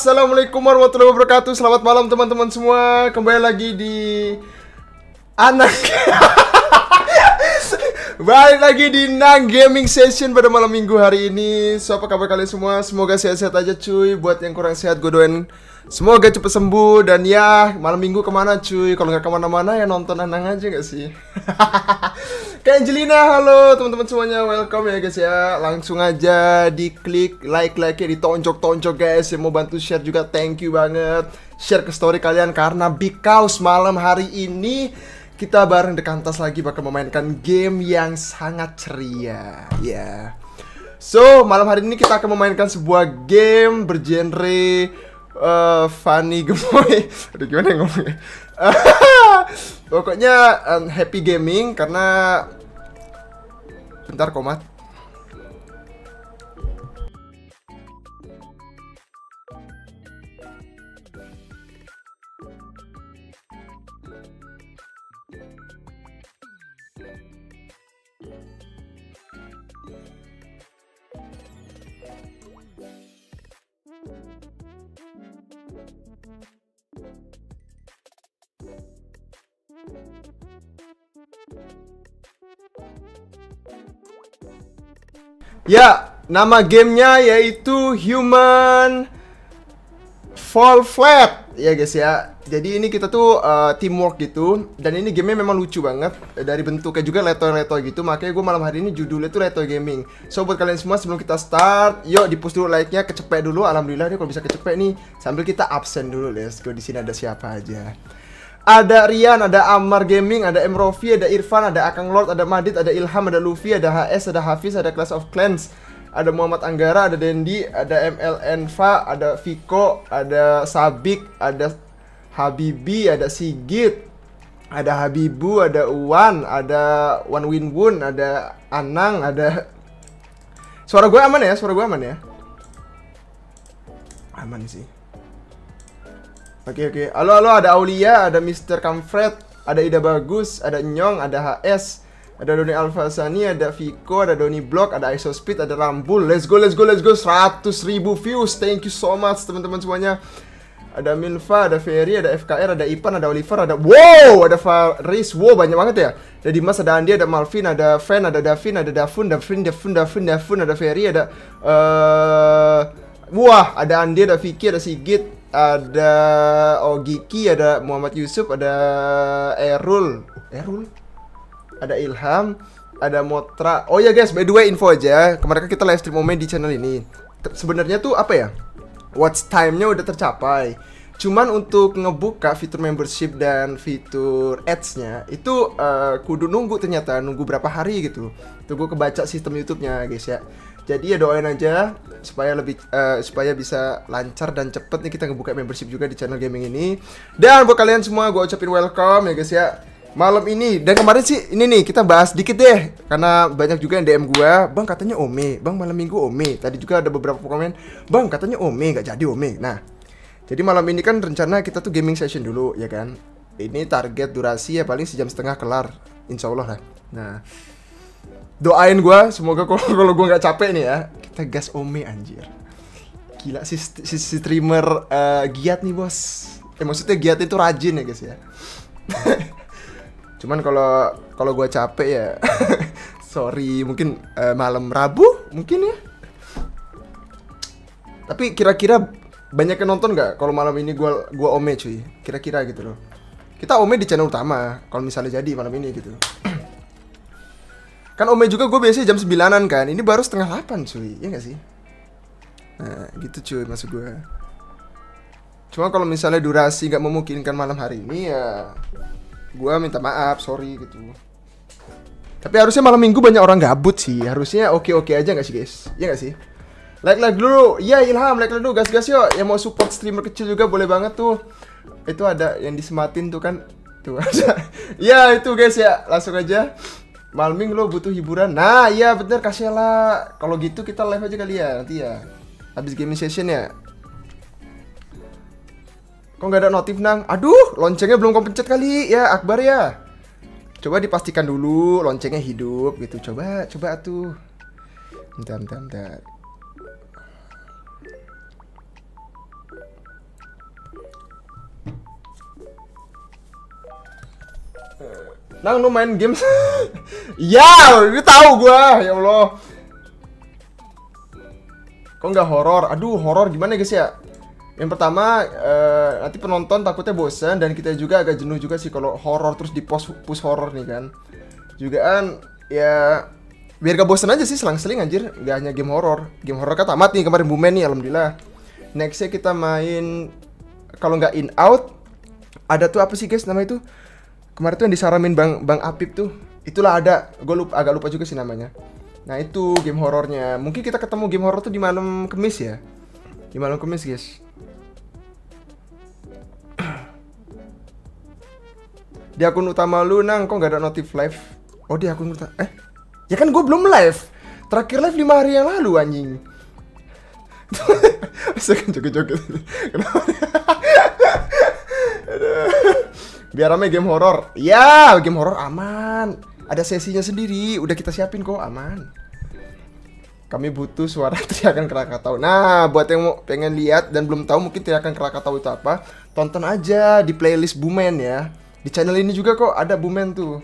Assalamualaikum warahmatullahi wabarakatuh. Selamat malam teman-teman semua. Kembali lagi di anak Balik lagi di Nang Gaming Session pada malam minggu hari ini So apa kabar kalian semua? Semoga sehat-sehat aja cuy Buat yang kurang sehat gue doain Semoga cepet sembuh Dan ya malam minggu kemana cuy Kalau nggak kemana-mana ya nonton Anang aja gak sih? Kak Angelina, halo teman-teman semuanya, welcome ya guys ya. Langsung aja di klik like like ya, ditonjok-tonjok guys. Yang mau bantu share juga, thank you banget. Share ke story kalian karena because malam hari ini kita bareng Dekantas lagi bakal memainkan game yang sangat ceria. Ya. Yeah. So, malam hari ini kita akan memainkan sebuah game bergenre uh, funny gemoy. Aduh gimana ya ngomongnya? Pokoknya um, happy gaming karena bentar komat. Ya, nama gamenya yaitu Human Fall Flat ya guys ya. Jadi ini kita tuh uh, teamwork gitu dan ini gamenya memang lucu banget eh, dari bentuknya juga leto-leto gitu. Makanya gue malam hari ini judulnya tuh leto gaming. So buat kalian semua sebelum kita start, yuk dipush dulu like-nya, kecepek dulu. Alhamdulillah nih kalau bisa kecepek nih. Sambil kita absen dulu, let's go di sini ada siapa aja. Ada Rian, ada Amar Gaming, ada Emrofi, ada Irfan, ada Akang Lord, ada Madit, ada Ilham, ada Luffy, ada HS, ada Hafiz, ada Class of Clans, ada Muhammad Anggara, ada Dendi, ada MLNFA, ada Viko, ada Sabik, ada Habibi, ada Sigit, ada Habibu, ada Uwan, ada Wan Win Wun, ada Anang, ada Suara gue aman ya, suara gue aman ya. Aman sih. Oke okay, oke. Okay. Halo halo ada Aulia, ada Mr. Kamfred, ada Ida Bagus, ada Nyong, ada HS, ada Doni Alfasani, ada Viko, ada Doni Block, ada Iso Speed, ada Rambul. Let's go let's go let's go 100.000 ribu views. Thank you so much teman-teman semuanya. Ada Milva, ada Ferry, ada FKR, ada Ipan, ada Oliver, ada Wow, ada Faris, wow banyak banget ya. Ada Dimas, ada Andi, ada Malvin, ada Fan, ada Davin, ada Davun, Davin, Davun, Davin, Davun, ada Ferry, ada eh uh... Wah, ada Andi, ada Vicky, ada Sigit, ada Ogiki, ada Muhammad Yusuf, ada Erul, Erul, ada Ilham, ada Motra. Oh ya guys, by the way info aja, ya. kemarin kan kita live stream momen di channel ini. Sebenarnya tuh apa ya? Watch time-nya udah tercapai. Cuman untuk ngebuka fitur membership dan fitur ads-nya itu uh, kudu nunggu ternyata nunggu berapa hari gitu. Tunggu kebaca sistem YouTube-nya guys ya. Jadi ya doain aja supaya lebih uh, supaya bisa lancar dan cepet nih kita ngebuka membership juga di channel gaming ini. Dan buat kalian semua gue ucapin welcome ya guys ya malam ini dan kemarin sih ini nih kita bahas dikit deh karena banyak juga yang DM gue bang katanya Ome bang malam minggu Ome tadi juga ada beberapa komen bang katanya Ome nggak jadi Ome nah jadi malam ini kan rencana kita tuh gaming session dulu ya kan ini target durasi ya paling sejam setengah kelar insyaallah lah nah doain gue semoga kalau kalau gue nggak capek nih ya kita gas ome anjir gila si, si, si streamer uh, giat nih bos eh, maksudnya giat itu rajin ya guys ya cuman kalau kalau gue capek ya sorry mungkin uh, malam rabu mungkin ya tapi kira-kira banyak yang nonton gak kalau malam ini gue gua ome cuy kira-kira gitu loh kita ome di channel utama kalau misalnya jadi malam ini gitu kan Ome juga gue biasanya jam 9an kan ini baru setengah 8 cuy Iya gak sih nah gitu cuy maksud gue cuma kalau misalnya durasi gak memungkinkan malam hari ini ya gue minta maaf sorry gitu tapi harusnya malam minggu banyak orang gabut sih harusnya oke oke aja gak sih guys Iya gak sih like like dulu ya Ilham like like dulu gas gas yo yang mau support streamer kecil juga boleh banget tuh itu ada yang disematin tuh kan tuh aja. ya itu guys ya langsung aja Malming lo butuh hiburan. Nah, iya bener kasih lah. Kalau gitu kita live aja kali ya nanti ya. Habis gaming session ya. Kok nggak ada notif nang? Aduh, loncengnya belum kau pencet kali ya Akbar ya. Coba dipastikan dulu loncengnya hidup gitu. Coba, coba tuh. Bentar, bentar, bentar. Nang lu main games. ya, ini tahu gua. Ya Allah. Kok nggak horor? Aduh, horor gimana guys ya? Yang pertama, uh, nanti penonton takutnya bosan dan kita juga agak jenuh juga sih kalau horor terus di post push horor nih kan. Jugaan ya biar gak bosan aja sih selang-seling anjir, gak hanya game horor. Game horor kan tamat nih kemarin Bumen nih alhamdulillah. Nextnya kita main kalau nggak in out ada tuh apa sih guys nama itu kemarin tuh yang disaramin bang bang Apip tuh itulah ada gue lupa agak lupa juga sih namanya nah itu game horornya mungkin kita ketemu game horor tuh di malam kemis ya di malam kemis guys di akun utama lu nang kok nggak ada notif live oh di akun utama eh ya kan gue belum live terakhir live lima hari yang lalu anjing saya kan joget-joget kenapa Biar rame game horor. Ya, game horor aman. Ada sesinya sendiri, udah kita siapin kok, aman. Kami butuh suara teriakan Krakatau. Nah, buat yang mau pengen lihat dan belum tahu mungkin teriakan Krakatau itu apa, tonton aja di playlist Bumen ya. Di channel ini juga kok ada Bumen tuh.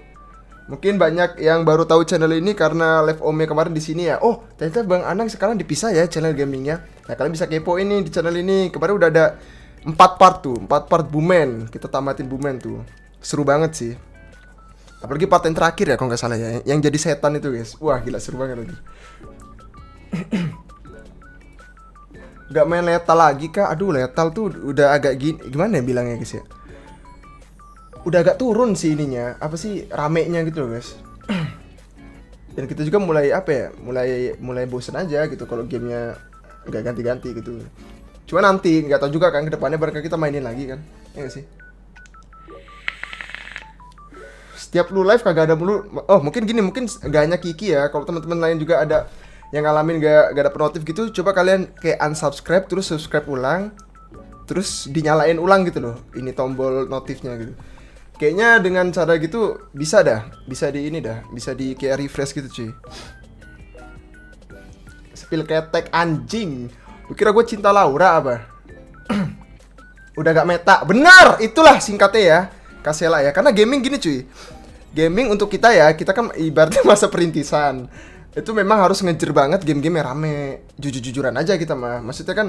Mungkin banyak yang baru tahu channel ini karena live Ome kemarin di sini ya. Oh, ternyata Bang Anang sekarang dipisah ya channel gamingnya. Nah, kalian bisa kepo ini di channel ini. Kemarin udah ada empat part tuh, empat part Bumen. Kita tamatin Bumen tuh. Seru banget sih. Apalagi part yang terakhir ya kalau nggak salah ya, yang jadi setan itu guys. Wah gila seru banget lagi. Gak main lethal lagi kah? Aduh lethal tuh udah agak gini, gimana ya bilangnya guys ya? Udah agak turun sih ininya, apa sih ramenya gitu loh guys. Dan kita juga mulai apa ya? Mulai mulai bosen aja gitu kalau gamenya nggak ganti-ganti gitu. Cuma nanti nggak tahu juga kan kedepannya barangkali kita mainin lagi kan. Iya sih. Setiap lu live kagak ada mulu. Oh mungkin gini mungkin gak hanya Kiki ya. Kalau teman-teman lain juga ada yang ngalamin gak, gak ada notif gitu, coba kalian kayak unsubscribe terus subscribe ulang, terus dinyalain ulang gitu loh. Ini tombol notifnya gitu. Kayaknya dengan cara gitu bisa dah, bisa di ini dah, bisa di kayak refresh gitu cuy. Spill ketek anjing. Lu kira gue cinta Laura apa? Udah gak meta. Benar, itulah singkatnya ya. Kasela ya. Karena gaming gini cuy. Gaming untuk kita ya, kita kan ibaratnya masa perintisan. Itu memang harus ngejer banget game-game yang rame. Jujur-jujuran aja kita mah. Maksudnya kan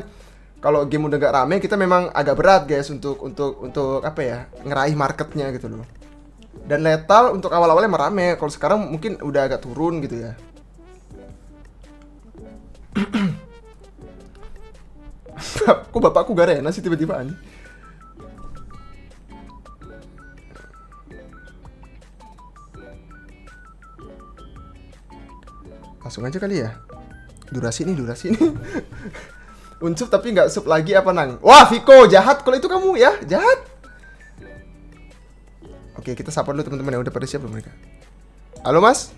kalau game udah gak rame kita memang agak berat guys untuk untuk untuk apa ya ngeraih marketnya gitu loh dan letal untuk awal-awalnya merame kalau sekarang mungkin udah agak turun gitu ya Kok bapakku gak rena sih tiba-tiba anjing? Langsung aja kali ya. Durasi ini, durasi ini. Uncup tapi nggak sub lagi apa nang? Wah, Viko jahat. Kalau itu kamu ya, jahat. Oke, kita sapa dulu teman-teman yang Udah pada siap belum mereka? Halo, Mas.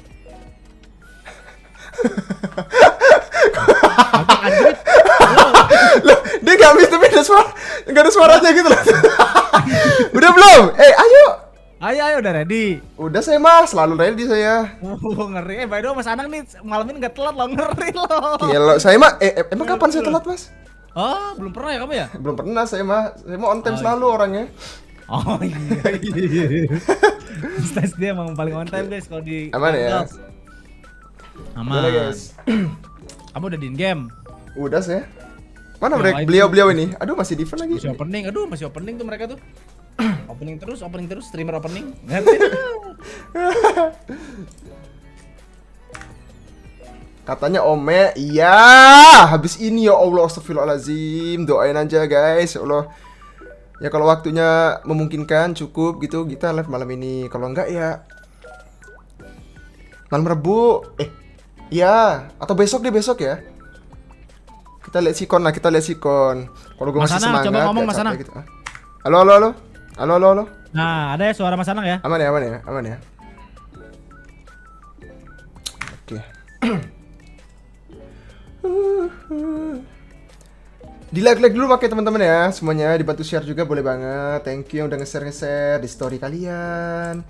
Android loh, dia gak habis tapi ada suara, gak ada suaranya gitu loh. udah belum? Eh, ayo. Ayo, ayo udah ready. Udah saya mas, selalu ready saya. Oh, ngeri. Eh, by the way Mas Anang nih malam ini gak telat loh, ngeri loh. Iya, loh saya mah, eh, eh, emang kapan saya telat mas? Oh, belum pernah ya kamu ya? Belum pernah saya mah. Saya mau on time oh, selalu iya. orangnya. Oh iya. iya. Stas dia emang paling on time guys kalau di Aman ya? Aman. ya guys. Kamu udah di game? Udah sih. Mana yang mereka beliau-beliau ini? Aduh masih different lagi. Masih opening. Aduh masih opening tuh mereka tuh. opening terus, opening terus, streamer opening. Katanya Ome, iya. Habis ini ya Allah, astagfirullahalazim. Doain aja guys, ya Allah. Ya kalau waktunya memungkinkan cukup gitu kita live malam ini. Kalau enggak ya malam rebu. Eh, iya atau besok deh besok ya. Kita lihat sikon lah, kita lihat sikon. Kalau gue masih semangat. Coba ngomong ya, Mas Anang. Gitu. Halo, halo, halo. Halo, halo, halo. Nah, ada ya suara Mas Anang ya? Aman ya, aman ya, aman ya. Oke. di like like dulu pakai teman-teman ya semuanya dibantu share juga boleh banget thank you yang udah nge-share nge-share di story kalian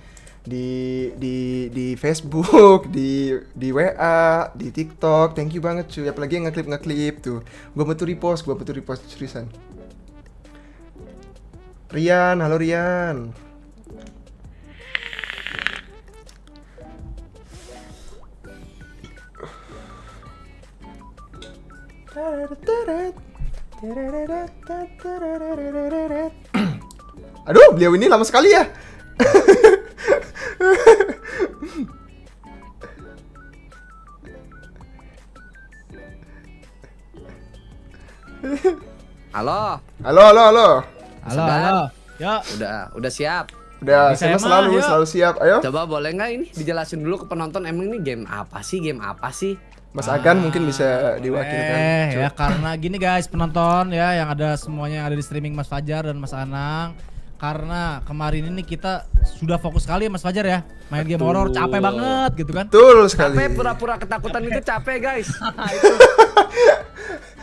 di di di Facebook, di di WA, di TikTok. Thank you banget cuy. Apalagi yang ngeklip ngeklip tuh. Gua butuh repost, gua butuh repost seriusan. Rian, halo Rian. Aduh, beliau ini lama sekali ya halo. Halo, halo, halo. Halo, halo. Ya. Udah, udah siap. Udah, saya selalu yuk. selalu siap. Ayo. Coba boleh nggak ini dijelasin dulu ke penonton emang ini game apa sih? Game apa sih? Mas Agan ah, mungkin bisa diwakilkan. Eh, ya karena gini guys penonton ya yang ada semuanya yang ada di streaming Mas Fajar dan Mas Anang karena kemarin ini kita sudah fokus sekali ya Mas Fajar ya main Betul. game horror capek banget gitu kan. Betul sekali. Capek pura-pura ketakutan itu capek guys.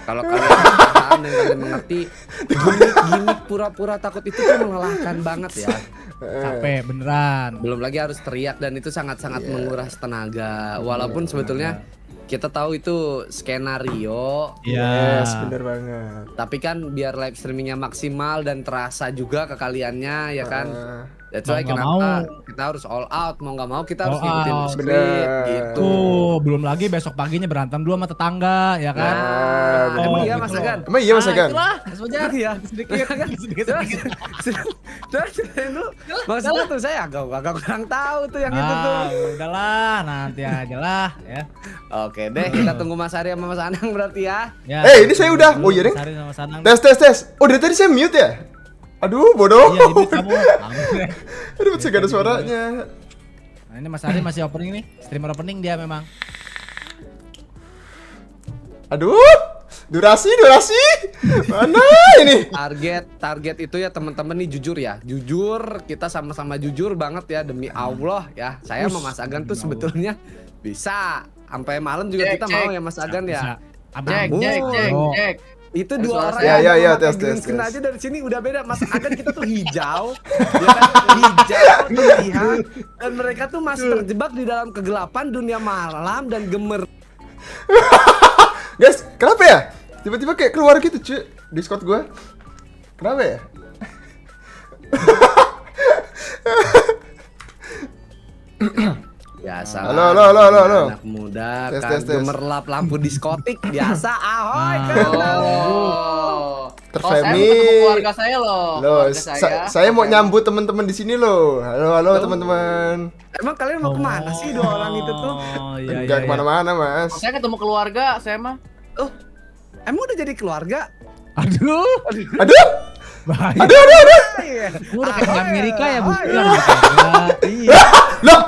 Ah, Kalau kalian paham dan kalian mengerti gimmick pura-pura takut itu tuh melelahkan banget ya. Capek beneran. Belum lagi harus teriak dan itu sangat-sangat yeah. menguras tenaga walaupun sebetulnya kita tahu itu skenario. Iya. Yes, ya. bener banget. Tapi kan biar live streamingnya maksimal dan terasa juga kekaliannya ya kan. Uh. That's why kenapa mau. kita harus all out mau nggak mau kita harus ngikutin out. script gitu. Tuh, belum lagi besok paginya berantem dulu sama tetangga ya kan. Nah, oh, emang iya gitu Mas Agan. Emang iya Mas nah, Agan. Mas itulah, Iya, sedikit kan sedikit sedikit. Terus itu maksudnya tuh saya agak agak kurang tahu tuh yang nah, itu ah, tuh. Ya udahlah, nanti aja lah ya. Oke deh, kita tunggu Mas Ari sama Mas Anang berarti ya. ya eh, ini saya udah. Oh iya deh. Tes tes tes. Oh dari tadi saya mute ya? Aduh, bodoh. Iya, ini kamu. Aduh, masih gak ada suaranya. Nah, ini Mas Ari masih opening nih. Streamer opening dia memang. Aduh, durasi, durasi. Mana ini? Target, target itu ya teman-teman nih jujur ya. Jujur, kita sama-sama jujur banget ya demi Allah ya. Saya Ush, sama Mas Agan tuh sebetulnya bisa. Sampai malam juga cek, kita cek. mau ya Mas Agan ya. Cek, Abang. cek, Jack, itu dua orang ya, ya, ya, tes, tes, tes. aja dari sini udah beda mas akan kita tuh hijau ya kan? hijau terlihat dan mereka tuh masih terjebak di dalam kegelapan dunia malam dan gemer guys kenapa ya tiba-tiba kayak keluar gitu cuy discord gue kenapa ya Biasa. Halo, halo, halo, halo, halo. Anak muda tes, kan tes, tes. gemerlap lampu diskotik biasa. Ahoy, ah. kenal. Oh. Terfemi. keluarga saya loh. lo saya. Sa saya mau nyambut teman-teman di sini loh. Halo, halo teman-teman. Emang kalian mau kemana oh. sih dua orang itu tuh? Oh, iya, Enggak iya, iya. kemana-mana, Mas. Oh, saya ketemu keluarga, saya mah. Oh, emang udah jadi keluarga? Aduh. Aduh. Aduh. Bahaya. Aduh, aduh, aduh. Gue udah ke Amerika ya, Bu. Iya. Loh,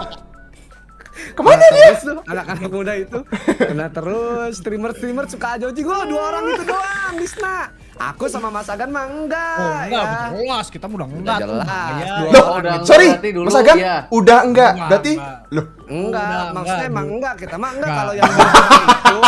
Kemana dia? anak-anak muda itu kena terus streamer streamer suka aja gue dua orang itu doang misna. Aku sama Mas Agan mah enggak. Oh, enggak, ya. jelas. Kita udah enggak. Udah jelas. Loh, iya, loh, udah sorry, dulu, Mas Agan iya. udah enggak. enggak berarti loh. Enggak, udah, maksudnya enggak, emang enggak. Kita mah enggak, enggak. kalau yang itu.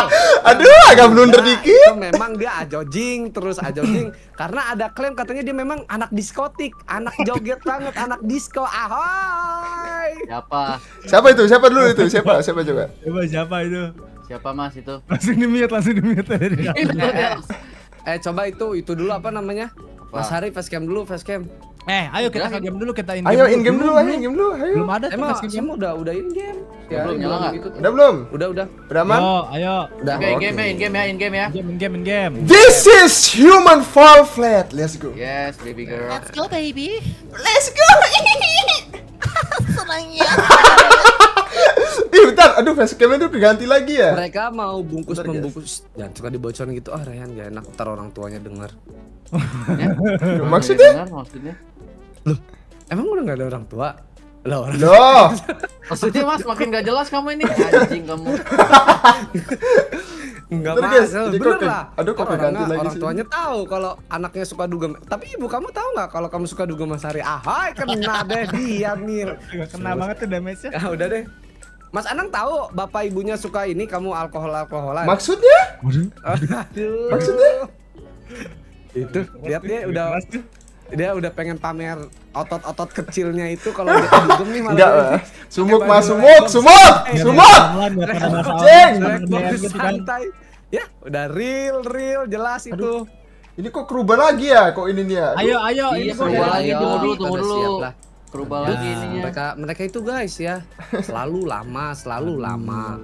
Aduh, agak blunder dikit. Itu memang dia ajojing, terus ajojing. karena ada klaim katanya dia memang anak diskotik, anak joget banget, anak disco. Ahoy! Siapa? Siapa itu? Siapa dulu itu? Siapa? Siapa coba? Siapa? siapa itu? Siapa mas itu? Langsung di mute, langsung di mute. Iya. eh coba itu itu dulu apa namanya? Mas Hari facecam dulu facecam. Eh, ayo kita ya. game dulu, kita in game. Ayo in game dulu, ayo in game dulu, ayo. Belum ada Emang tuh semua udah udah in game. Ya, belum nyala enggak? Udah belum? Udah, udah. Udah aman? Yo, ayo. Udah. Okay, in game ya, in game ya, in game ya. Game, in game, in game. This is human fall flat. Let's go. Yes, baby girl. Let's go, baby. Let's go. Senangnya bentar. Aduh, facecamnya itu diganti lagi ya. Mereka mau bungkus bentar, membungkus. Guys. Jangan suka dibocorin gitu. Ah, Rehan gak enak. Ntar orang tuanya denger. ya? maksudnya? Dengar, maksudnya? Loh, emang udah gak ada orang tua? Loh, orang Loh. maksudnya mas, makin gak jelas kamu ini. Anjing kamu. Enggak Bener, guys, bener kok, lah. Aduh, kok orang, ganti lagi orang tuanya tahu kalau anaknya suka duga. Tapi ibu kamu tahu nggak kalau kamu suka duga Mas Ahai, ahai kena deh dia mir Kena banget tuh damage-nya. Ah, udah deh. Mas Anang tahu bapak ibunya suka ini kamu alkohol alkoholan. Maksudnya? Maksudnya? itu lihat dia udah dia udah pengen pamer otot-otot kecilnya itu kalau dia dugem nih malah enggak eh, sumuk mas sumuk sumuk eh, sumuk ceng santai ya udah real real jelas itu ini kok kerubah lagi ya kok ini nih aduh. ayo iya, ayo ini kerubah lagi tunggu dulu dulu berubah lagi ini Mereka mereka itu guys ya selalu lama, selalu lama.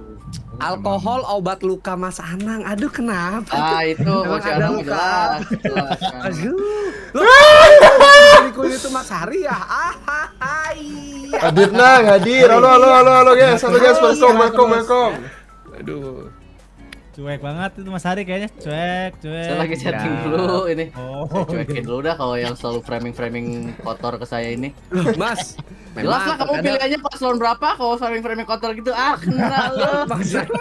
Alkohol obat luka Mas Anang. Aduh kenapa? Ah itu Mas Anang jelas. Aduh. Lu kulit itu Mas Hari ya. hadir Nang, hadir. Halo halo halo halo guys. Halo guys, welcome welcome welcome. Aduh. Cuek banget itu Mas Hari kayaknya cuek, cuek. Saya lagi chatting ya. dulu ini. Oh. Saya cuekin gitu. dulu dah kalau yang selalu framing-framing kotor ke saya ini. Mas, jelas lah kamu pilihannya pas lawan berapa kalau framing-framing kotor gitu. Ah, kenal lo.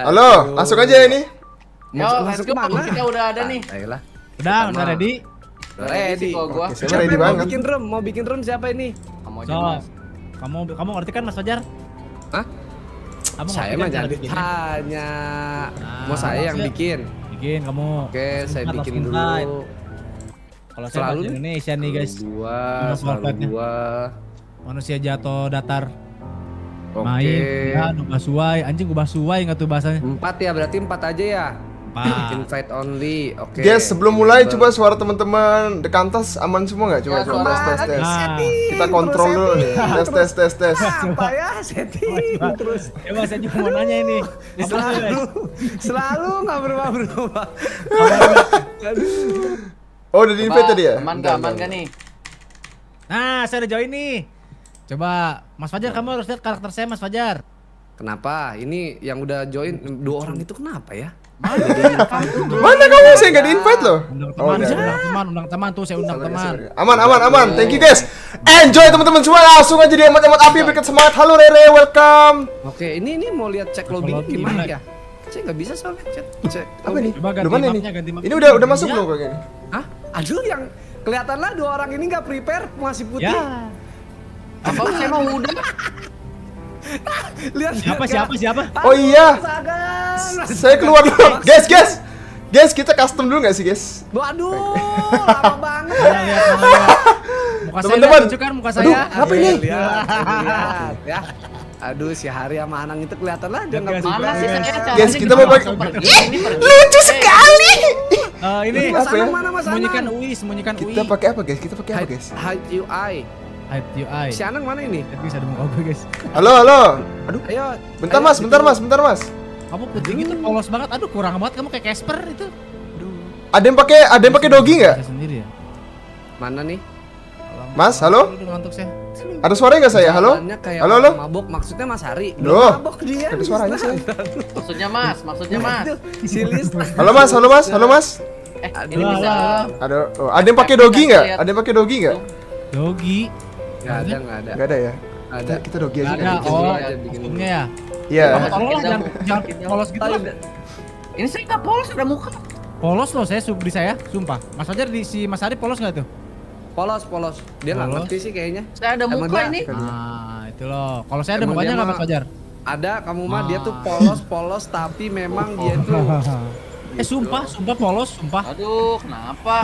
Halo, langsung aja ini. Yo, ke mana? Kita udah ada nih. Ah, ayolah. Udah, udah ready. ready. Kok gua. ready banget? Mau bikin room, mau bikin room siapa ini? Kamu aja, Mas. Kamu kamu ngerti kan Mas Fajar? Hah? Abang saya mah jadi ditanya. Ah, Mau saya yang bikin. Bikin kamu. Oke, saya bikin dulu. Kalau saya bahasa Indonesia nih guys. Gua, selalu gua. Manusia jatuh datar. Oke. Main, ya, suai. Anjing gua basuai nggak tuh bahasanya. Empat ya, berarti empat aja ya apa? Invite only. Oke. Okay. Guys, sebelum mulai coba suara teman-teman Dekantas aman semua nggak? Coba ya, coba tes tes tes. Nah. Kita kontrol dulu nih. Tes tes tes tes. Apa ya setting terus? Coba saya cuma mau nanya ini. ini selalu selalu nggak berubah berubah. oh, udah di invite tadi ya? Aman gak? Aman gak nih? Nah, saya udah join nih. Coba Mas Fajar, kamu harus lihat karakter saya Mas Fajar. Kenapa? Ini yang udah join dua orang itu kenapa ya? Mana, Mana kamu? Saya nggak di loh. Undang teman, oh, undang teman, undang teman tuh, saya undang teman. Aman, aman, aman. Oh. Thank you guys. Enjoy teman-teman semua. Langsung aja di emot-emot api berkat semangat. Halo Rere, welcome. Oke, ini ini mau lihat cek lobby gimana ya? Cek nggak bisa soalnya cek. cek Apa ini? Udah mana ini? Ini udah udah masuk belum kayaknya? Ah, Hah? Aduh yang kelihatan lah dua orang ini nggak prepare masih putih. Ya. Apa emang udah? lihat siapa siapa siapa oh iya saya keluar dulu guys guys guys kita custom dulu nggak sih guys waduh lama banget iya, iya, iya, muka teman-teman tunjukkan muka saya apa ini ya Aduh si Hari sama Anang itu kelihatan lah dia nggak sih Guys kita mau pakai lucu sekali. Eh ini apa ya? Sembunyikan UI, sembunyikan UI. Kita pakai apa guys? Kita pakai apa guys? UI. UI. Si Anang mana ini? Tapi saya muka gue, guys. Halo, halo. Aduh. Ayo. Bentar, ayo, Mas. Bentar, Mas. Bentar, Mas. Kamu putih itu polos banget. Aduh, kurang banget kamu kayak Casper itu. Aduh. Ada yang pakai ada yang pakai doggy nggak? sendiri ya. Mana nih? Mas, halo? Ada suara nggak saya? Halo? Halo, halo? Mabok, maksudnya Mas Hari. Loh, mabok dia. Ada suaranya saya. maksudnya Mas, maksudnya Mas. Halo Mas, halo Mas, halo Mas. Eh, ini bisa. Ada oh, ada yang pakai eh, doggy nggak? Ada yang pakai doggy nggak? Dogi. Gak ada, gak ada. Gak ada ya? Gak ada. Kita, kita dogi aja. Gak kan? ada, oh, oh ya? Iya. Tolong jangan, jangan polos gitu lah. Ini saya gak polos, ada muka. Polos loh saya, di saya, sumpah. Mas Fajar, di si Mas Ari polos gak tuh? Polos, polos. Dia nggak ngerti sih kayaknya. Saya ada muka ini. Nah, itu loh. Kalau saya ada mukanya nggak Mas Fajar? Ada, kamu mah dia tuh polos-polos ah. tapi memang dia tuh Eh sumpah, sumpah polos, sumpah. Aduh, kenapa?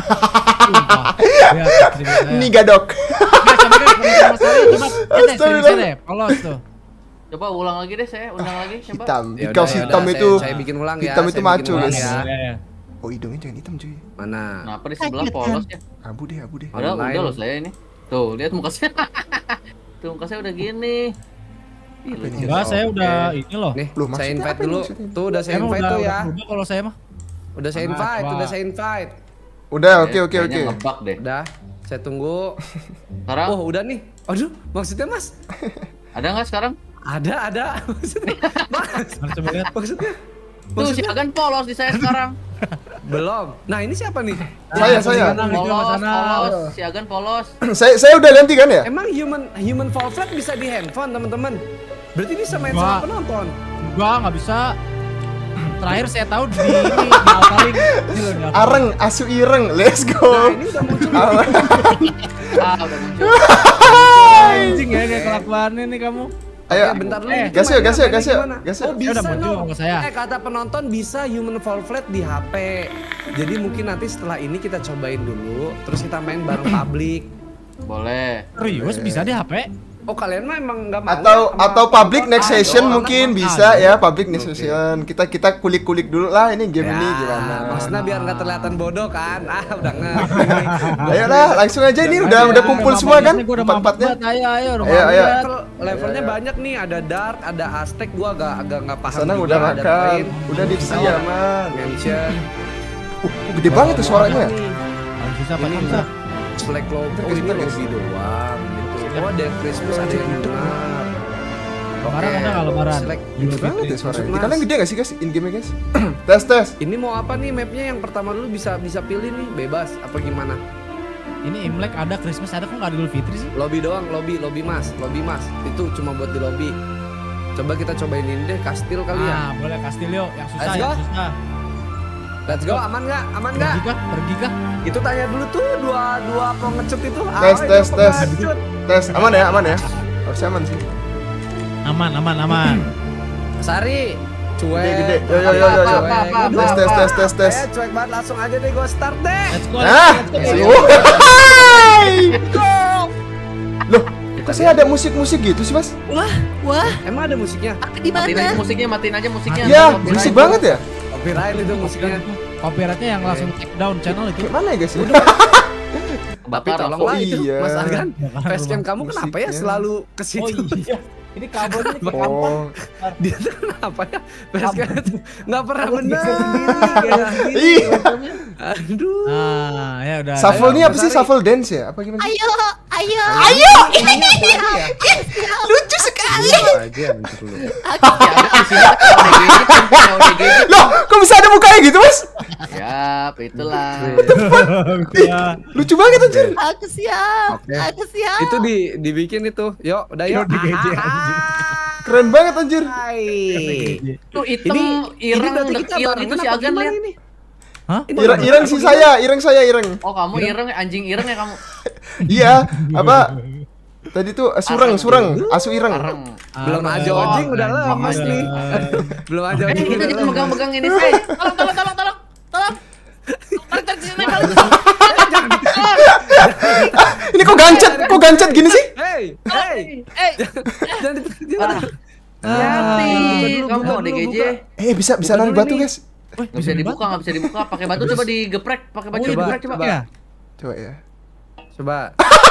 sumpah. Nih Ini gadok. Nah, coba polos tuh. Coba ulang lagi deh saya, ulang lagi coba. Hitam, ya, ya, hitam ya, itu. Saya, saya bikin ulang ya. Hitam itu macu, guys. Ya. Iya, iya, iya. Oh hidungnya jangan hitam cuy. Mana? Kenapa di sebelah polos kan? ya? Abu deh, abu deh. ada udah loh saya ini. Tuh, lihat muka saya. Tuh muka saya udah gini. Enggak, saya udah ini loh. Nih, Loh, saya invite dulu. Tuh udah saya invite tuh ya. kalau saya mah. Udah saya invite, udah saya invite. Udah, oke oke oke. deh. Udah, saya tunggu. Sekarang? Oh, udah nih. Aduh, maksudnya Mas? ada nggak sekarang? Ada, ada. Maksudnya, Mas. Coba lihat. Maksudnya. Tuh, si Agan polos di saya sekarang. Belum. Nah, ini siapa nih? Saya, nah, saya. Polos, polos. Si Agan polos. saya saya udah ganti kan ya? Emang human human fall flat bisa di handphone, teman-teman? Berarti bisa main sama penonton. Enggak, nggak bisa terakhir saya tahu di paling Areng, asu ireng, let's go. Nah, ini udah muncul. ah, udah muncul. Anjing ya kayak kelakuan nih kamu. Ayo, bentar dulu. Eh, gas yuk, gas yuk, gas yuk. Gas yuk. Oh, eh, bisa udah muncul no. saya. Eh, kata penonton bisa human fall flat di HP. Jadi mungkin nanti setelah ini kita cobain dulu, terus kita main bareng publik. Boleh. Serius bisa di HP? Oh kalian mah emang nggak mau atau ya, atau public next ah, session iya. mungkin bisa ya public next session kita kita kulik kulik dulu lah ini game ya, ini gimana maksudnya biar nggak terlihatan bodoh kan ah udah nggak ayo lah langsung aja ini udah udah kumpul semua kan empat empatnya ayo ayo ayo, ayo. levelnya banyak nih ada dark ada aztec gua agak agak nggak paham sana udah makan udah di ya man uh, gede banget tuh suaranya ini Black Clover oh, ini doang Oh ada yang Christmas ada yang benar. Lebaran ada nggak lebaran? Gila banget ya suara. Di kalian gede gak sih guys in game guys? tes tes. Ini mau apa nih mapnya yang pertama dulu bisa bisa pilih nih bebas apa gimana? Ini Imlek ada Christmas ada kok gak ada Idul Fitri sih? Lobby doang, lobby, lobby mas, lobby mas. Itu cuma buat di lobby. Coba kita cobain ini deh kastil kali ya. Ah boleh kastil yuk, yang susah yang susah. Let's go, aman nggak? Aman nggak? Pergi kah? Pergi kah? Itu tanya dulu tuh dua dua pengecut itu. Tes tes tes. Tes aman ya, aman ya. Harusnya aman sih. Aman aman aman. Sari cuek. Gede, gede. Yo yo yo yo. yo. tes tes tes tes tes. Eh, cuek banget langsung aja deh gue start deh. Let's go. Ah, let's go. Loh, Kok saya ada musik-musik gitu sih, Mas? Wah, wah. Emang ada musiknya? Di mana? Matiin aja musiknya, matiin aja musiknya. iya berisik banget ya? copyright itu musiknya copyrightnya yang langsung take down channel itu gimana ya guys Bapak tolonglah itu iya. Mas Argan facecam kamu kenapa ya selalu kesitu? oh, iya. Ini kabel ini kayak oh. kampung. Dia tuh kenapa ya? Basket nggak pernah benar. Iya. Aduh. ah, ya udah. Shuffle ini apa sih? Shuffle dance ya? Apa gimana? Ayo, ayo, ayo. Iya, iya, iya. Lucu sekali. Loh, kok bisa ada mukanya gitu, Mas? Siap, itulah. Lucu banget anjir. Aku siap. Aku siap. Itu di dibikin itu. Yuk, udah yuk. Ah. Keren banget anjir. Itu hitam ireng dekil itu si Agan lihat. Ini? Hah? Ireng, ireng sih saya, ireng saya, ireng. Oh, kamu ireng, anjing ireng ya kamu. iya, apa? Tadi tuh surang, eh, surang, asu ireng. Oh, Belum aja anjing udah eh, lama nih. Belum aja anjing. Kita jadi megang-megang ini, eh. Tolong, tolong, tolong, tolong. Tolong. Tarik tarik sini, tarik kok gancet? Iya, kok gancet gini sih? Hey, hey, hey. Jangan ah, Eh, bisa bisa lari batu, guys. Nggak bisa dibuka, nggak bisa dibuka. Pakai batu coba digeprek, pakai batu oh, iya, digeprek coba. Iya. Coba ya. Coba.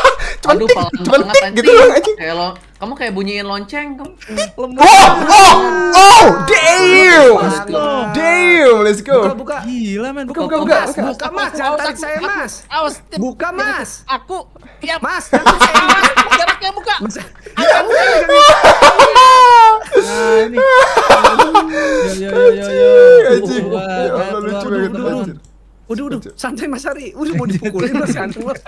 cuman Aduh, tik, cuman tik gitu loh aja. Kayak lo, kamu kayak bunyiin lonceng kamu. Oh, oh, oh, damn. Let's go. Damn, let's go. Buka, buka. Gila, men. Buka, buka, buka. Buka, buka mas. Jangan tarik saya, mas. Awas. Buka, mas. Aku. Ya, mas. Jangan saya, mas. saya buka. Ya, Nah, ini. Ya, ya, ya, ya. ya, Ya ya, ya, ya, ya, Waduh, waduh, santai Mas Ari. Udah mau dipukulin Mas santai Mas.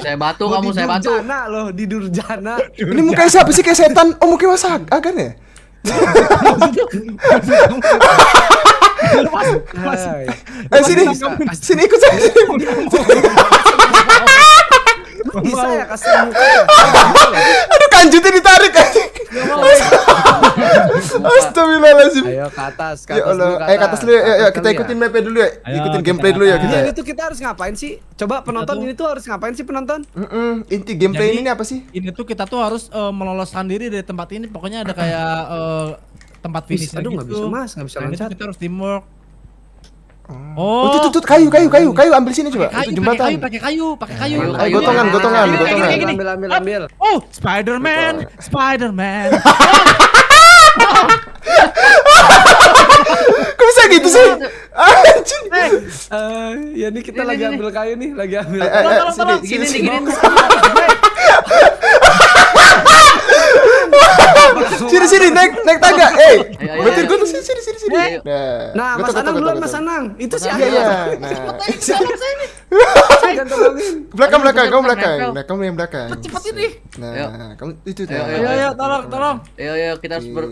Saya batu kamu, saya batu. Durjana loh, di Durjana. Ini mukanya siapa sih kayak setan? Oh, mukanya Mas Agan ya? Eh sini, sini ikut saya. Emang bisa ya kasih muka ya? Aduh kanjutnya ditarik kan? Astagfirullahaladzim. Ayo ke atas, ke ya atas dulu. Ke eh, atas. Ayo ke atas dulu ya, ayo, ya, kita ikutin map dulu ya. ikutin gameplay dulu ya kita. Ini iya, tuh kita harus ngapain sih? Coba penonton ini tuh harus ngapain sih penonton? Inti gameplay ini apa sih? Ini tuh kita tuh harus eh, meloloskan diri dari tempat ini. Pokoknya ada kayak eh, tempat finish Aduh, gak gitu. bisa mas, nggak bisa nah, loncat. Kita harus teamwork Oh, oh tuh, tuh, kayu, kayu, kayu, kayu, ambil sini coba. Kayu, itu jembatan. Pakai kayu, pakai kayu, pakai kayu. Ayo gotongan, gotongan, ayo, gotongan. Ayo, Ambil, ambil, ambil. Oh, Spider-Man, Spider-Man. Kok bisa gitu sih? Anjing. Eh, uh, ya nih kita lagi ambil kayu nih, lagi ambil. Tolong, eh, tolong, tolong. Sini, sini, sini. sini sini naik naik tangga. Eh, berarti gue tuh sini sini sini sini. Nah, nah Mas Anang duluan Mas Anang. Itu sih nah, Iya, iya. Belakang belakang, kamu belakang. Nah, kamu yang belakang. Cepat ini. Nah, kamu itu. Ayo ayo tolong tolong. ya ya kita harus ber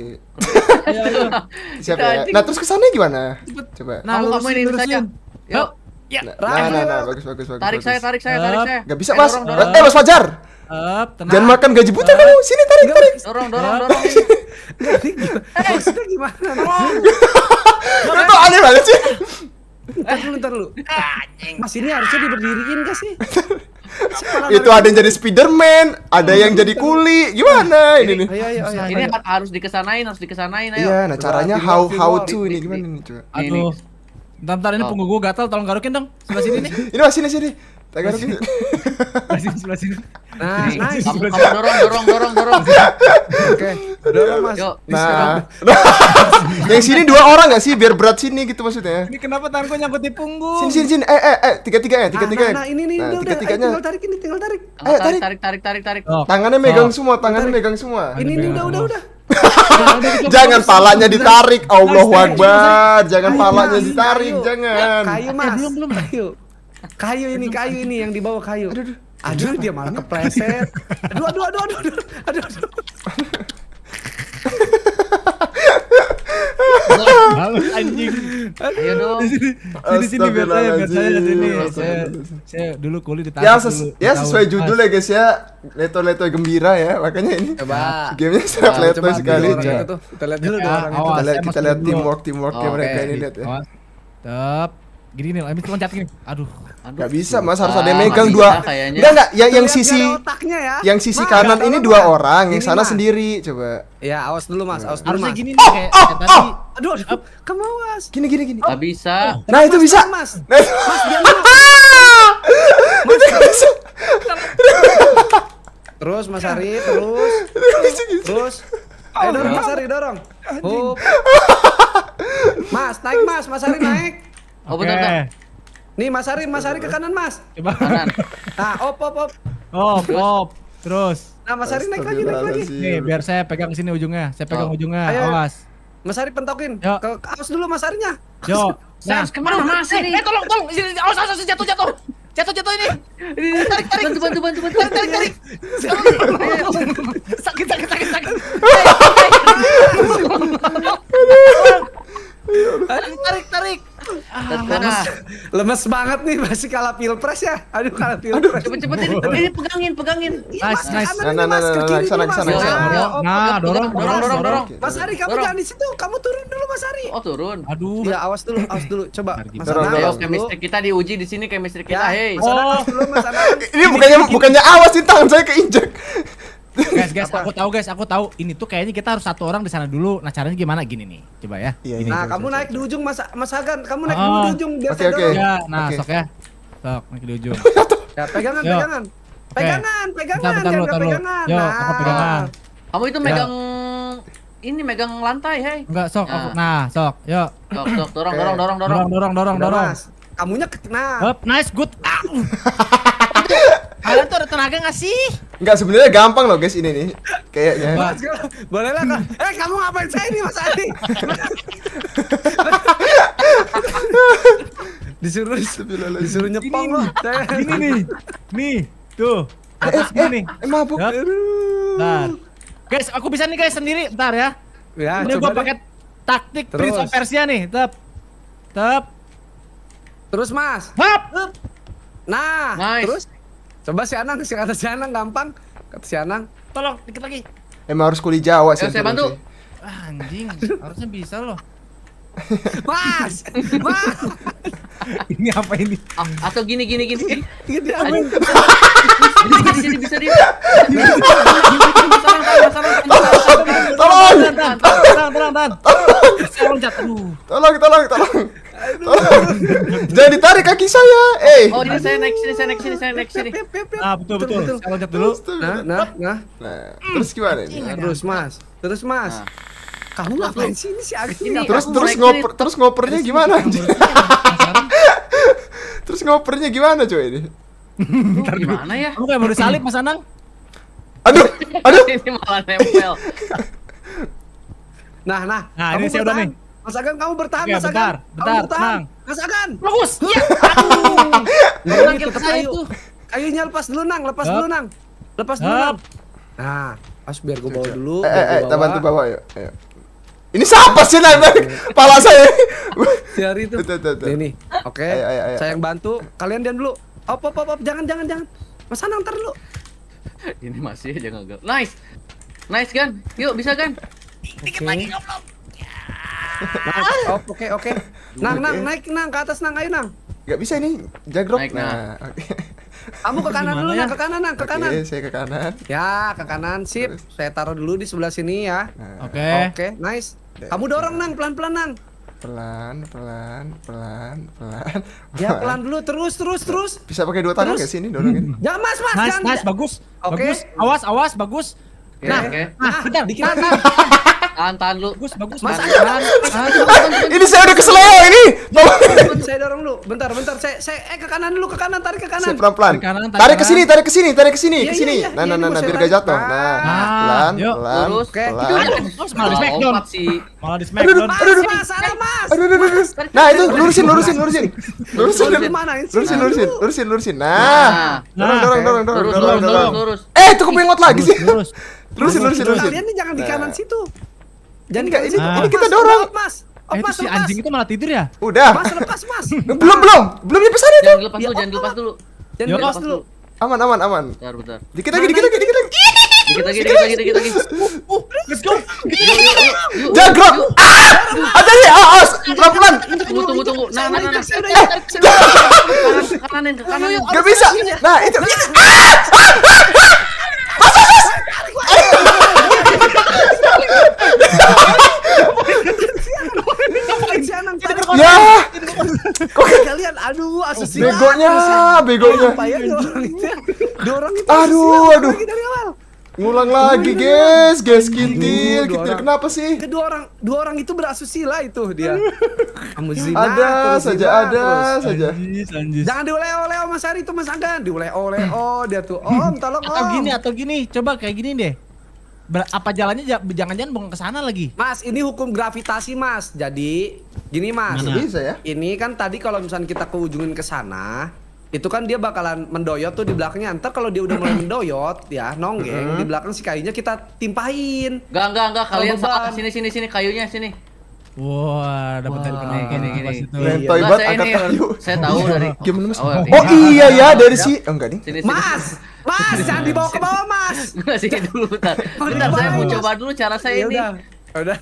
Siap ya. Nah, terus kesannya gimana? Coba. Nah, kamu ini saja. Yuk. Ya, nah, nah, nah, bagus, bagus, bagus. Tarik saya, tarik saya, tarik saya. Gak bisa, eh, Mas. Eh, eh, Mas Fajar up, tenang. Jangan makan gaji buta up. kamu. Sini tarik, tarik. Dorong, dorong, dorong. Eh, maksudnya gimana? Itu aneh banget sih. Eh, ntar dulu, ntar dulu. Mas ini harusnya diberdiriin gak sih? itu ada yang jadi Spiderman, ada iya, yang iya, jadi iya. kuli. Gimana ini nih? ini harus dikesanain, harus dikesanain. Iya, nah caranya how how to ini gimana nih coba? Aduh. Bentar, bentar ini oh. punggung gue gatal, tolong garukin dong. Sebelah sini nih. ini mas sini sini. Tegar sih. Jelasin, sini. Nah, nice. Kamu, dorong, dorong, dorong, dorong. Oke, dorong mas. nah, yang sini dua orang nggak sih? Biar berat sini gitu maksudnya. Ini kenapa tanganku nyangkut di punggung? Sini, sini, sini. Eh, eh, eh, tiga, tiga ya, tiga, ah, tiga. Nah, eh. nah, ini, nih. nah, tiga, tiganya. Tinggal tarik ini, tinggal tarik. Eh tarik, tarik, tarik, tarik, tarik. Oh. Tangannya megang semua, tangannya megang semua. Ini, ini, udah, udah, udah. jangan palanya ditarik, Allah Akbar. Jangan palanya ditarik, jangan. Kayu mas, eh, belum belum kayu kayu ini kayu ini yang dibawa kayu aduh aduh, aduh dia malah kepleset aduh aduh aduh aduh aduh aduh, aduh. Halus anjing. Ayo dong. Di sini, sini biar saya, biar saya di sini. Saya, dulu kulit ditarik ya, ses, Ya sesuai judul ya guys ya. Leto-leto gembira ya. Makanya ini. Coba. Gamenya sangat leto sekali. Kita lihat dulu dong. Kita lihat kita lihat teamwork teamworknya mereka ini lihat ya. Tep. Gini nih, habis loncat gini. Aduh. Aduh, gak bisa mas harus ada yang ah, megang dua enggak enggak yang yang sisi ya. yang sisi kanan ini dua ya. orang yang sana sendiri coba ya awas dulu mas awas dulu mas gini oh, nih kayak, oh, tadi oh. aduh, aduh kamu awas gini gini gini gak bisa oh, nah itu bisa mas nah, mas terus mas Ari terus terus Ayo dorong Mas Ari dorong. Mas naik Mas, Mas Ari naik. Oh benar okay. Nih Mas Ari, Mas Ari ke kanan Mas. Coba. Kanan. Nah, op op op. Op op. Terus. Nah Mas Ari naik lagi naik lagi. Nih biar saya pegang sini ujungnya. Saya pegang oh. ujungnya. Ayo. Awas. Mas Ari pentokin. Yo. Ke, awas dulu Mas Arinya. Yo. Nah. Harus kemana Mas Ari? Eh tolong tolong. Aus awas, jatuh jatuh. Jatuh jatuh ini. Tarik tarik. Bantu bantu bantu bantu. Tarik tarik. Sakit sakit sakit sakit. Tarik, tarik, ah, tarik. lemes, lemes banget nih masih kalah pilpres ya. Aduh kalah pilpres. Cepet-cepet ini, ini pegangin, pegangin. Iya, nice, nice. Nah, nah, nah, nah, sana, sana, Nah, nah dorong, dorong, dorong, dorong. Mas Ari, kamu jangan di situ. Kamu turun dulu, Mas Ari. Oh, turun. Aduh. Ya, awas dulu, awas dulu. Coba. Mas Ari, chemistry kita diuji di sini, chemistry ya, kita. Hei. Oh. Ini bukannya bukannya awas sih tangan saya keinjek guys, guys, Apa? aku tahu guys, aku tahu. Ini tuh kayaknya kita harus satu orang di sana dulu. Nah, caranya gimana gini nih? Coba ya. Iya, gini, iya, nah, coba, iya, kamu coba, iya, naik coba. di ujung Mas Mas Hagan, kamu naik oh. di ujung biar okay, okay. Ya, nah, okay. sok ya. Sok, naik di ujung. Ya, ya, pegangan, Yo. pegangan. Okay. Pegangan, pegangan, bentar, bentar, jangan bentar, pegangan. Yo, nah. aku pegangan. Kamu itu ya. megang ya. ini megang lantai, hei. Enggak, sok. Nah, aku, nah, nah sok. Yuk. Sok, sok, dorong, dorong, dorong, dorong. Dorong, dorong, dorong, dorong. Kamunya kena. Hop, Nice, good. Ah. Kalian tuh ada tenaga gak sih? Enggak sebenarnya gampang loh guys ini nih. Kayaknya. boleh lah. kak Eh kamu ngapain saya ini Mas Adi? disuruh disuruh nyepong loh. ini nih. Nih, tuh. Atas eh, eh, nih. Eh, mabuk. Bentar. Guys, aku bisa nih guys sendiri. Bentar ya. Ya, ini gua pakai taktik Terus. Prince of Persia nih. Tep. Tep. Terus Mas. Hap. Nah, nice. terus Coba si Anang, si kata si Anang gampang. Kata si Anang. Tolong, dikit lagi. Emang harus kuliah Jawa sih. Saya bantu. anjing, harusnya bisa loh. Mas, mas. ini apa ini? Oh, atau gini gini gini. Gini apa? Gini gini gini bisa di. Tolong, tolong, tolong, tolong, tolong, tolong, tolong, tolong, tolong, tolong, tolong, tolong, tolong, tolong, Jangan ditarik kaki saya. Eh. Oh, ini saya naik sini, saya naik sini, saya naik sini. Nah, betul betul. betul. Saya loncat dulu. Nah, nah, nah, nah. terus gimana ini? Nah, terus, Mas. Terus, Mas. Nah. Kamu ngapain sini sih Terus terus ngoper terus ngopernya gimana? terus ngopernya gimana coy ini? Entar gimana ya? Kamu kayak baru salib Mas Anang? Aduh, aduh. Ini malah nempel. Nah, nah. Nah, ini saya udah nih. Mas Agan kamu bertahan masakan Mas Agan. Bentar, kamu bentar, Tenang. Mas Agan. Bagus. Ya. Aduh. Nang kita kayu. itu. Kayunya lepas dulu Nang, lepas Hup. dulu Nang. Lepas dulu Nah, pas biar gue bawa dulu. Eh, eh, eh, bantu bawa yuk. Ayo. Ini siapa sih Nang? Pala saya. Siari itu. Tuh, tuh, tuh. Ini. Oke. Okay. Saya yang bantu. Kalian diam dulu. Op, op, op, op. Jangan, jangan, jangan. Mas Anang ntar dulu. Ini masih aja gagal. Nice. Nice, kan Yuk, bisa, kan Dikit lagi, goblok. Nah, oke oke. Nang nang ya. naik nang ke atas nang ayo nang. Gak bisa ini jagrok. Naik, nah. Kamu ke kanan dulu nang ya? ke kanan nang ke kanan. Oke, saya ke kanan. Ya, ke kanan sip. Saya taruh dulu di sebelah sini ya. Nah. Oke. Oke, nice. Kamu dorong nang pelan-pelan nang. Pelan, pelan, pelan, pelan. Ya pelan dulu terus terus terus. Bisa pakai dua tangan enggak sih ini dorongin? Ya Mas, Mas. Nice, jangan. nice, bagus. Oke. Okay. Bagus. Awas, awas, bagus. Okay. Nah, okay. nah, nah, dikit. Nah, nah. Tahan, tahan lu. Bagus, bagus. Mas, ini saya udah keseleo ini. saya dorong lu. Bentar, bentar. Saya saya eh ke kanan dulu, ke kanan, tarik ke kanan. Pelan-pelan. Tarik ke sini, tarik ke sini, tarik ke sini, iya, ke iya, sini. Iya. Nah, nah, nah, nah, biar gak jatuh. Nah, ah. pelan, pelan. terus Malah di smackdown. Malah di smackdown. Aduh, aduh, aduh, salah mas. Aduh, aduh, aduh. Nah, itu lurusin, lurusin, lurusin. Lurusin, lurusin, lurusin, lurusin, lurusin. Nah. nah dorong, dorong, dorong, dorong, dorong, dorong. Eh, itu kepengot lagi sih. Lurusin, lurusin, lurusin. Kalian ini jangan di kanan nah. situ. Jangan enggak ini, ah. ini kita dorong. Mas, mas. Oh, eh, mas, si lepas. anjing itu malah tidur ya? Udah. Mas lepas, Mas. belum, belum. Belum di pesan itu. Jangan lepas dulu, ya, jangan lepas dulu. Ya, jangan lepas dulu. Aman, aman, aman. Bentar, bentar. Dikit lagi, dikit lagi, dikit lagi. Dikit lagi, dikit lagi, dikit lagi. Uh, uh, let's go. Jagrok. Ah! Ada nih, oh, awas. Oh, pelan-pelan. Tunggu, tunggu, tunggu. Nah, nah, nah. nah. Eh, eh. Kanan, kanan, kanan. Enggak bisa. Nah, itu. Ah! ah! ah! Ya, kok kalian aduh asusila. begonya, begonya. Dorong itu. Aduh, aduh. Ngulang lagi, guys. Guys, kintil. Kintil kenapa sih? Kedua orang, dua orang itu berasusila itu dia. Kamu zina. Ada saja, ada saja. Jangan dioleh-oleh Mas Ari itu Mas Angga. Dioleh-oleh oh dia tuh. Om, tolong Om. Atau gini, atau gini. Coba kayak gini deh. Ber apa jalannya jangan-jangan bukan ke sana lagi? Mas, ini hukum gravitasi, Mas. Jadi gini, Mas. Mana? Bisa ya? Ini kan tadi kalau misalnya kita keujungin ke sana, itu kan dia bakalan mendoyot tuh di belakangnya. Entar kalau dia udah mulai mendoyot ya, nonggeng di belakang si kayunya kita timpahin. Enggak, enggak, enggak. Kalian salah. Sini sini sini kayunya sini. Wah, dapat dari penonton gini, gini. itu. Rentoy iya, iya, angkat kayu. Saya tahu dari game Mas? Oh, oh iya ya dari si oh, enggak nih. Mas, Mas jangan dibawa ke bawah Mas. Enggak sih dulu bentar. Bentar saya mau coba dulu cara saya ya ini. Ya udah.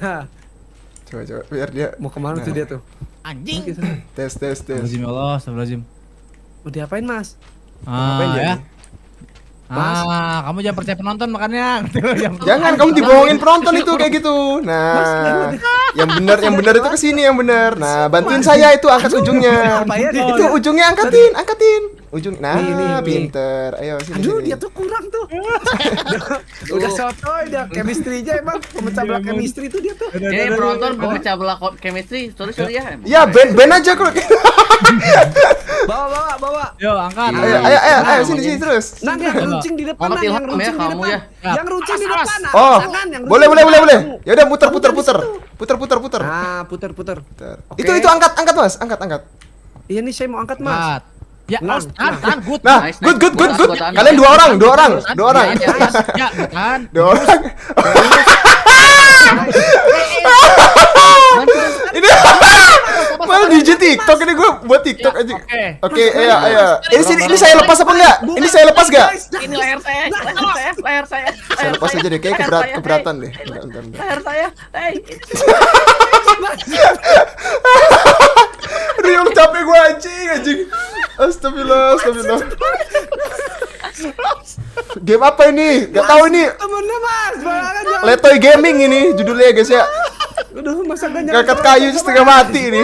Coba coba biar dia mau kemana nah. tuh dia tuh. Anjing. Tes tes tes. Lazim ya Allah, Udah apain Mas? Ah, ya. Mas. Ah, kamu jangan percaya penonton makanya. jangan kamu dibohongin gitu. penonton itu kayak gitu. Nah, yang benar yang benar itu kesini yang benar. Nah, bantuin saya itu angkat ujungnya. Ya? Itu ujungnya angkatin, angkatin ujung nah nih, nih, pinter ayo sini aduh sini. dia tuh kurang tuh udah sotoy dia chemistry-nya emang pemecah belah iya, chemistry tuh dia tuh ini eh, penonton pemecah belah chemistry sorry sorry ya ya ben ben aja kok gitu. bawa bawa bawa yo angkat ayo ayo ayo, ayo sini sini terus nah yang runcing di depan nah, yang runcing di depan ya. Ya. yang runcing di depan oh boleh boleh boleh boleh ya udah putar putar putar putar putar putar ah putar putar itu itu angkat angkat mas angkat angkat iya nih saya mau angkat mas Ya, nah, nah, nah, good. Nah, nice, good, good, good, good. Kalian dua orang, dua orang, ya, ya, ya, dua orang. Dua orang. Ini malah di TikTok ini gue buat ya, TikTok aja. Oke, iya iya. Ini sini ini saya lepas apa enggak? Ini saya lepas enggak? Ini layar saya, layar saya, layar saya. Saya lepas aja deh, kayak keberat keberatan deh. Layar saya. Hey. Riung capek gue anjing anjing. Astagfirullah, astagfirullah. Game apa ini? Gak tau ini. Letoy Gaming ini judulnya guys ya. Udah masa nyangka. Ngangkat kayu gitu, setengah mati ini.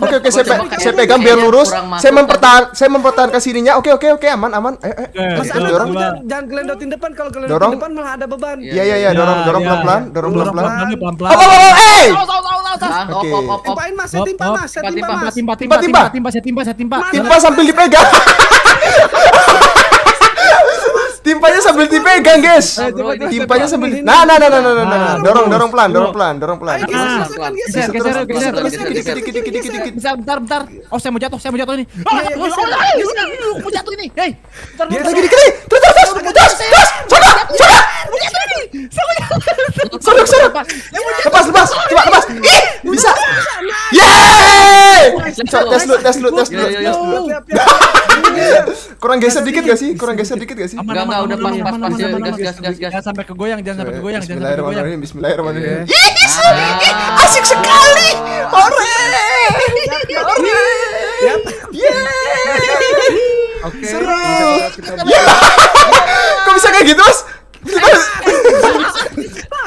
Oke oke saya, pe saya pegang biar lurus. Saya mempertahan saya mempertahankan sininya. Oke oke oke aman aman. Eh, eh. Mas Anak dorong. Jangan gelendotin depan kalau gelendotin depan malah ada beban. Iya iya iya, iya. iya, iya dorong dorong pelan-pelan, dorong pelan-pelan. Pelan-pelan. Oh, eh. Oke. Timpain Mas, timpa Mas, timpa Mas. Timpa timpa timpa timpa timpa timpa timpa sambil dipegang. timpanya sambil dipegang guys timpanya sambil nah nah nah nah nah nah, nah, nah. nah dorong dorong pelan dorong pelan dorong pelan geser bentar bentar oh saya mau jatuh saya mau jatuh ini mau jatuh ini hei terus terus terus terus terus Sorok, sorok. Lepas, lepas. Coba lepas. Ih, bisa. Yeay! Tes lu, tes lu, tes lu. Kurang geser dikit gak sih? Kurang geser dikit gak sih? Enggak, enggak, udah pas, pas, pas. Gas, gas, gas, gas. Jangan sampai kegoyang, jangan sampai kegoyang, jangan sampai kegoyang. Bismillahirrahmanirrahim. Ih, ah. asik sekali. Hore! Hore! Yeay! Oke. Seru. Ya bisa kayak gitu mas?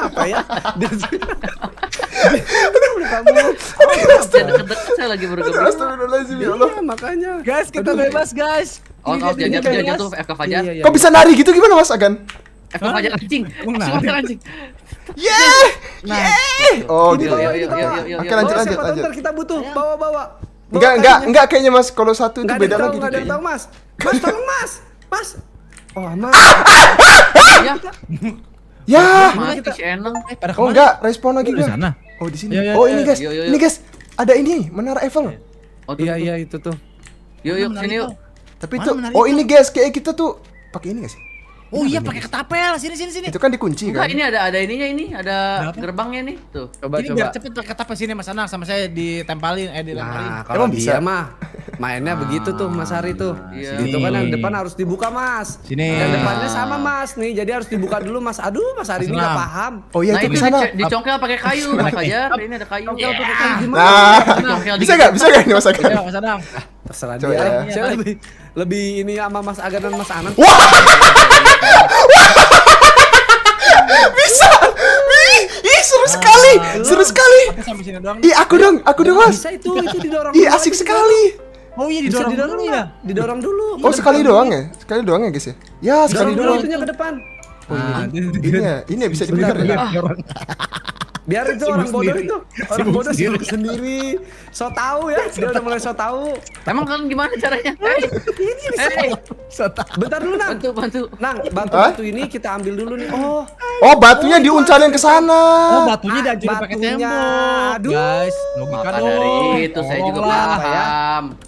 Apa ya? deket kamu. saya lagi bergerak. Makanya. Guys kita bebas guys. Oh kalau dia jatuh jatuh FK Fajar. Kok bisa nari gitu gimana mas Agan? FK Fajar anjing. Anjing anjing. Yeah. Nah. Yeah. Oh gitu. Oke lanjut lanjut lanjut. Kita butuh bawa bawa. Enggak enggak enggak kayaknya mas kalau satu itu beda lagi. Enggak ada tahu mas. Mas tolong mas. Mas Oh, aman. Ah, ah, ah, ya. ya. Oh, enggak, respon lagi oh, gua. Oh, di sini. Iya, iya, oh, iya. ini guys. Ini guys, ada ini, Menara Eiffel. Oh, iya iya itu tuh. Yuk, yuk sini yuk. Tapi itu oh ini guys, kayak kita tuh pakai ini gak sih? Oh iya pakai ketapel. Sini sini sini. Itu kan dikunci kan? ini ada ada ininya ini, ada gerbangnya nih. Tuh, coba ini coba. Biar cepet pakai ketapel sini Mas Anang sama saya ditempelin eh dilempelin. Nah, kalau bisa mah mainnya ah, begitu tuh Mas Hari tuh. Iya. iya. Itu kan yang depan harus dibuka Mas. Sini. Yang depannya sama Mas nih. Jadi harus dibuka dulu Mas. Aduh Mas Hari ini nggak paham. Oh iya nah, itu sana. Dicongkel pakai kayu Mas Fajar. Ini ada kayu. yeah. kayu gimana? Nah, bisa nggak? Bisa nggak ini Mas Agan? Mas Anam. Terserah dia. Ya. lebih lebih ini sama Mas Agan dan Mas Anam. Wah. Bisa. Ah, seru sekali. Seru sekali. Ih, aku dong, aku dong, Mas. Bisa itu, itu didorong. asik sekali. Oh iya didorong, didorong dulu ya? Didorong dulu. Oh sekali doang ya? Sekali doang ya guys ya? Ya sekali doang. Didorong ke depan. Ah, oh, ah. Iya. ini, ini ya, ini ya bisa diputar ya biar itu orang bodoh itu orang bodoh sendiri. sibuk sendiri so tau ya dia udah mulai so tau emang kan gimana caranya hey, ini hey. so tau bentar dulu nang bantu bantu nang bantu batu ini kita ambil dulu nih oh oh batunya oh, ke sana oh batunya ah, diajuin pakai tembok guys logika dari itu saya juga paham ya.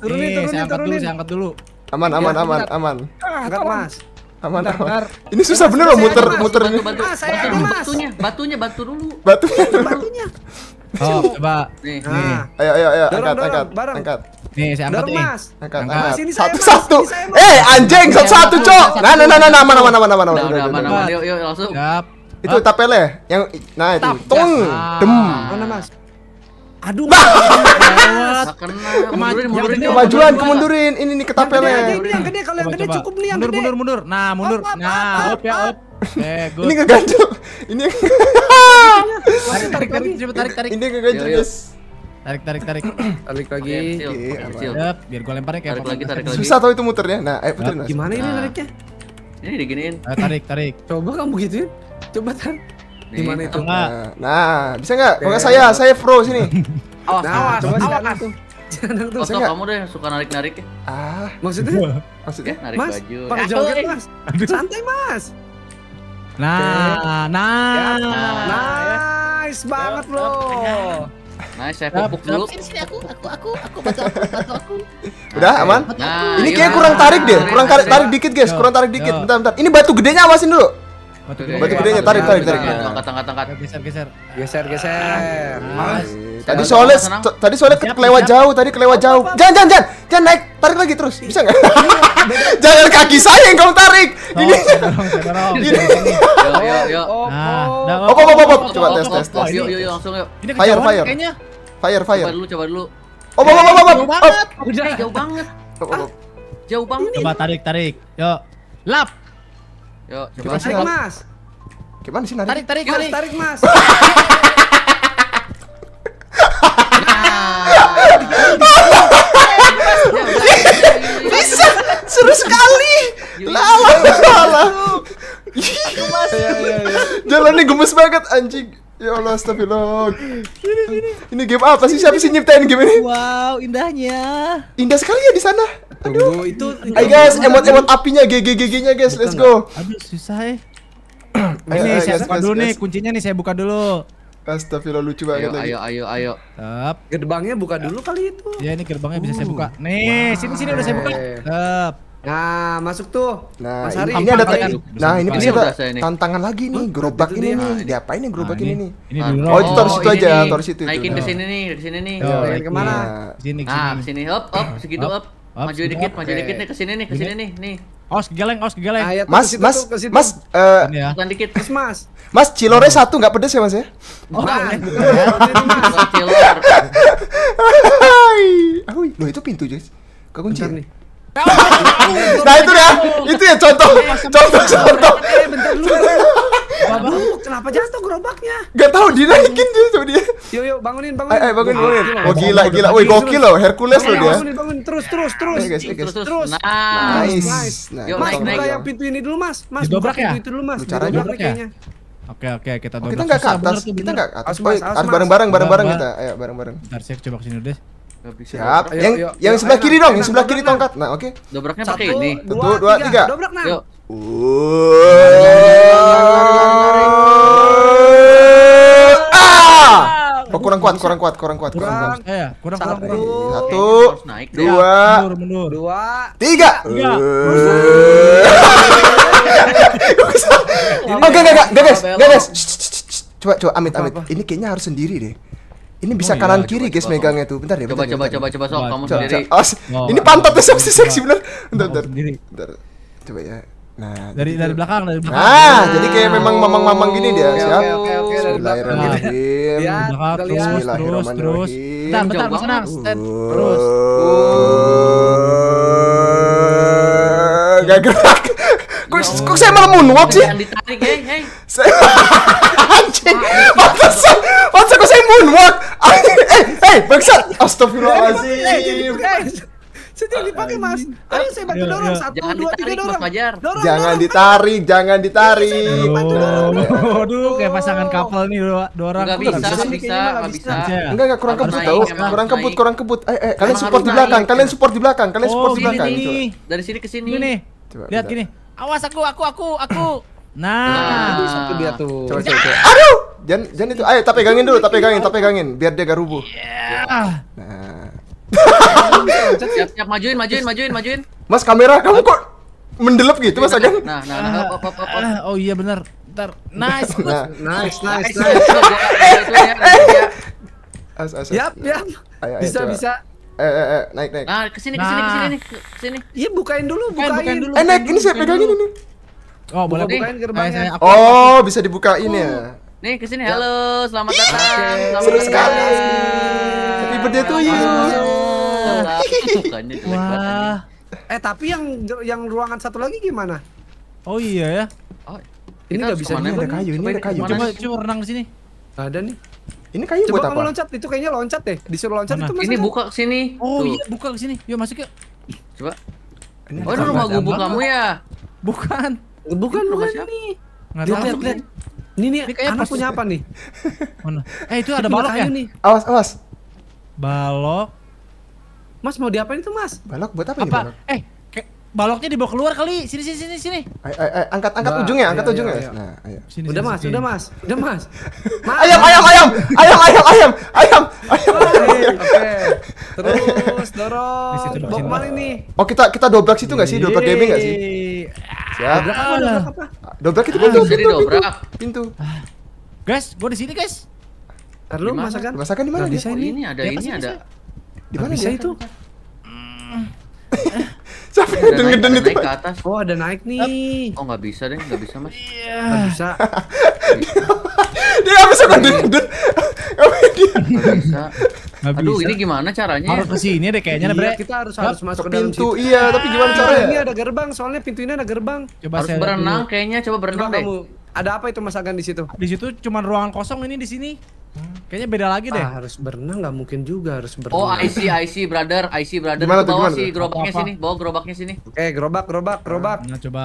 turunin turunin turunin angkat dulu aman aman iya, aman aman angkat ah, mas aman bentar, aman. Bentar. Ini susah bener loh muter mas, muter batu, batu, mas, Batu, batu, batunya, batunya, batu dulu. Batunya. Batunya. Oh, coba. Nih. Nih. Ah. Ayo ayo ayo dorong, angkat dorong, angkat bareng. angkat. Nih, saya angkat nih. Mas. Angkat, angkat. angkat. Sini satu mas. satu. Eh, anjing satu satu, Cok. Nah, nah, nah, nah, nah, mana mana mana mana. Yuk, yuk langsung. Itu tapele yang nah itu. Tung. Dem. Mana, Mas? Aduh. bah Mundurin, mundurin, kemajuan, kemundurin. Ini nih ketapelnya. Ini yang gede, kalau yang gede cukup nih yang gede. Mundur, mundur, nah, mundur. Nah, mundur. Nah, op ya, op. Eh, Ini keganjel. Ini tarik, tarik, coba tarik, tarik. Ini keganjel, guys. Tarik, tarik, tarik. Tarik lagi. biar gua lemparnya kayak Tarik lagi, tarik lagi. Susah tau itu muternya. Nah, eh puterin. Nah, gimana ini tariknya Ini diginiin. Eh, tarik, tarik. Coba kamu gituin. Coba tarik. Di mana itu? Nah, nah bisa nggak? Pokoknya saya, saya pro sini. Awas, nah, awas, coba awas. Tuh. Jangan tuh. Oh, kamu deh suka narik-narik ya. Ah, maksudnya? Iya. Maksudnya eh, narik mas, baju. Mas, pakai eh, joget, eh, Mas. Santai, Mas. Nah, nah, nah, nice banget loh. Nah, saya pupuk dulu. Sini aku, aku, aku, aku bantu aku, bantu aku. Udah nah, aman? Iya. Nah, ini kayaknya kurang iya. tarik deh, kurang tarik, tarik dikit guys, kurang tarik dikit. Bentar, bentar. Ini batu gedenya awasin dulu. Batu gede. Batu gedenya tarik tarik tarik. Angkat angkat angkat. Geser geser. Geser geser. Ah. Mas. Tadi soalnya tadi soalnya kelewat jauh, tadi kelewat jauh. Jangan jangan jangan. Jangan naik, tarik lagi terus. Bisa enggak? Iya, iya, iya. jangan kaki saya yang kamu tarik. Oh, ini. Ini. Yo yo yo. Oh, oh, oh, coba oh, tes oh, tes tes. Yo yo yo langsung yuk. Fire fire. Kayaknya. Fire fire. Coba dulu coba dulu. Oh, oh, oh, oh, oh. Jauh banget. Jauh banget. Jauh banget. Coba tarik tarik. Yo. Lap. Yuk, coba Gimana tarik, Mas. Gimana sih narik? Tarik, tarik, tarik. tarik, Mas. Nah. Bisa, seru sekali. Lala, lala. Iya, iya, iya. Jalannya gemes banget anjing. Ya Allah, astagfirullah. Ini game apa sih? Siapa sih nyiptain game ini? Wow, indahnya. Indah sekali ya di sana. Tunggu itu. Ayo guys, emot-emot apinya, GGGG-nya guys, let's go. Aduh susah eh. ini ayo, saya buka dulu nih, kuncinya nih saya buka dulu. Astagfirullah lucu banget ayo, lagi. Ayo ayo ayo. Tep. Gerbangnya buka dulu kali itu. Ya ini gerbangnya uh. bisa saya hmm. buka. Nih, sini sini udah saya buka. Tep. Nah, masuk tuh. Nah, Mas Hari, ini, ini ada kan? Nah, ini pasti tantangan lagi nih, gerobak ini nih. Diapain nih gerobak nah, ini nih? Nah, oh, itu taruh oh, situ aja, taruh situ. Naikin ke sini nih, ke sini nih. Kemana? Sini, sini. Ah, sini. Hop, hop, segitu hop. Ops, maju dikit, okay. dikit nih ke sini nih, ke sini nih, nih. Os geleng, os geleng. mas, mas, mas, mas, mas, uh, bukan dikit, mas, mas. Mas cilornya satu nggak pedes ya mas ya? Oh, iya. bukan. Cilor. Loh itu pintu guys. Kekunci. Bentar, ya? nih nah itu ya itu ya contoh iya, iya, contoh iya. contoh eh bentar lu Bagus, kenapa jatuh gerobaknya? Gak tau, dinaikin dia tuh dia Yuk, yuk, bangunin, bangunin Eh, eh bangunin, bangunin Oh gila, gila, woi gokil loh, Hercules loh dia Bangunin, bangunin, terus, terus, terus Terus, terus Nice Mas, buka yang pintu ini dulu, mas Mas, buka ya? pintu itu dulu, mas cara ya? kayaknya Oke oke kita oh, dobrak. kita nggak ke atas, kita nggak atas. bareng bareng bareng bareng kita. Ayo bareng bareng. Ntar saya coba kesini deh. Siap. Ayo, yang ayo, yang ayo, sebelah ayo, kiri dong, yang sebelah kiri tongkat. Nah, oke. Okay. Dobraknya pakai ini. Satu, dua, tiga. Dobrak nah. Yuk. Ah! Oh, kurang kuat, kurang kuat, kurang kuat, kurang kuat. Eh, kurang kurang kurang. Satu, dua, dua, tiga. Oke, oke, oh, enggak, guys, guys. Coba, coba, amit, amit. Ini kayaknya harus sendiri deh. Ini bisa oh, iya, kanan iya, kiri guys megangnya tuh. Bentar ya. Coba bentar, coba bentar. coba coba sok kamu sendiri. Oh, coba. Oh, oh, ini pantatnya seksi seksi bener. Bentar bentar. Bentar. Coba ya. Nah, dari dari belakang dari belakang. Ah, ah, jadi kayak memang mamang-mamang gini dia, siap. Oke oke oke dari belakang. Ya, terus terus terus. Bentar bentar terus Terus. Gak gerak. Kok, ya kok saya malah moonwalk sih? Yang ditarik, hei, hei. Saya anjing. Pantesan, pantesan moonwalk anjing eh eh bangsat astagfirullahaladzim Setiap dipakai mas. Ayo saya bantu dorong satu jangan dua tiga dorong. dorong. Jangan ditarik, jangan ditarik. aduh, kayak pasangan kapal nih dorong. Enggak bisa, bisa, Gak bisa. Enggak gak kurang kebut tau kurang kebut, kurang kebut. Eh eh kalian support di belakang, kalian support di oh, belakang, kalian support di belakang. Dari sini ke sini. Nih. Lihat gini. Awas aku, aku, aku, aku. Nah, nah. nah. satu dia tuh. Nah. Coba coba. Aduh. Jangan jangan itu. Ayo, tapi pegangin dulu, tapi pegangin, tapi pegangin biar dia gak rubuh. Yeah. Nah. siap, siap majuin, majuin, majuin, majuin. Mas kamera, kamu kok mendelep gitu Mas aja Nah, nah, nah, ah, Oh iya benar. ntar Nice, nah, nice, nice, nice. As, as, Yap, yap. bisa, bisa. Eh, eh, eh, naik, naik. Nah, kesini, kesini, sini, kesini, nah. sini. Iya, bukain dulu, bukain. bukain dulu. Eh, naik, ini saya pegangin ini. Oh, boleh bukain gerbangnya. Oh, bisa dibukain ya. Oh. Nih kesini, ya. halo, selamat datang. Okay. Selamat Seru sekali. Happy birthday to you. Bukannya Eh tapi yang yang ruangan satu lagi gimana? Oh iya ya. Oh, ini nggak bisa nih, ada kayu, ini ada kayu. Coba coba renang kesini. ada nih. Ini kayu buat apa? Coba loncat, itu kayaknya loncat deh. Disuruh loncat itu masuk. Ini buka ke sini. Oh iya, buka ke sini. Yuk masuk yuk. Coba. Ini oh, rumah gubuk kamu ya? Bukan. Bukan, bukan ini. Enggak tahu. Lihat, ini nih, anak punya apa nih? Mana? Eh itu ada balok ya? Nih. Awas, awas. Balok. Mas mau diapain tuh mas? Balok buat apa, apa? ya balok? Eh baloknya dibawa keluar kali. Sini sini sini sini. Ay, eh, eh, eh, angkat angkat nah, ujungnya, angkat iya, ujungnya. Iya, iya. Nah, ayo. Iya. Sini, udah, sini, mas, sini. udah mas, udah mas, udah mas. Ayam ayam ayam ayam ayam ayam ayam ayam. Oke. Oh, iya, iya, Terus dorong. Situ, Bawa mana ini? Oh kita kita dobrak situ enggak sih? Dobrak gaming enggak sih? Siap. Dobrak apa? Dobrak apa? Dobrak itu pintu. Ah, Pintu. Pintu. Guys, gua di sini guys. Ntar lu masakan. Masakan di mana? Nah, di sini. ada ini ada. Di mana sih itu? Siapa yang ngeden-ngeden itu? Oh, ada naik nih. Oh, nggak bisa deh, nggak bisa, Mas. Iya. Nggak bisa. Dia nggak bisa Gak Nggak bisa. Gak Aduh, ini gimana caranya? Harus ke sini deh kayaknya, Bre. Iya, kita harus harus masuk ke dalam pintu. Iya, tapi gimana iya, caranya? Ini ada gerbang, soalnya pintu ini ada gerbang. Coba harus berenang dulu. kayaknya, coba berenang coba deh. ada apa itu Mas Agan di situ? Di situ cuma ruangan kosong ini di sini. Kayaknya beda lagi deh. Ah, harus berenang nggak mungkin juga harus berenang. Oh, IC IC brother, IC brother. Gimana, bawa sih gerobaknya sini, bawa gerobaknya sini. Oke, okay, gerobak, gerobak, gerobak. Nah, coba.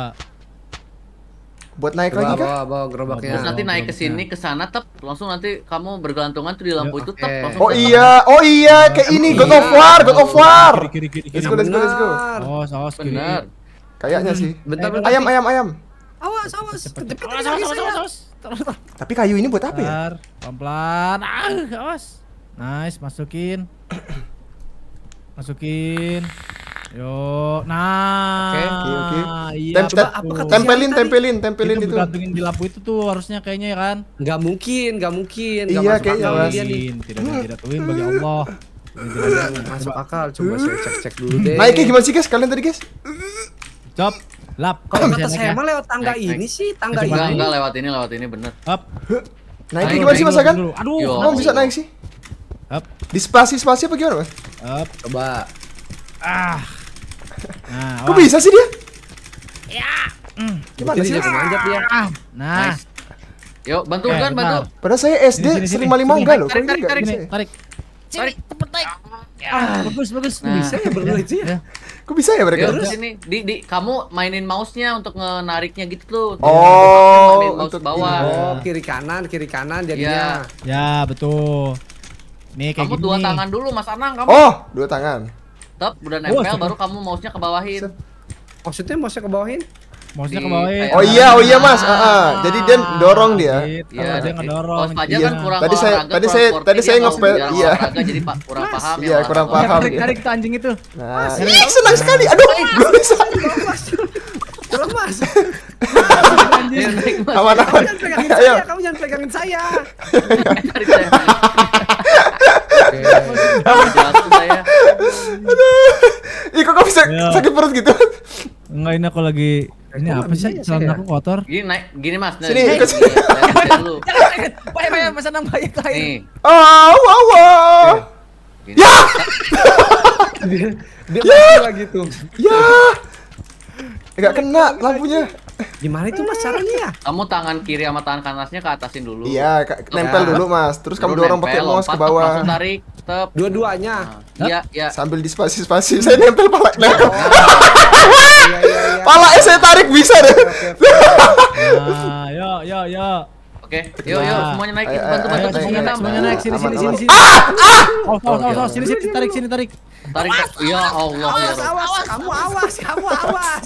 Buat naik coba, lagi kan? Bawa, bawa gerobaknya. Terus nanti naik ke sini, ke sana tep, langsung nanti kamu bergelantungan tuh di lampu okay. itu tep. Langsung oh iya, oh iya, kayak ini iya. God of War, God of War. Kiri, kiri, kiri, kiri. Let's go, let's go, let's go. Oh, sawas kiri. Benar. Kayaknya sih. Bentar, eh, bentar. Ayam, ayam, ayam. Awas, awas. Awas, awas, awas. Tapi kayu ini buat apa ya? Pelan-pelan. Ah, awas. Nice, masukin. masukin. Yo, nah. Oke, okay, oke. Okay, okay. Tem tempelin, tempelin, tempelin itu. itu. Gantungin di lampu itu tuh harusnya kayaknya ya kan? Gak mungkin, gak mungkin, Gak iya, kayaknya akal dia Tidak Tidak diratuin bagi Allah. masuk akal, coba saya cek-cek dulu nah, deh. Naiknya gimana sih guys? Kalian tadi guys? Cop. Lap. Kalau kata saya lewat tangga naik, ini naik. sih, tangga Cuma ini. Enggak, lewat ini, lewat ini bener. Up. Naik gimana sih Mas Agan? Aduh, kamu bisa naik sih? Up. Di spasi-spasi apa gimana, Mas? Up. Coba. Ah. Nah, Kok bisa sih dia? Ya. Mm. Gimana sih? Dia manjat dia. Ah. Nah. Nice. Yuk, bantu kan, bantu. Padahal saya SD sering maling mangga loh. Tarik, tarik, tarik. Cari cepet naik. Ya. Ah, bagus, bagus. Nah, bisa ya berdua itu ya? Kok bisa ya mereka? Terus ya, ini, di, di, kamu mainin mouse-nya untuk nariknya gitu tuh. Oh, mouse untuk bawah. Nah. Oh, kiri kanan, kiri kanan jadinya. Ya, ya betul. Nih kayak kamu gini. dua tangan dulu Mas Anang kamu. Oh, dua tangan. Tep, udah nempel oh, baru kamu mouse-nya ke bawahin. Maksudnya mouse-nya ke bawahin? Mouse-nya ke bawah. Oh iya, oh iya Mas. Ah, ah. Jadi dia dorong dia. Iya, iya dia ngedorong. Pajak kan iya. kurang Tadi saya tadi saya tadi saya ngepel. Iya. Jadi Pak kurang paham ya. Iya, kurang paham. Tarik iya. tarik anjing itu. Nah, senang sekali. Aduh, belum bisa. Tolong Mas. Aman aman. Ayo. Kamu jangan pegangin saya. Tarik saya. Aduh. Ih, kok bisa sakit perut gitu? Enggak ini aku lagi eh, ini apa sih celana ya? aku kotor? Gini naik gini Mas. Nah, sini ikut sini. Pakai pakai nang baik lain. Oh, wow, wow. Ya. Dia ya! lagi tuh. Ya. Enggak kena lampunya. Gimana itu mas caranya ya? Kamu tangan kiri sama tangan kanannya ke atasin dulu. Iya, kan? nempel dulu mas. Terus kamu dorong pakai mouse ke bawah. Langsung tarik tetap dua-duanya iya nah. iya, iya. sambil dispasi-spasi saya nempel pala nempel oh, ah, ya, iya, iya, ya. pala saya tarik bisa deh nah, yo yo yo Oke, okay. yuk yuk semuanya naik, bantu bantu semuanya naik, semuanya naik sini sini sini sini. Ah ah. Oh oh oh sini sini tarik sini tarik. Tarik ya Allah Awas awas kamu awas kamu awas.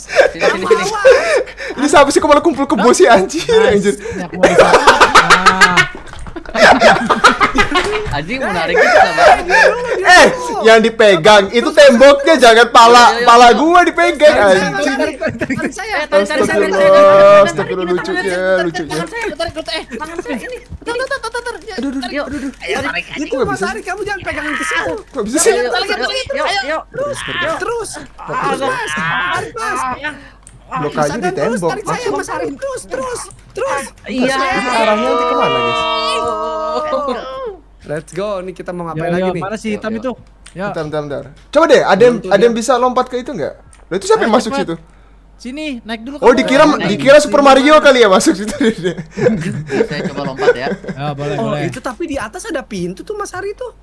Ini siapa sih kok malah kumpul bos sih anjir anjir. Nah. Anjing menarik kita banget. Eh, eh, yang dipegang itu temboknya jangan pala iya, iya, iya. pala gua dipegang anjing. Tarik saya, tarik saya, tarik saya. Eh, astagfirullah lucunya, ya, lucunya. Tarik saya, eh tangan saya ini. Tarik, tarik, tarik. Aduh, aduh, aduh. Ayo tarik. Itu Mas Ari kamu jangan pegang ke situ. Enggak bisa sih. Ayo, terus, terus. Terus. Tarik, Mas. Blok aja di tembok. Tarik saya, Mas Ari. Terus, terus, terus. Iya. Arahnya nanti kemana, guys? Let's go. Nih kita mau ngapain ya, ya, lagi nih? Mana sih hitam itu? Ya. Bentar, bentar, bentar. Coba deh, ada yang ada yang bisa lompat ke itu nggak? Lah itu siapa yang masuk situ? Sini, naik dulu. Oh, dikira naik. dikira Super Mario kali ya masuk situ. Saya coba lompat ya. Ya, boleh, oh, boleh. itu tapi di atas ada pintu tuh Mas Hari tuh.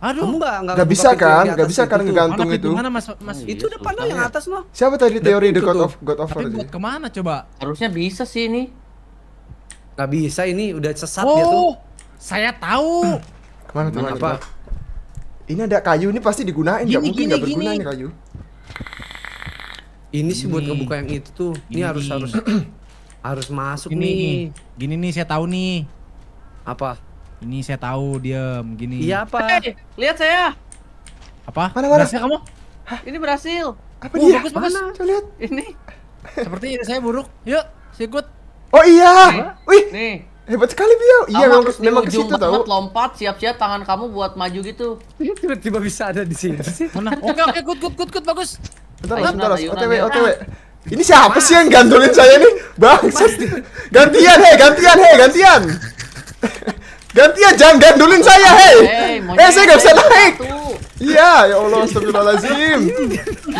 Aduh. Kamu nggak nggak kan? bisa kan? Nggak bisa kan ngegantung itu. Mana Mas Mas? Oh, iya, itu depan lo ya. yang atas loh. Siapa tadi teori The God of God of War? Tapi buat kemana coba? Harusnya bisa sih ini. Gak bisa ini udah sesat dia oh, tuh. Saya tahu. Mana tuh? apa? Ini ada kayu, ini pasti digunain. Gini, gak mungkin gini, gak berguna gini. ini kayu. Ini sih buat ngebuka yang itu tuh. Ini, ini harus harus harus masuk ini, nih. Gini nih saya tahu nih. Apa? Ini saya tahu diam gini. Iya apa? Hey, lihat saya. Apa? Mana mana? Berhasil kamu? Hah? Ini berhasil. Apa uh, dia? Bagus bagus. Coba lihat. Ini. Seperti ini saya buruk. Yuk, sikut. Oh iya. Wih. Nih. Hebat sekali beliau. Iya, memang, memang ke situ tahu. lompat, siap-siap tangan kamu buat maju gitu. Iya, tiba-tiba bisa ada di sini Oke, oke, good, good, good, good, bagus. Bentar, bentar, OTW, OTW. Ini siapa sih yang gantulin saya nih? bang? Gantian, hei, gantian, hei, gantian. Gantian jangan gandulin saya, hei. Hey, eh, saya nggak bisa naik. Iya, ya Allah, astagfirullahalazim.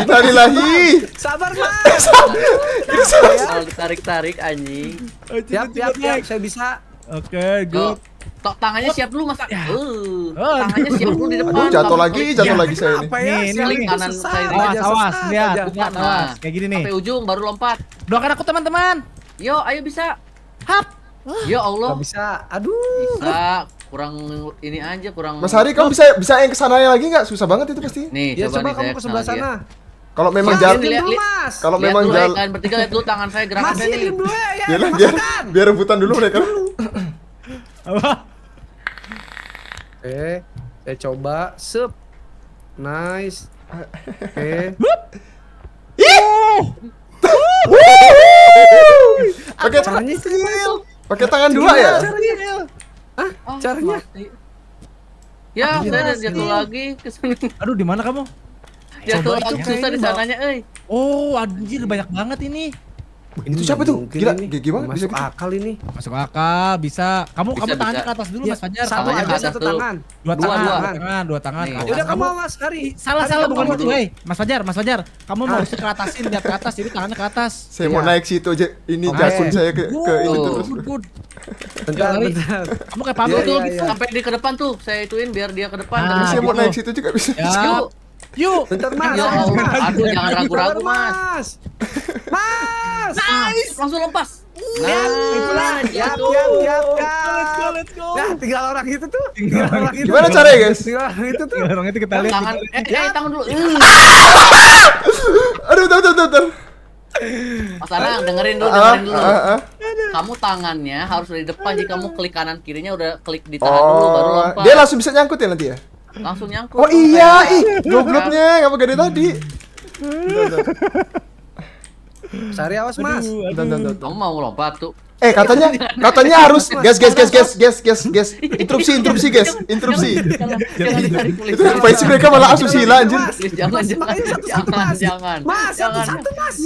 dilahi. Sabar, Mas. Ini sabar. Ya, Tarik-tarik anjing. Oh, siap, siap, siap. Saya bisa. Oke, good. Tok tangannya siap dulu masa. Ya. Eh, oh, tangannya siap dulu di depan. Aduh, jatuh lagi, jatuh ya, lagi saya ini. Ya, ini link kanan saya. Awas, awas, lihat, lihat, awas. Kayak gini nih. Sampai ujung baru lompat. Doakan aku teman-teman. Yo, ayo bisa. Hap. Ya Allah. Gak bisa. Aduh. Bisa. Kurang ini aja kurang. Mas Hari kamu bisa bisa yang kesana lagi nggak? Susah banget itu pasti. Nih, ya, coba, coba kamu ke sebelah sana. Kalau memang ya, jalan, kalau memang jalan, kalian bertiga lihat tangan saya gerakan Masih, saya nih. Dulu ya, ya biar, biar, biar rebutan dulu mereka. Apa? Oke, eh, saya coba. Sup. Nice. Oke. Ih! Oke, caranya skill. Pakai tangan dua ya? Caranya ya? Hah? Oh, caranya? Mati. Ya, udah jatuh lagi ke sana. Aduh, di mana kamu? Jatuh lagi susah di sananya, euy. Oh, anjir banyak banget ini. Ini itu siapa tuh? Gila, gigi banget bisa gitu. akal ini. Masuk akal, bisa. Kamu bisa, kamu bisa. tangannya ke atas dulu ya, Mas Fajar. Satu aja satu tangan. Dua, dua tangan, dua tangan, dua tangan. Nih, udah kamu awas Hari. Salah salah bukan gitu. gitu, hei. Mas Fajar, Mas Fajar, kamu mau ke atasin lihat ke atas, jadi tangannya ke atas. Saya mau iya. naik situ aja. Ini jatuh saya ke ke itu terus. Bentar, bentar. Kamu kayak pamit iya, tuh gitu. Sampai di ke depan tuh, saya ituin biar dia ke depan. Ah, saya mau gitu. naik situ juga bisa. Yuk. Bentar, Mas. Ya Allah, aduh jangan ragu-ragu, Mas. Mas. Nice. Langsung lepas. Nah, itulah. Ya, ya, Let's go, let's go. Nah, tinggal orang itu tuh. Tinggal orang itu. Gimana caranya, guys? Tinggal orang itu tuh. Tinggal orang itu kita lihat. Eh, eh, eh tangan dulu. Aduh, tunggu, tunggu, tunggu. Mas Anang dengerin dulu, dengerin ah, dulu. Ah, ah. Kamu tangannya harus dari depan. jika kamu klik kanan kirinya udah klik di tangan oh, dulu baru lompat. Dia langsung bisa nyangkut ya nanti ya? Langsung nyangkut. Oh iya, ih, gitu. gobloknya apa gede iya. tadi. Sari awas mas. Kamu mau lompat tuh. Eh katanya katanya harus gas gas gas gas gas gas gas interupsi interupsi guys interupsi itu ngapain sih mereka malah asusila anjir jangan jangan jangan jangan mas satu satu mas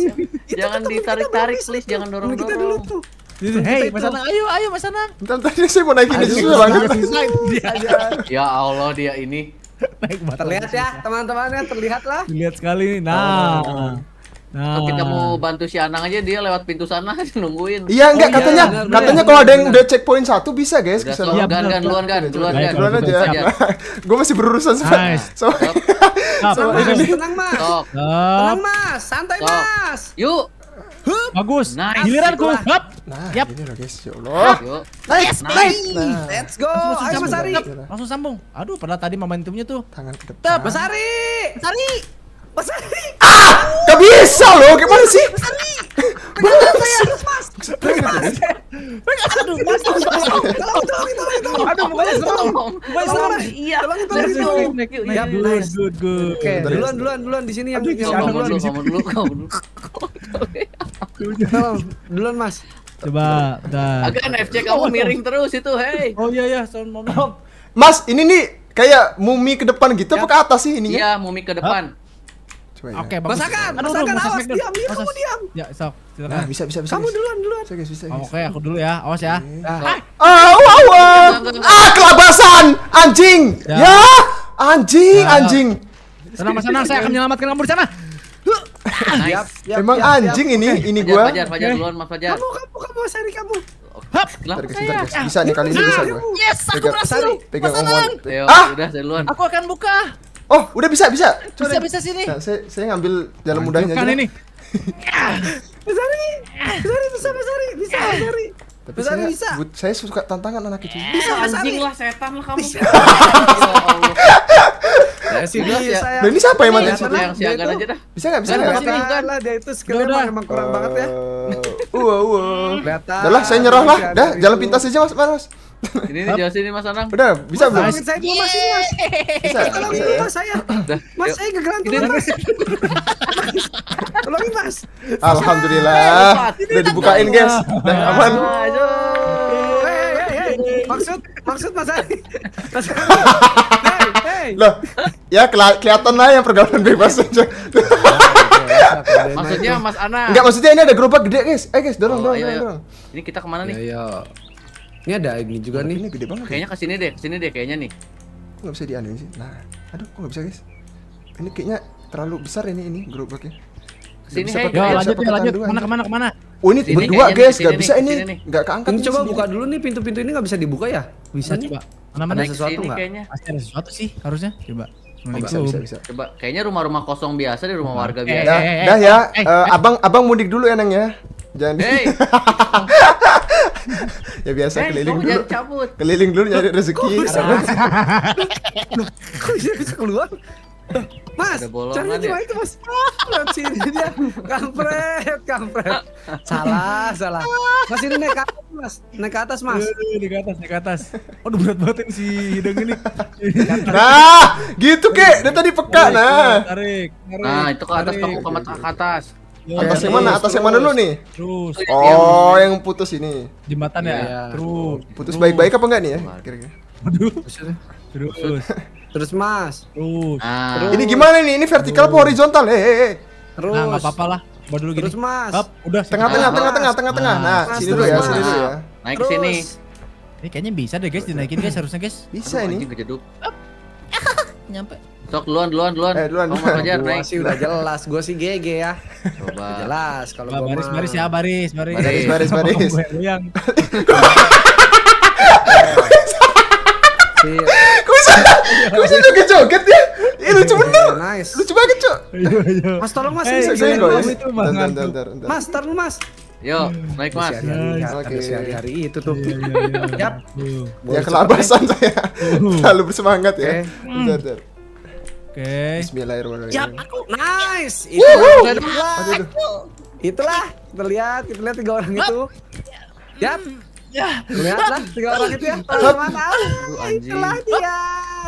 jangan ditarik tarik please jangan dorong dorong Hei, Mas Anang, ayo, ayo Mas Anang. Bentar, tadi saya mau naikin aja susah banget. Ya Allah, dia ini. Naik banget. Terlihat ya, teman temannya ya, terlihat lah. Terlihat sekali. Nah. Nah. Kalau kita mau bantu si Anang aja dia lewat pintu sana nungguin. Iya enggak oh, iya, katanya katanya kalau ada yang udah checkpoint satu bisa guys ke sana. Iya, duluan kan duluan kan. Duluan aja. Gue masih berurusan sama. Nice. Sama. Tenang Mas. Tenang Mas. Santai Mas. Yuk. Hup. Bagus. Nice. Giliran ku. Hup. Nah, yep. ini loh guys. Ya Allah. Nice. Nice. Nah. Let's go. Ayo Mas Ari. Langsung sambung. Aduh, padahal tadi momentumnya tuh. Tangan ke depan. Mas Ari. Mas Ari. Mas Ah, nggak bisa loh. Gimana sih? Mas Andi. mas saya, mas. Mas. Mas. Aduh, mas. Aduh, mas serem. mas serem. mas mas mas mas mas mas mas mas mas mas Mas. Coba, mas Agak NFC kamu miring terus itu, hey. Oh iya ya, sound moment. Mas, ini nih kayak mumi ke depan gitu apa ke atas sih ininya? Iya, mumi ke depan. Hah? Oke, okay, bagus. Masakan, Aduh, masakan awas diam, diam, kamu diam. Ya, sok. Silakan. Nah, bisa, bisa, bisa. Kamu duluan, duluan. Bisa, bisa. Oke, aku dulu ya. Awas ya. Nah. Eh. Ah, ah, wow, wow. Ah, kelabasan anjing. Ya, ya. anjing, ya. anjing. Tenang, Mas saya akan menyelamatkan kamu di sana. Nice. Emang anjing ini, ini gua. Fajar, Fajar duluan, Mas Fajar. Kamu, kamu, kamu, sari kamu. Hap, bentar, bentar, guys. Ya. Bisa nih kali ini bisa gue. Yes, aku berhasil. Pegang omongan. Ah, udah, saya duluan. Aku akan buka. Oh, udah bisa, bisa. Coba bisa, bisa sini. Nah, saya, saya ngambil jalan Mantap mudahnya kan aja. ini. bisa ini, Bisa besari, bisa, bisa bisa, bisa Tapi bisa, saya, bisa. But, saya suka tantangan anak kecil. Bisa, anjing lah setan lah kamu. Bisa. Ya, iya, sih bisa, ya. Nah, ini siapa yang mati? Yang aja dah. Bisa enggak? Bisa enggak? Bisa lah dia itu skillnya memang kurang banget ya. Uh, uh. Kelihatan. Udah lah, saya nyerah lah. Dah, jalan pintas aja Mas, Mas. Ini nih jelasin Mas Anang. Udah, bisa belum? Ya? Mas, saya belum masih Mas. Bisa. Tolongin Mas saya. Mas saya kegerantungan Mas. Tolongin Mas. Alhamdulillah. Udah dibukain, guys. Udah aman. Maksud maksud Mas Ali. Loh, ya kelihatan lah yang pergaulan bebas aja. Ah, maksudnya Mas Anang. Enggak, maksudnya ini ada gerobak gede, guys. Eh, guys, dorong, oh, dorong, iya, iya. dorong. Ini kita kemana nih? Iya, ini ada ini juga nih. Ini gede banget. Kayaknya kesini deh, kesini deh kayaknya nih. Kok nggak bisa dianuin sih? Nah, aduh, kok enggak bisa guys? Ini kayaknya terlalu besar ini ini grup Ke Sini, hey. ya, lanjut, ya, lanjut. mana kemana, kemana? Oh ini sini, berdua guys, nggak bisa ini, Gak keangkat. Ini coba buka dulu nih pintu-pintu ini enggak bisa dibuka ya? Bisa nih. coba. Mana mana ada sesuatu enggak? Pasti ada sesuatu sih harusnya. Coba. Oh, bisa, bisa, bisa. Coba, kayaknya rumah-rumah kosong biasa di rumah warga eh, biasa. Eh, dah, eh, dah ya, abang, abang mudik dulu ya neng ya. Jangan. Hey. ya biasa eh, keliling dulu. Keliling dulu nyari rezeki. kok bisa bisa keluar? Mas, caranya cuma ya? itu mas. Lihat sini dia. Kampret, kampret. Salah, salah. Mas ini naik atas mas. Naik ke atas mas. Naik ke atas, naik ke atas. Aduh berat banget ini si hidung ini. Nah, gitu kek. Dia tadi peka nah. Tarik, tarik. Nah itu ke atas, kamu ke atas. Iya, atas yang mana? Atas yang mana dulu nih? Terus. Oh, iya, iya, yang putus ini. Jembatan ya. Terus. Putus baik-baik apa enggak nih ya? Kira-kira. Terus. Terus Mas. Terus. Ah. Ini gimana nih? Ini vertikal apa horizontal? Eh, eh, eh. Terus. Nah, enggak apa-apa lah. mau dulu gini. Terus Mas. Hop, udah. Tengah-tengah, tengah-tengah, tengah-tengah. Nah, nah sini dulu ya, sini dulu ya. Naik sini. Ini kayaknya bisa deh guys dinaikin guys harusnya guys. Bisa ini. Gede Nyampe. Sok duluan duluan duluan. Eh duluan. Omar Fajar naik. Sih udah jelas, gue sih GG ya. Coba. jelas kalau gua baris baris ya baris baris. Baris baris baris. Yang. Kusa, kusa juga joget ya. Ini lucu iya, bener. Nice. Lucu banget, Cok. Iya, iya. Mas tolong Mas, eh, bisa saya enggak? Bentar, bentar, bentar. Mas, tolong Mas. Yo, iya. naik mas. Oke. Hari-hari itu tuh. Iya, Yap. Ya kelabasan saya. Terlalu bersemangat ya. Bentar, bentar. Oke. Bismillahirrahmanirrahim. Yap, aku. Nice. Itu Itulah terlihat kita lihat tiga orang itu. Ya, Ya. Lihatlah tiga orang itu ya. Ah. Nah, ya, ya, Itulah dia.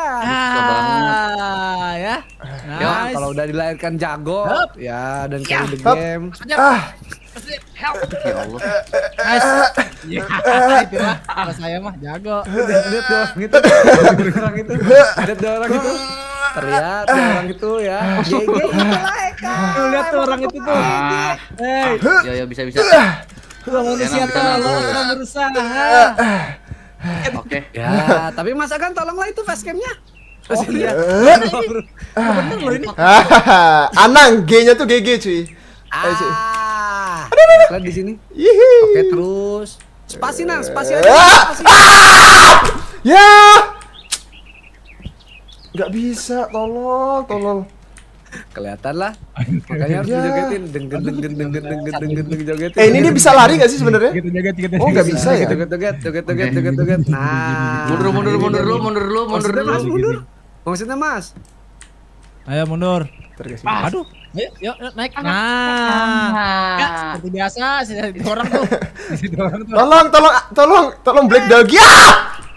Ah, ya. Ya, kalau udah dilahirkan jago, ya dan ya. kalau di game. Ah ya Allah. Guys. Ya, lah, kalau saya mah jago. Lihat dong, itu. orang itu. ya. Lihat tuh orang itu tuh. Hei. Ya ya bisa bisa. manusia lu berusaha. Oke. Ya, tapi Mas tolonglah itu Oh iya. Anang G-nya tuh GG cuy. Ah. Ada ada. di sini. Oke, terus spasi nang, spasi aja. Ah! Spasi. Ah! Ya. Gak bisa, tolong, tolong. Kelihatan lah. Makanya harus ya. dijogetin denggen denggen denggen denggen denggen denggen jogetin. Eh, ini dia bisa lari gak sih sebenarnya? Oh, gak bisa ya. Joget joget joget joget joget joget. Nah. Mundur mundur mundur dulu, mundur dulu, mundur dulu. Maksudnya Mas, mundur. Maksudnya Mas. Ayo mundur. Pas. Aduh. Ayo, yuk, yuk naik. Nah. Ya, seperti biasa sih orang tuh. orang tuh. Tolong, tolong, tolong, tolong Black Dog. Ya!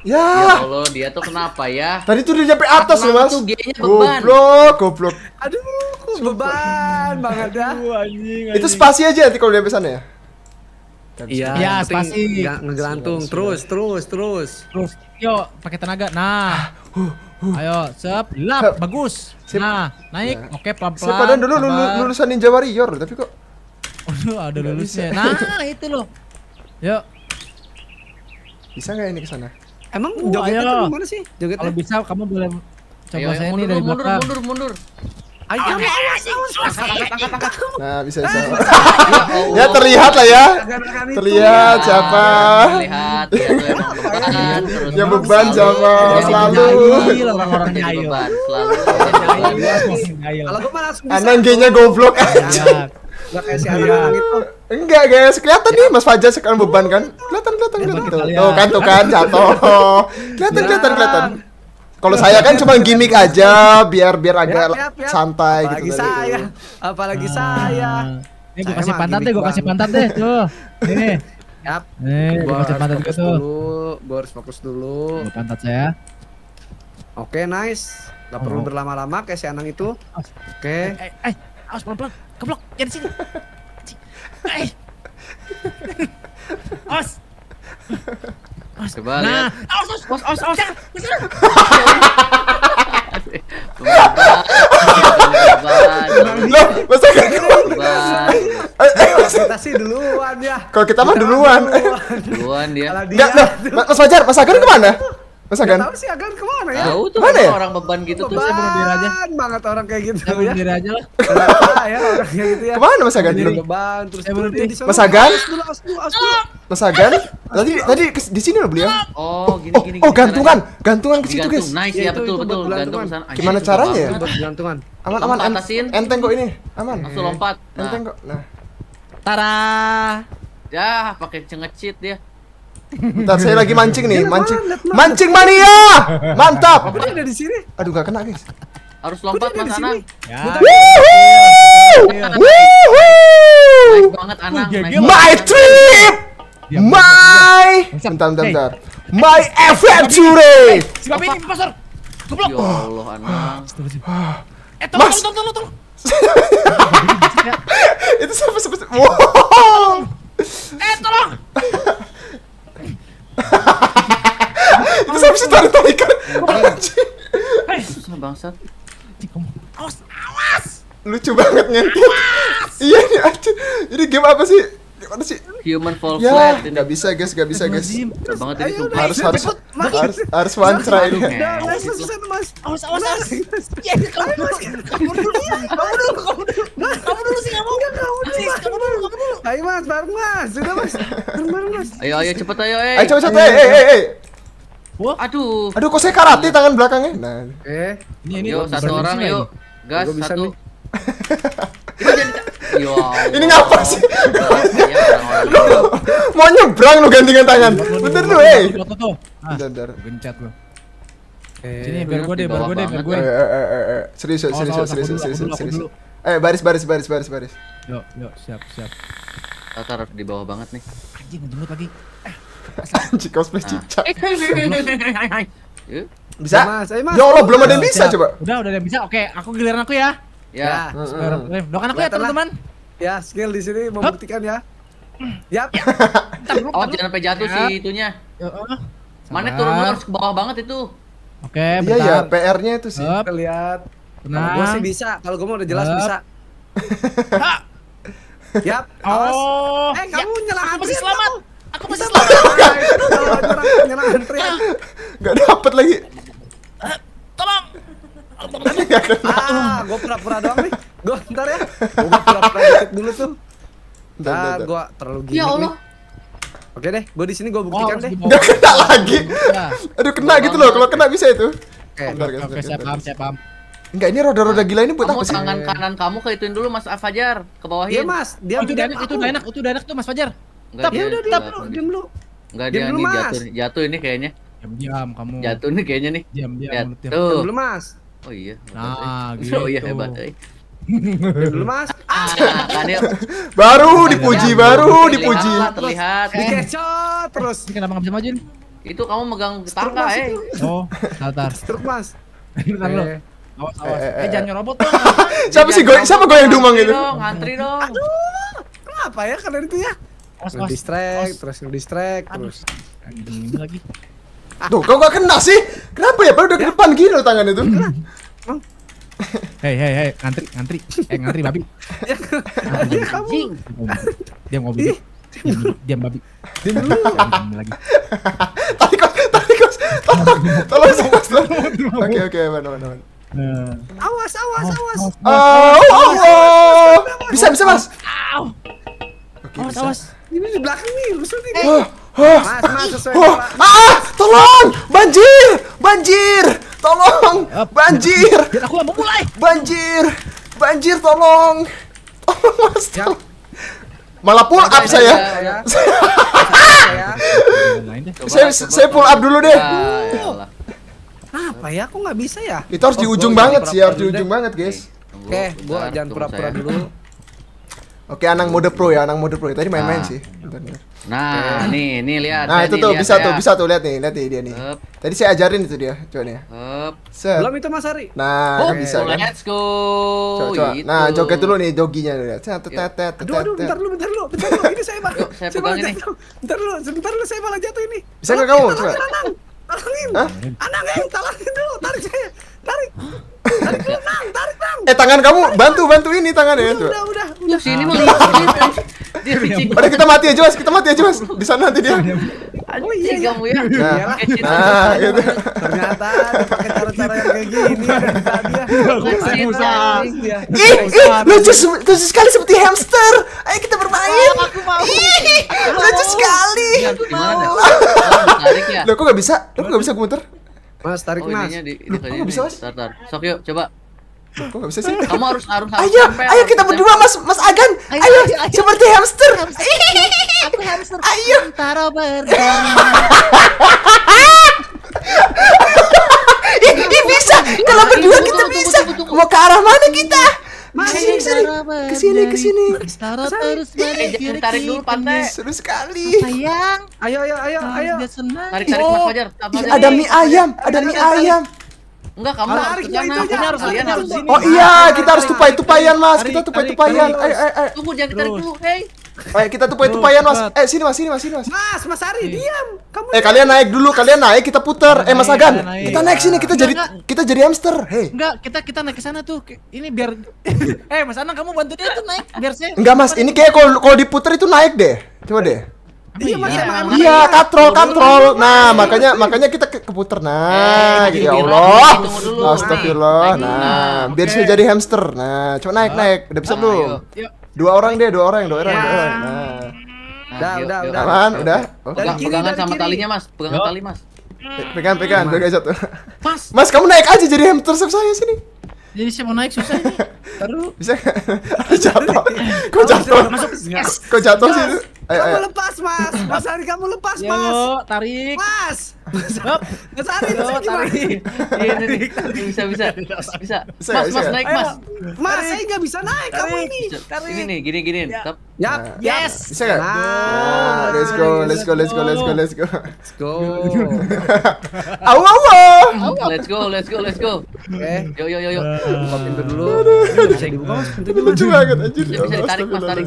Ya. Ya Allah, dia tuh kenapa ya? Tadi tuh dia nyampe atas loh, Mas. Goblok, goblok. Aduh, beban banget dah. Itu spasi aja nanti kalau dia sana ya. Iya, ya, spasi. Enggak Ngegelantung terus, terus, terus. Terus. Yuk, pakai tenaga. Nah. Uh. Ayo, sep, lap, sep. bagus. Sip. Nah, naik. Ya. Oke, pelan-pelan. Sip, padahal dulu lulu, lulusan Ninja Warrior, tapi kok Aduh, oh, ada lulusnya. Nah, nah, nah, itu loh. Yuk. Bisa nggak ini ke sana? Emang uh, jogetnya ayo. tuh sih? Jogetnya. Kalau bisa kamu boleh coba ayo, saya ini dari belakang. Mundur, mundur, mundur. Ayo, Nah, bisa, bisa. ya terlihat lah ya. ya. Terlihat ya, siapa? Ya, terlihat. Yang beban siapa? Selalu. Orang-orang ayo. Selalu. Kalau gue goblok aja. Iya. Iya. si iya. Enggak guys, kelihatan nih Mas Fajar sekarang beban kan? Kelihatan, kelihatan, kelihatan. Tuh kan, tuh kan, jatuh. Kelihatan, kelihatan, kelihatan. Kalau saya kan cuma gimmick aja biar biar agak ya, ya, ya. santai apalagi gitu. Apalagi saya, apalagi hmm. saya. Ini gue kasih pantat deh, gue kasih pantat deh tuh. Ini. Yap. Nih, gue kasih pantat gue tuh. Gue harus fokus dulu. Gua pantat saya. Oke, okay, nice. Gak oh. perlu berlama-lama kayak si Anang itu. Oke. Okay. Eh, eh, eh, awas pelan-pelan. Keblok, jangan ya sini. Eh. Awas. Coba nah. lihat. Aus, aus, aus, masak aus. Kita duluan ya. Kalau kita mah duluan. Duluan dia. Enggak, Mas Fajar, Mas Agar kemana? Masa kan? Tahu sih agak kemana ya? Tahu tuh Mana ya? orang beban gitu beban tuh saya bunuh diri aja. Beban banget orang kayak gitu saya ya. bunuh diri aja lah. Iya, ya orang kayak gitu ya. Kemana Mas Agan? Jadi beban terus saya bunuh diri. Mas Agan? Mas Agan? Tadi tadi di sini loh beliau. Oh, gini oh, gini. Oh, oh gantungan. Gantungan ke situ, guys. Nice iya, ya, betul betul. gantungan. sana. Gimana caranya ya? Gantungan. Aman aman atasin. Enteng kok ini. Aman. Langsung lompat. Enteng nah. kok. Nah. Tara. Ya, pakai cengecit dia. Bentar saya lagi mancing nih, mancing. Mancing mania! Mantap. Apa dia ada di sini? Aduh gak kena, guys. Harus lompat Mas Anang. Ya. Wuhu! Oh, My trip. My. Bentar, bentar, bentar. My adventure. Siapa ini pasar? Goblok. Ya Allah Anang. Eh, tolong, tolong, tolong, tolong. Itu siapa, siapa, Wow. Eh, tolong. itu siapa sih tarik tarikan anjing bangsat awas awas lucu banget ngentit iya nih anjing ini game apa sih gimana sih? Human fall ya, flat. Ini. Gak bisa guys, gak bisa guys. banget ini Harus harus harus harus one try nah, ini. Gitu. Awas awas awas. Iya, iya, ya kamu dulu, kamu dulu, kamu dulu, kamu nah, dulu, kamu dulu sih kamu. Kamu dulu, kamu dulu, kamu dulu. Ayo mas, bareng mas, sudah mas, bareng mas. Ayo ayo cepet ayo. eh Ayo cepet cepet, eh eh eh. eh. Wah, aduh. Aduh, kok saya karate tangan belakangnya? Nah. Eh, ini ini satu orang yuk. Gas satu. Ya ini ngapa sih? Iya, iya, iya. mau nyebrang lu gantingan tangan. Bener lu eh. Bentar, Gencet lu. Sini biar gue deh, biar gue deh, biar gue. Eh. Eh, eh, serius, serius, serius, serius, serius. Eh, baris, baris, baris, baris, baris. Yo, yo siap, siap. Kita taruh di bawah banget nih. Anjing, ngejemut lagi. Anjing, cosplay ah. cicak. Kan? Bisa? Ya Allah, belum ada yang bisa coba. Udah, udah ada yang bisa. Oke, aku giliran aku ya. Ya, ya square Doakan aku ya teman-teman. Ya, skill di sini membuktikan ya. Yap. oh, jangan sampai jatuh ya. itunya. Mana turun harus ke bawah banget itu. Oke, okay, Iya ya, PR-nya itu sih. Up. Lihat. Nah, gua sih bisa. Kalau gue mau udah jelas bisa. Yap. Oh. Eh, kamu ya. selamat. Aku Masih selamat. Aku masih selamat. Kalau nyelah antri. Enggak dapat lagi. Tolong ah, gue pura-pura doang nih. Gue ntar ya. Gue pura-pura dikit dulu tuh. Ah, ntar gue terlalu gini. Ya Allah. Oke deh, gue di sini gue buktikan oh, deh. Udah kena lagi. Aduh kena gitu loh. Kalau kena bisa itu. Oke, oke, saya paham, saya paham. Enggak, ini roda-roda gila ini buat kamu apa sih? tangan kanan kamu ke ituin dulu Mas Fajar, ke bawahin. Iya, ya. Mas. Dia oh, itu udah enak, itu udah enak, itu udah enak tuh Mas Fajar. Tapi udah diam lu, diam lu. Enggak dia jatuh, jatuh ini kayaknya. Diam diam kamu. Jatuh ini kayaknya nih. Diam diam. Tuh. Diam dulu, Mas. Oh iya. Nah, gitu. Oh iya hebat eh. Nah, oh iya, gitu. Belum eh. Mas. Ah, Daniel. Baru dipuji, baru dipuji. Terlihat. Eh. Dikecot terus. Ini kenapa nggak bisa majuin? Itu kamu megang eh. Oh, tangga, eh. Oh, datar. terus Mas. Bentar lo. Awas, awas. Eh, jangan nyerobot dong. Siapa sih goyang? Siapa goyang dumang itu? ngantri dong. Aduh. Kenapa ya kalian itu ya? Mas, terus Distract, terus distract, terus. Ini lagi tuh kau gak kena sih? Kenapa ya? Baru udah ke ya. depan gini loh tangan itu. Hmm. Hei, hei, hei, ngantri, ngantri, eh ngantri babi. Ya. Dia kamu. Dia ngopi. Diam babi. Diam dulu. lagi. Tadi kos, tadi kos, tolong, tolong tolong. Oke, oke, mana, mana, mana. Eh. Awas, awas, awas. Eh, oh, oh, oh. Bisa, bisa, Mas. Awas, awas. Ini di belakang nih, lu sini. Eh. Mas, mas, sesuai ah, ah, tolong, banjir, banjir, tolong, banjir. Biar aku mau mulai. Banjir, banjir, tolong, tolong mas. Ya. Tolong. Malah pull up saya. Saya saya pull up dulu deh. Ya, Apa ya? Aku nggak bisa ya. Itu harus di oh, ujung banget sih, harus di ujung banget, guys. Oke, gua jangan pura-pura dulu. Oke, anak mode pro ya, anak mode pro. Tadi main-main nah. sih. Bentar, bentar. Nah, ini, nih, nih lihat. Nah, itu tuh bisa ya. tuh, bisa tuh lihat nih, lihat nih dia nih. Up. Tadi saya ajarin itu dia, coba nih. Up. Set. Belum itu Mas Ari. Nah, oh, bisa kan. Let's go. Coba, coba. Itu. Nah, joget dulu nih joginya dulu. Tet tet tet. Aduh, aduh, bentar dulu, bentar dulu. Bentar dulu, ini saya malah. saya pegang ini. Bentar dulu, sebentar dulu saya malah jatuh ini. Bisa enggak kamu? Coba. Anang. Anang. Anang, talangin eh, dulu, tarik saya. Tarik. Tarik Eh tangan kamu bantu bantu ini tangannya. Udah, udah, udah, udah. Sini ah. mau dia picing. kita mati aja mas, kita mati aja mas. Di sana nanti dia. Oh iya, kamu ya. Nah, gitu. Ternyata pakai cara-cara yang kayak gini. Ih, ih, lucu, lucu sekali seperti hamster. Ayo kita bermain. Oh, ih, lucu sekali. Lo kok gak bisa? Lo kok gak bisa gue muter? Mas, tarik oh, mas. Di, Loh, kok bisa mas? Tar, tar. Sok yuk, coba. Kok gak bisa sih? Kamu harus harus harus Ayo, ayo kita berdua Mas Mas Agan. Ayo, ayo, ayo, ayo. seperti hamster. hamster. Aku hamster. Ayo. Taro Ih, bisa. Kalau berdua kita bisa. Mau ke arah mana kita? Masih sini, kesini, kesini. sini, terus balik eh, kiri Tarik dulu pantai. Seru sekali. Sayang. Ayo, ayo, ayo, ayo. Tarik, tarik, Mas Fajar. Ada mie ayam, ada mie ayam. Enggak, kamu harus ke sana. harus kalian harus sini. Oh iya, kita harus tupai tupaian Mas. Kita tupai tupaian Ayo, eh, ayo, eh, ayo. Tunggu jangan tarik dulu. Hei. Oh, ayo ya, kita tuh tupai-tupayan, Mas. Eh, sini Mas, sini Mas, sini Mas. Mas, Mas Ari, iya. diam. Kamu Eh, kalian naik dulu, kalian naik, kita putar. eh, Mas Agan, naik, kita naik sini, kita jadi enggak. kita jadi hamster. Hei. Enggak, kita kita naik ke sana tuh. Ini biar Eh, Mas Anang kamu bantu dia tuh naik biar saya Enggak, Mas, ini kayak kalau kalau diputer itu naik deh. Coba deh. Iya, mas, iya, iya, katrol, katrol. Nah, makanya makanya kita ke keputer. Nah, eh, ya Allah. Astagfirullah. Nah, biar sini jadi hamster. Nah, coba naik, naik. Udah bisa ah, belum? Yuk. Dua orang deh, dua orang, dua orang, ya. dua orang. Nah. Nah, yuk, udah, yuk, udah, yuk. udah. udah. Oh. pegangan sama kiri. talinya, Mas. Pegangan tali, Mas. Pegang, pegang, guys satu. Mas. Mas, kamu naik aja jadi hamster saya sini. Jadi siapa mau naik susah ini. Taruh. Bisa enggak? jatuh. Kok jatuh? Kok jatuh sih? Ayo, kamu ayo. lepas mas, Mas Ari kamu lepas mas. Yo, tarik. Mas, Mas Ari bisa tarik. Iya, tarik, tarik. Bisa, bisa, bisa. Mas, Mas naik mas. ayo. Mas, tarik. saya nggak bisa naik tarik. kamu ini. Tarik. Ini nih, gini, gini. ya. Yap, yes. Bisa nggak? Let's go, let's go, let's go, let's go, let's go. Let's go. Awo, awo. Let's go, let's go, let's go. Oke, Okay. yo, yo, yo, yo. Buka pintu dulu. Bisa dibuka mas, pintu dulu. Lucu banget, anjir. Bisa ditarik mas, tarik.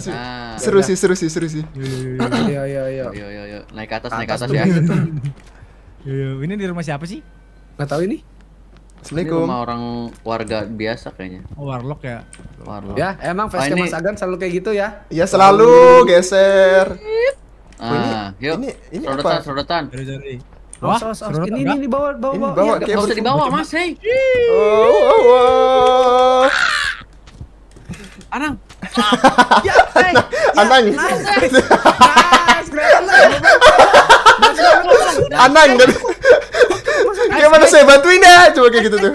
Seru sih, seru sih, seru sih. Iya iya iya. Iya iya iya. Naik ke atas, naik ke atas ya. Iya, ini di rumah siapa sih? Gak tahu ini. Assalamualaikum. Ini rumah orang warga biasa kayaknya. Oh, warlock ya. Warlock. Ya, emang face oh, Mas Agan selalu kayak gitu ya. Ya selalu geser. Ah, yuk. Ini ini sorotan, apa? Sorotan. Jari, Wah, oh, ini, ini dibawa. bawa bawa. ini bawah. ya, usah di bawah, Mas. Hei. Oh, oh, oh. Anang, Anang. Anang Gimana saya bantuin ya? Coba kayak gitu tuh.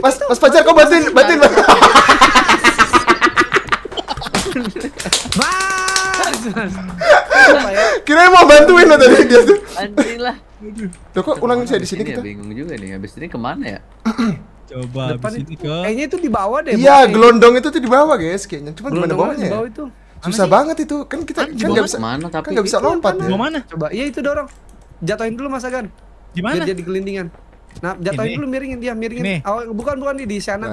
Mas Mas pacar kau bantuin, bantuin. Mas. Kira mau bantuin loh tadi dia tuh. Bantuin lah. Loh kok ulang saya di sini kita? Ya bingung juga nih. Habis ini kemana ya? Coba Depan itu, ke Kayaknya itu di bawah deh. Iya, gelondong itu tuh di bawah, guys, kayaknya. Cuma gimana bawahnya? Di ya? bawah itu. Susah banget itu. Kan kita kan enggak bisa mana kan tapi kan enggak bisa lompat ya. mana? Coba, iya itu dorong. Jatuhin dulu Mas Agan. Di mana? jadi gelindingan. Nah, jatuhin dulu miringin dia, miringin. awal Oh, bukan bukan di sana. Nah,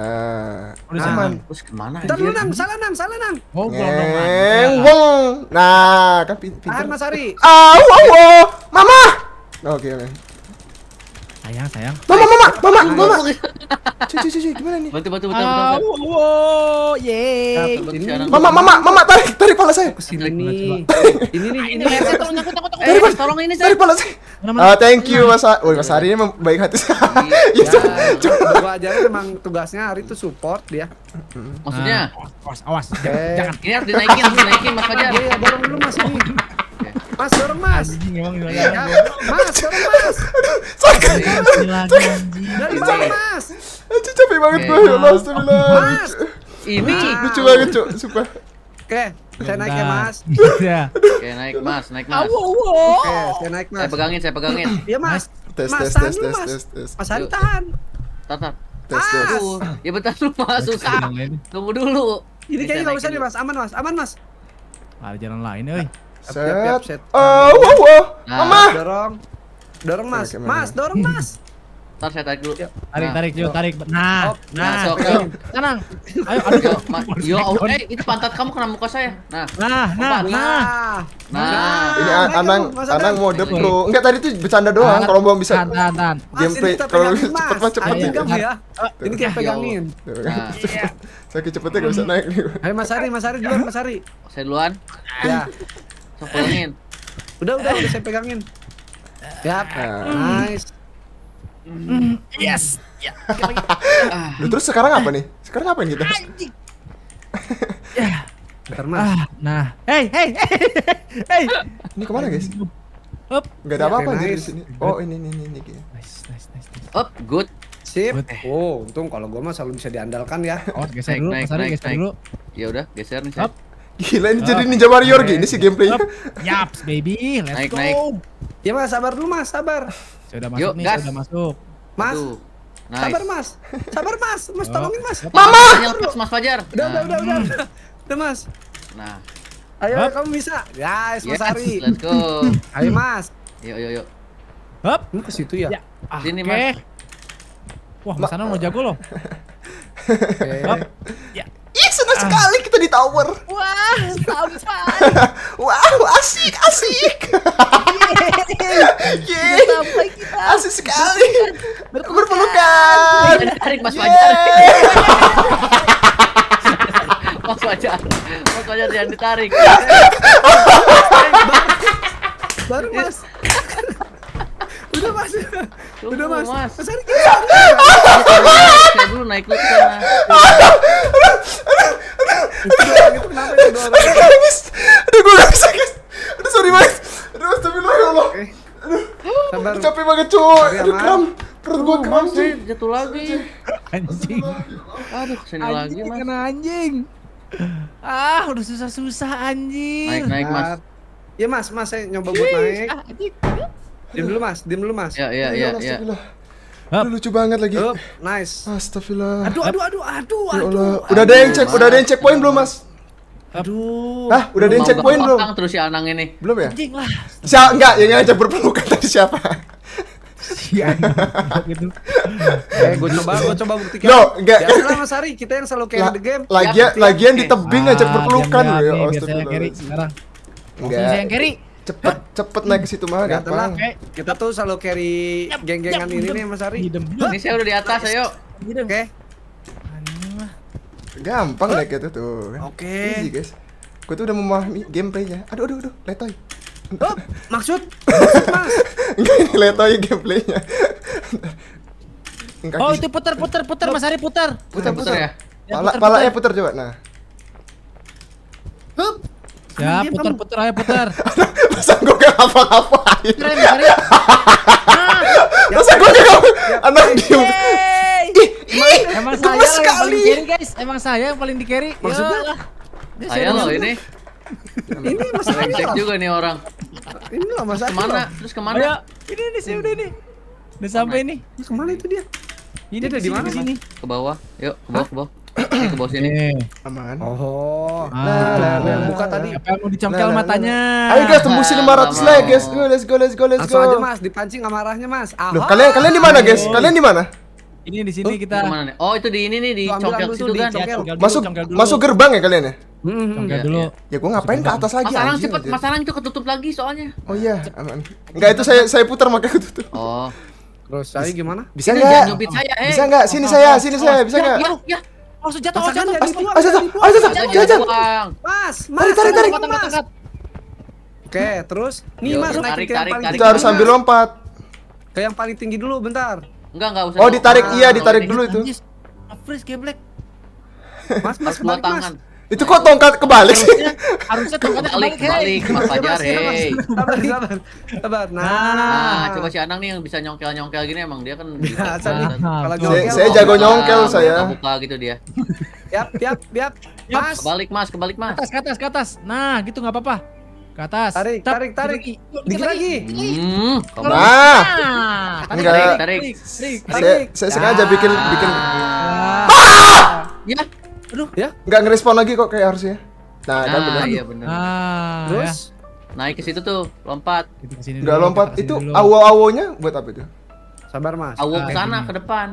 oh, aman. Terus mana? Entar lu nang, salah nang, salah nang. Oh, eh, gelondong. Nah, kan pintar. Ah, Mas Ari. Ah, wow, Mama. Oke, oke. Sayang, sayang. Mama, mama, mama, mama. Cuy, cuy, cuy, gimana nih? Bantu, bantu, bantu, bantu. Wow, yeay. Nah, mama, mama, mama, tarik, tarik pala saya. Ini ini Ini nih, ini. Tolong aku, ini, Tarik, tolong ini saya. Tarik pala saya. Uh, ini, thank you Mas. Woi, Mas ini, ini baik hati. Ya, ini, ini, ini, tugasnya Hari itu support dia. Maksudnya? Nah. Awas, awas. Eh. Jangan. Ini harus dinaikin, harus dinaikin Mas Fajar. Iya, iya, dorong dulu Mas ini. Mas, dorong mas. Anjing emang gimana? Ya, mas, dorong mas. Sakit. Dari mas. mas? Aduh, capek banget gue. Ya Allah, astagfirullah. Mas. Ini. Lucu banget, Cok. Sumpah. Oke, saya naik ya mas. Iya. Oke, naik mas, naik mas. Oke, saya naik mas. Saya pegangin, saya pegangin. Iya mas. Tes, tes, tes, tes, tes, tes. Mas tahan. Tahan. Tes, tes. Ya bentar lu mas, susah. Tunggu dulu. Ini kayaknya nggak usah nih mas, aman mas, aman mas. Ada jalan lain, eh. Set. set. Oh, eh, wow, wow. Mama. Nah, dorong. Dorong, Mas. Mas, dorong, Mas. Ntar saya tarik dulu. Tarik, tarik, nah, yuk, tarik. Nah, oh, nah, oke. Nah, Tenang. Ayo, ayo, Yo, oke, yo, eh, itu pantat kamu kena muka saya. Nah, nah, nah, nah. Nah, ini Anang, Anang mode pro. Enggak tadi tuh bercanda doang. Kalau belum bisa. Tahan, tahan. Gameplay kalau cepet mah cepet ya. Ini kayak pegangin. Iya. Sakit cepetnya gak bisa naik nih. Ayo Mas Ari, Mas Ari duluan, Mas Ari. Saya duluan. Ya. Sok Udah, udah, udah saya pegangin. Gap. Ah. Nice. Hmm. Yes. Ya. Yeah. terus sekarang apa nih? Sekarang ngapain kita? Anjing. ya. Ah, nah. Hey, hey, hey. Hey. Ini kemana, guys? Up. Enggak ada apa-apa nice. di sini. Oh, ini ini ini ini. Nice, nice, nice. nice. Up, good. Sip. Good. Oh, untung kalau gua mah selalu bisa diandalkan ya. Oh, geser naik, dulu, naik, naik, naik. Ya udah, geser nih. Up. Gila ini oh, jadi Ninja Warrior okay. gini sih gameplaynya. Yaps baby, let's naik, go. Naik. Ya mas sabar dulu mas, sabar. Sudah masuk Yuk, nih, gas. sudah masuk. Mas. Nice. Sabar mas, sabar mas, mas oh. tolongin mas. Mama. Lepas mas Fajar. Udah, nah. udah, udah, udah. Hmm. Udah mas. Nah. Ayo Hop. kamu bisa. Guys, yes, Mas Ari. Let's go. Ayo mas. Yuk, yuk, yuk. Hop. Lu ke situ ya? ya. Ah, Sini okay. mas. Wah, Mas Anang mau jago loh. okay. Hop. Ya. Ih, senang sekali kita di tower. Wah, sampai. Wah, asik, asik. Yeay. Sampai kita. Asik sekali. Berpelukan. Berpelukan. Tarik Mas Fajar. Mas Fajar. Mas Fajar yang ditarik. Baru Mas. Udah Mas. Udah Mas. Mas Ari. Dulu naik lu sana itu doang itu kenapa itu doang aduh gue nangis aduh gue nangis guys aduh sorry banget aduh astagfirullah ya Allah aduh Sabar. capek banget cuy aduh kram perut gue kram sih jatuh lagi anjing aduh kesini lagi mas kena anjing ah udah susah-susah anjing naik naik mas Iya mas, mas saya nyoba buat naik. Diam dulu mas, diam dulu mas. Iya iya iya. Aduh, lucu banget lagi. Up, nice. Astagfirullah. Aduh, aduh, aduh, ya aduh, aduh. Udah ada yang cek, udah ada yang cek poin belum, Mas? Aduh. Hah, udah ada yang cek poin belum? terus si Anang ini. Belum ya? Anjing lah. Siapa enggak yang ngajak berpelukan tadi siapa? Si Anang eh, gue coba gue coba buktikan. No, enggak. Ya, Mas Ari, kita yang selalu carry the game. Lagian lagian di tebing ngajak ah, berpelukan. Ya, astagfirullah. Sekarang. Enggak. Yang carry cepet cepet naik ke situ mah telat Kita tuh selalu carry geng-gengan ini nih Mas Ari. Ini saya udah di atas ayo. Oke. Gampang naik itu tuh. Oke. Okay. Easy guys. Gue tuh udah memahami gameplaynya. Aduh aduh aduh, letoy. Oh, maksud? maksud ini letoy gameplaynya. oh itu putar putar putar Mas Ari putar. Putar putar ya. Pala pala ya putar coba nah. Hup. Ya, putar-putar aja putar. Masa gue gak apa-apain? Keren, nah. Masa gue gak ya, anak diem. emang saya yang sekali. paling di guys. Emang saya yang paling di carry. Maksudnya? Saya loh ini. ini masih cek juga nih orang. Ini loh Mas Kemana? Terus kemana? Ayo, ini nih saya udah nih. Udah sampai nih. Kemana itu dia? Ini di mana? Sini. Ke bawah. Yuk, ke bawah, ke bawah ke bawah sini. Aman. Oh. Nah, nah, buka tadi. Apa mau dicongkel matanya? Ayo guys tembusin 500 like guys. Go, let's go, let's go, let's go. aja Mas, dipancing sama arahnya Mas. Loh, kalian kalian di mana guys? Kalian di mana? Ini di sini oh. kita. Oh, itu di ini nih di congkel situ kan. Masuk masuk gerbang ya kalian ya? Hmm, iya, dulu. Ya gua ngapain ke atas lagi? Masalah cepet, masalah itu ketutup lagi soalnya. Oh iya, aman. Enggak itu saya saya putar makanya ketutup. Oh. Terus saya gimana? Bisa enggak? Eh. Bisa enggak? Sini saya, sini saya, oh, oh, bisa enggak? Ya, ya, ya, Masuk oh, jatuh, langsung jatuh. Ayo, ayo, ayo, jatuh Mas, mas, tarik, tarik, tarik. Oke, terus nih Mas tarik tarik Kita harus sambil lompat. Ke yang paling tinggi dulu bentar. Enggak, enggak usah. Oh, ditarik. Iya, ditarik nah, dulu itu. Freeze, Black. Mas, mas, mas. Itu kok tongkat kebalik sih? Harusnya tongkatnya kebalik, kebalik, Mas Fajar, hei. Sabar, sabar, sabar. Nah. nah, coba si Anang nih yang bisa nyongkel-nyongkel gini emang dia kan biasa nah, saya jago nyongkel saya. Buka gitu dia. Yap, yap, yap. Mas, kebalik Mas, kebalik Mas. Atas, ke atas, ke atas. Nah, gitu nggak apa-apa. Ke atas. Tarik, tarik, tarik. Dikit lagi. Hmm, nah. nah Enggak. Tarik, tarik. Saya sengaja bikin bikin. Ah! Ya. Aduh. Ya? Nggak ngerespon lagi kok kayak harusnya. Nah, nah kan benar. Iya benar. Ah, Terus ya. naik ke situ tuh, lompat. Enggak lompat, itu awo-awonya buat apa itu? Sabar, Mas. Awo ah, ke sana ke depan.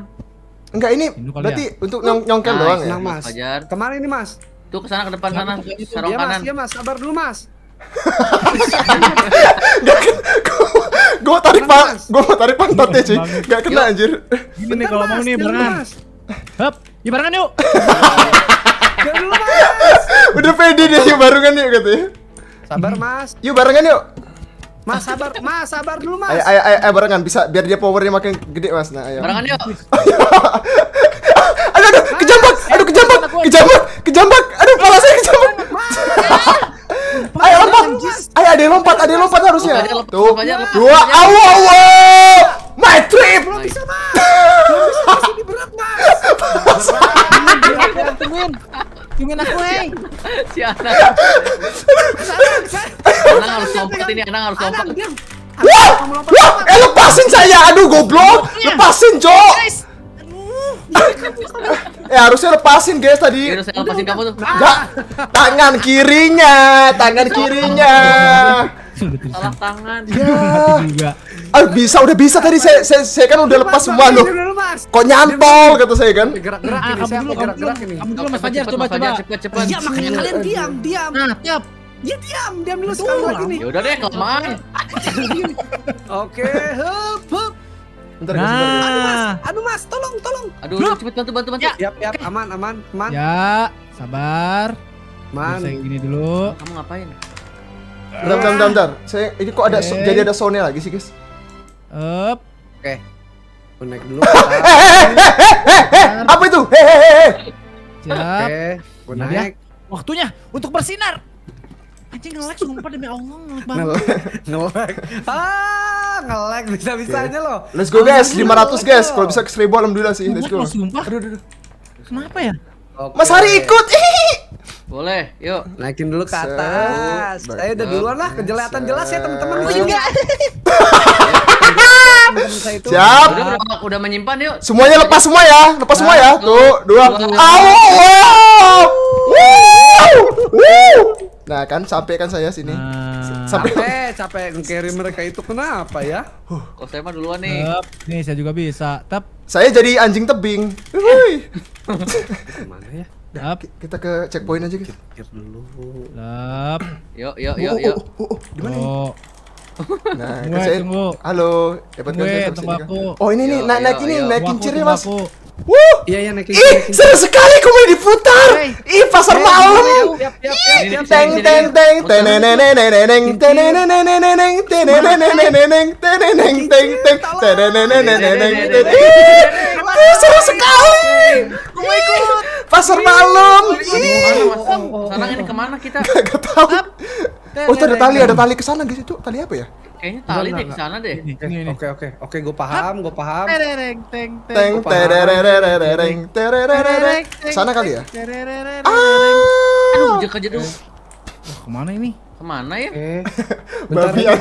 Enggak ini berarti ya? untuk nyong nyongkel nah, doang ya. Iya, nah, Mas. Fajar. Kemarin ini Mas. Tuh ke sana ke depan sana. Serong iya, kanan. Iya, Mas, sabar dulu Mas. Gak gue tarik pak, gue tarik pantatnya cuy, gak kena anjir. Gini nih kan kalau mau nih barengan. Hap. Ya barengan yuk. Jangan dulu mas. Udah pede deh yuk barengan yuk katanya. Sabar mas. Yuk barengan yuk. Mas sabar, mas sabar dulu mas. Ayo, ayo, ayo, ayo barengan bisa biar dia powernya makin gede mas. Nah, ayo. Barengan yuk. aduh, aduh, kejambak, aduh kejambak, eh, eh, kejambak, kejambak, aduh pala eh, saya kejambak. Ayo lompat, ayo ada yang lompat, ada yang lompat harusnya. Tuh, dua, awo, awo my trip. lu bisa mas. bisa mas ini berat mas. Tungguin. Tungguin aku hei. Si anak. Anak harus lompat ini. Anak harus lompat. Wah, wah, eh lepasin saya, aduh goblok, lepasin Jo. eh harusnya lepasin guys tadi. Iya, harusnya lepasin kamu tuh. Enggak, tangan kirinya, tangan kirinya. Salah tangan. Ya. Juga. Ah, bisa udah bisa tadi saya saya, saya kan udah lepas semua loh. Kok nyantol kata saya kan? Gerak-gerak ah, ini, kamu dulu, gerak -gerak ini. Kamu dulu Mas Fajar coba coba. Cepet cepet. Iya makanya iya. kalian diam, diam. Nah, tiap. Ya diam, diam dulu sekali lagi nih. Ya udah deh, kelamaan. Oke, hup hup. Bentar, anu, nah. aduh mas, aduh mas, tolong, tolong. Aduh, Loh. cepet bantu, bantu, bantu. Ya, yap, yap, aman, aman, aman. Ya, sabar. Man. Saya gini dulu. Kamu ngapain? Bentar, bentar, bentar, bentar. Saya ini kok ada okay. so, jadi ada soundnya lagi sih, guys? Up. Oke. Okay. naik dulu. Eh, eh, eh, apa itu? Hehehe. Jap. Oke, iya. naik. Waktunya untuk bersinar. Anjing nge-lag sumpah demi Allah nge-lag banget. nge Ngelag. Ah, ngelag bisa-bisanya okay. loh. Let's go guys, 500 guys. Kalau bisa ke 1000 alhamdulillah sih. Let's go. Sumpah. Aduh, aduh. Kenapa ya? Okay. Mas Hari ikut. Hihihi. Boleh, yuk. Naikin dulu ke atas. saya eh, udah duluan lah, kejelatan jelas ya teman-teman. Gue juga. Siap. Udah, udah, menyimpan yuk. Semuanya lepas semua ya, lepas semua ya. Tuh, dua. Wow. Nah kan sampai kan saya sini. Nah. Sampai capek, capek ngkeri mereka itu kenapa ya? Kok saya mah duluan nih. Tep. Nih saya juga bisa. Tep. Saya jadi anjing tebing. Mana ya? Lap. Kita ke checkpoint aja guys. Pikir dulu. Lap. Yuk yuk yuk yuk. oh nih? Nah, gue, saya, tunggu. Halo, hebat kan saya sini aku. Oh, ini nih, naik naik ini naikin cirnya, Mas. Wuh! Iya, iya naikin. Ih, seru sekali kok mulai diputar. Ih, pasar malam. Teng teng teng teng teng teng teneneng teng teng teng teng teng teng Seru sekali. teng teng Pasar malam. Sekarang ini kemana kita? Gak tahu. Oh, ada tali, ada tali ke sana guys itu. Tali apa ya? Kayaknya tali deh ke sana deh. Oke, oke. Oke, gue paham, gue paham. Tereng tereng Tereng tereng Sana kali ya? Ah. Aduh, jek aja dulu. Eh, kemana ini? Kemana ya? Eh, Babi.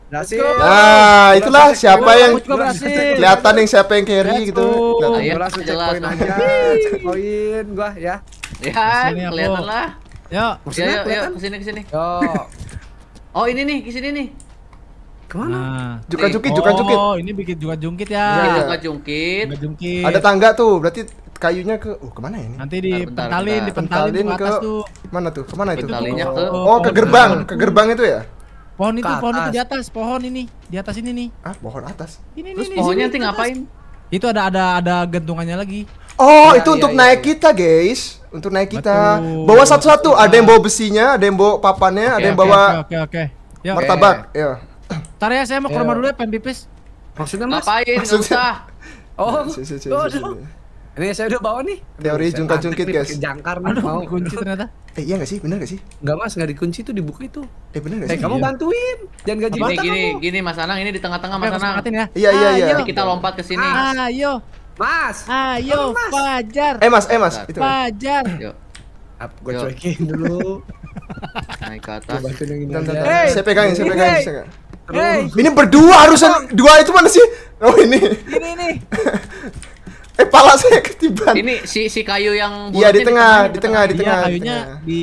Berhasil. Nah, itulah siapa yang kelihatan yang siapa yang carry gitu. Ayo, nah, nah, iya, langsung poin aja. Poin gua ya. Ya, kelihatan lah. Yuk, kesini, yuk, yuk, sini, kesini. Oh, ini nih, kesini nih. Kemana? Nah, jukan jungkit, eh, juga jungkit. Oh, ini bikin jukan jungkit ya. Jukan jungkit. jungkit. Ada tangga tuh, berarti kayunya ke oh kemana ini? Nanti dipentalin, dipentalin ke atas tuh. Mana tuh? Kemana itu? Talinya ke Oh, ke gerbang, ke gerbang itu ya? Pohon itu, pohon itu di atas, pohon ini, di atas ini nih. Ah, pohon atas. Ini nih pohonnya nanti ngapain? Itu ada ada ada gentungannya lagi. Oh, iya, itu iya, untuk iya, naik kita, guys. Untuk naik kita. Bawa satu-satu, ada yang bawa besinya, ada yang bawa papannya, okay, ada yang bawa Oke, oke, oke. Martabak, ya. Entar ya, saya mau ke rumah ya. dulu ya, pengen pipis. Maksudnya Mas? Ngapain? Oh. Maksudnya... Enggak usah. Oh, sini, sini, ini saya udah bawa nih. Teori jungkat jungkit guys. Jangkar nih Aduh, mau kunci ternyata. Eh iya gak sih? Bener gak sih? Gak mas, gak dikunci tuh di buku itu. Eh bener gak eh, sih? Eh kamu iya. bantuin. Jangan gaji gini, gini, kamu. gini Mas Anang, ini di tengah-tengah Mas Anang. Ya. Iya, iya, iya. Jadi kita lompat ke sini. Ah, ayo. Mas. Ayo, Fajar. Eh mas, eh mas. Itu. Fajar. Yuk. Up, gue cuekin dulu. Naik ke atas. Hey, saya pegangin, saya pegangin. Saya Hey. Ini berdua harusnya dua itu mana sih? Oh ini. Ini ini. Eh pala saya ketiban. Ini si si kayu yang Iya di tengah, di tengah, di iya, tengah. kayunya di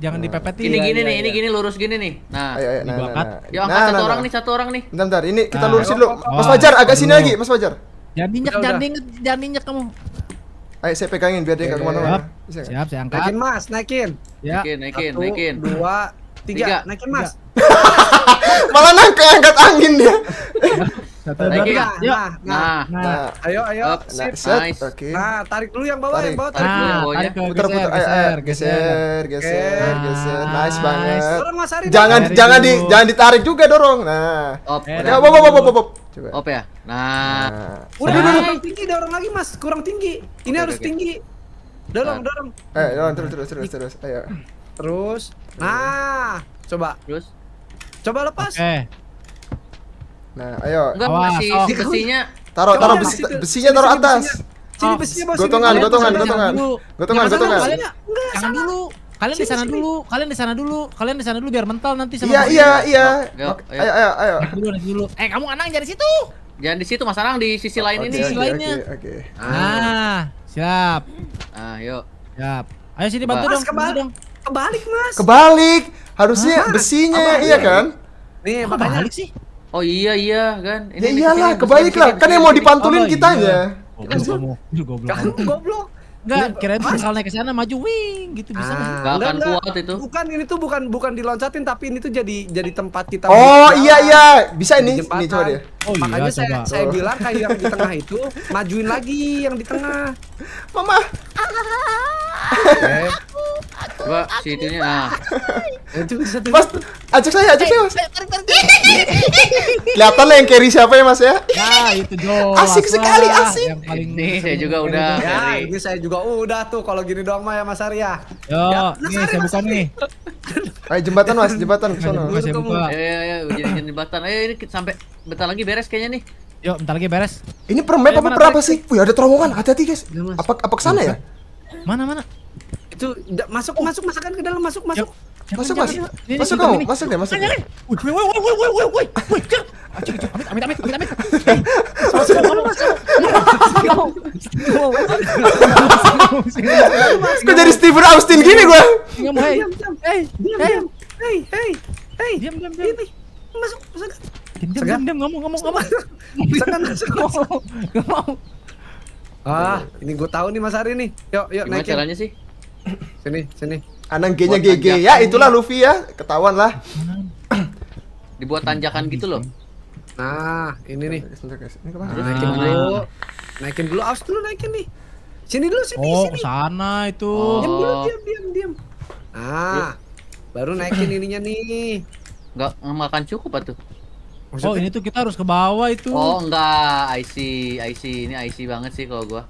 jangan dipepetin. Ini iya, gini iya, nih, ini gini lurus gini nih. Nah, ayo, ayo, nah, nah, nah. Yo, nah, angkat nah, satu orang nah. nih, satu orang nih. Bentar, bentar. Ini kita lurusin dulu. Mas Fajar agak sini lagi, Mas Fajar. Jangan minyak, jangan injek, jangan injek kamu. Ayo saya pegangin biar dia enggak kemana mana Siap, saya angkat. Naikin Mas, naikin. Ya. Naikin, naikin, naikin. Dua, tiga. Naikin Mas. Malah nangke angkat angin dia. Satu, Dua, tiga. Nah, nah, nah, ayo, ayo. Up, sip. Set. Nah, nice. Oke. Okay. Nah, tarik dulu yang bawah, ya, tarik. yang bawah. Tarik nah, dulu yang bawahnya. Putar, putar. Geser, geser, geser, geser. Nah, nice banget. Dorong Mas Ari. Jangan, jangan dulu. di, jangan ditarik juga dorong. Nah. Op. Ya, op, op, op, op, op, Coba. Op ya. Nah. nah. Udah, udah, udah, tinggi, dorong lagi, Mas. Kurang tinggi. Ini harus tinggi. Dorong, dorong. Eh, dorong terus, terus, terus, terus. Ayo. Terus. Nah, coba. Terus. Coba lepas. eh. Okay. Nah, ayo. Enggak, kasih oh. besinya. Taruh, taruh besi, besinya taruh atas. Sini besinya bos. Gotongan, gotongan, gotongan. Gotongan, gotongan. Jangan dulu. Kalian di sana dulu, kalian di sana dulu, kalian di sana dulu biar mental nanti sama. Iya, iya, iya. Ayo, ayo, ayo. Dulu, dulu. Eh, kamu anang jangan di situ. Jangan di situ, Mas Anang di sisi lain ini. Sisi lainnya. Oke. Nah, siap. Ah, yuk. Siap. Ayo sini bantu dong, dong. Kebalik, Mas. Kebalik. Harusnya besinya, iya kan? Nih, makanya sih. Oh iya iya kan. Ini, ya iyalah, kebaliklah Kan yang mau dipantulin oh, kitanya. Goblok kamu. Iya. Goblok. Goblok. Enggak, kira -kira bakal naik ke sana maju wing gitu bisa ah, Enggak akan kuat itu. Bukan ini tuh bukan bukan diloncatin tapi ini tuh jadi jadi tempat kita. Oh iya iya, bisa ini. Ini coba deh. Oh, iya, Makanya iya, saya, saya bilang kayu yang di tengah itu majuin lagi yang di tengah. Mama. Eh, okay. Ah. Eh, coba si itu nih Mas, ajak saya, ajak saya, Mas. Kelihatan lah yang carry siapa ya, Mas ya? Nah, itu dong. Asik sekali, asik. Yang paling ini saya juga udah ya, ini saya juga udah tuh kalau gini doang mah ya Mas Arya. Yo, ya, nih saya buka nih. Ayo jembatan Mas, jembatan ke sana. Mas, buka. Ya, ya, ya, jembatan. Ayo eh, ini sampai bentar lagi beres beres kayaknya nih. Yuk, bentar lagi beres. Ini per map apa per apa sih? Wih, ada terowongan. Hati-hati, guys. Apa apa ke sana ya? Mana mana? Itu masuk oh. masuk masakan ke dalam masuk masuk. Masuk, Mas. Masuk kamu, masuk deh, masuk. Woi, woi, woi, woi, woi, woi. Woi, Woi. amit, amit, amit, amit. Masuk, masuk. Kok jadi Steven Austin gini gua? Diam, diam, diam. Hei, diam, diam. Hei, hei, hei. Diam, diam, diam masuk masuk diam diam diam ngomong ngomong ngomong mau ah ini gue tahu nih Mas Ari nih yuk yuk naikin caranya sih sini sini Anang G-nya GG ya, itulah Luffy ya, ketahuan lah. Dibuat tanjakan gitu loh. Nah, ini nih. naikin nah. dulu. Naikin dulu, aus dulu naikin nih. Sini dulu, sini, oh, sini. Oh, sana itu. Diam dulu, oh. diam, diam, diam. Ah, baru naikin ininya nih. Nggak makan cukup atau? Maksudnya? Oh ini tuh kita harus ke bawah itu. Oh enggak, IC, IC ini IC banget sih kalau gua.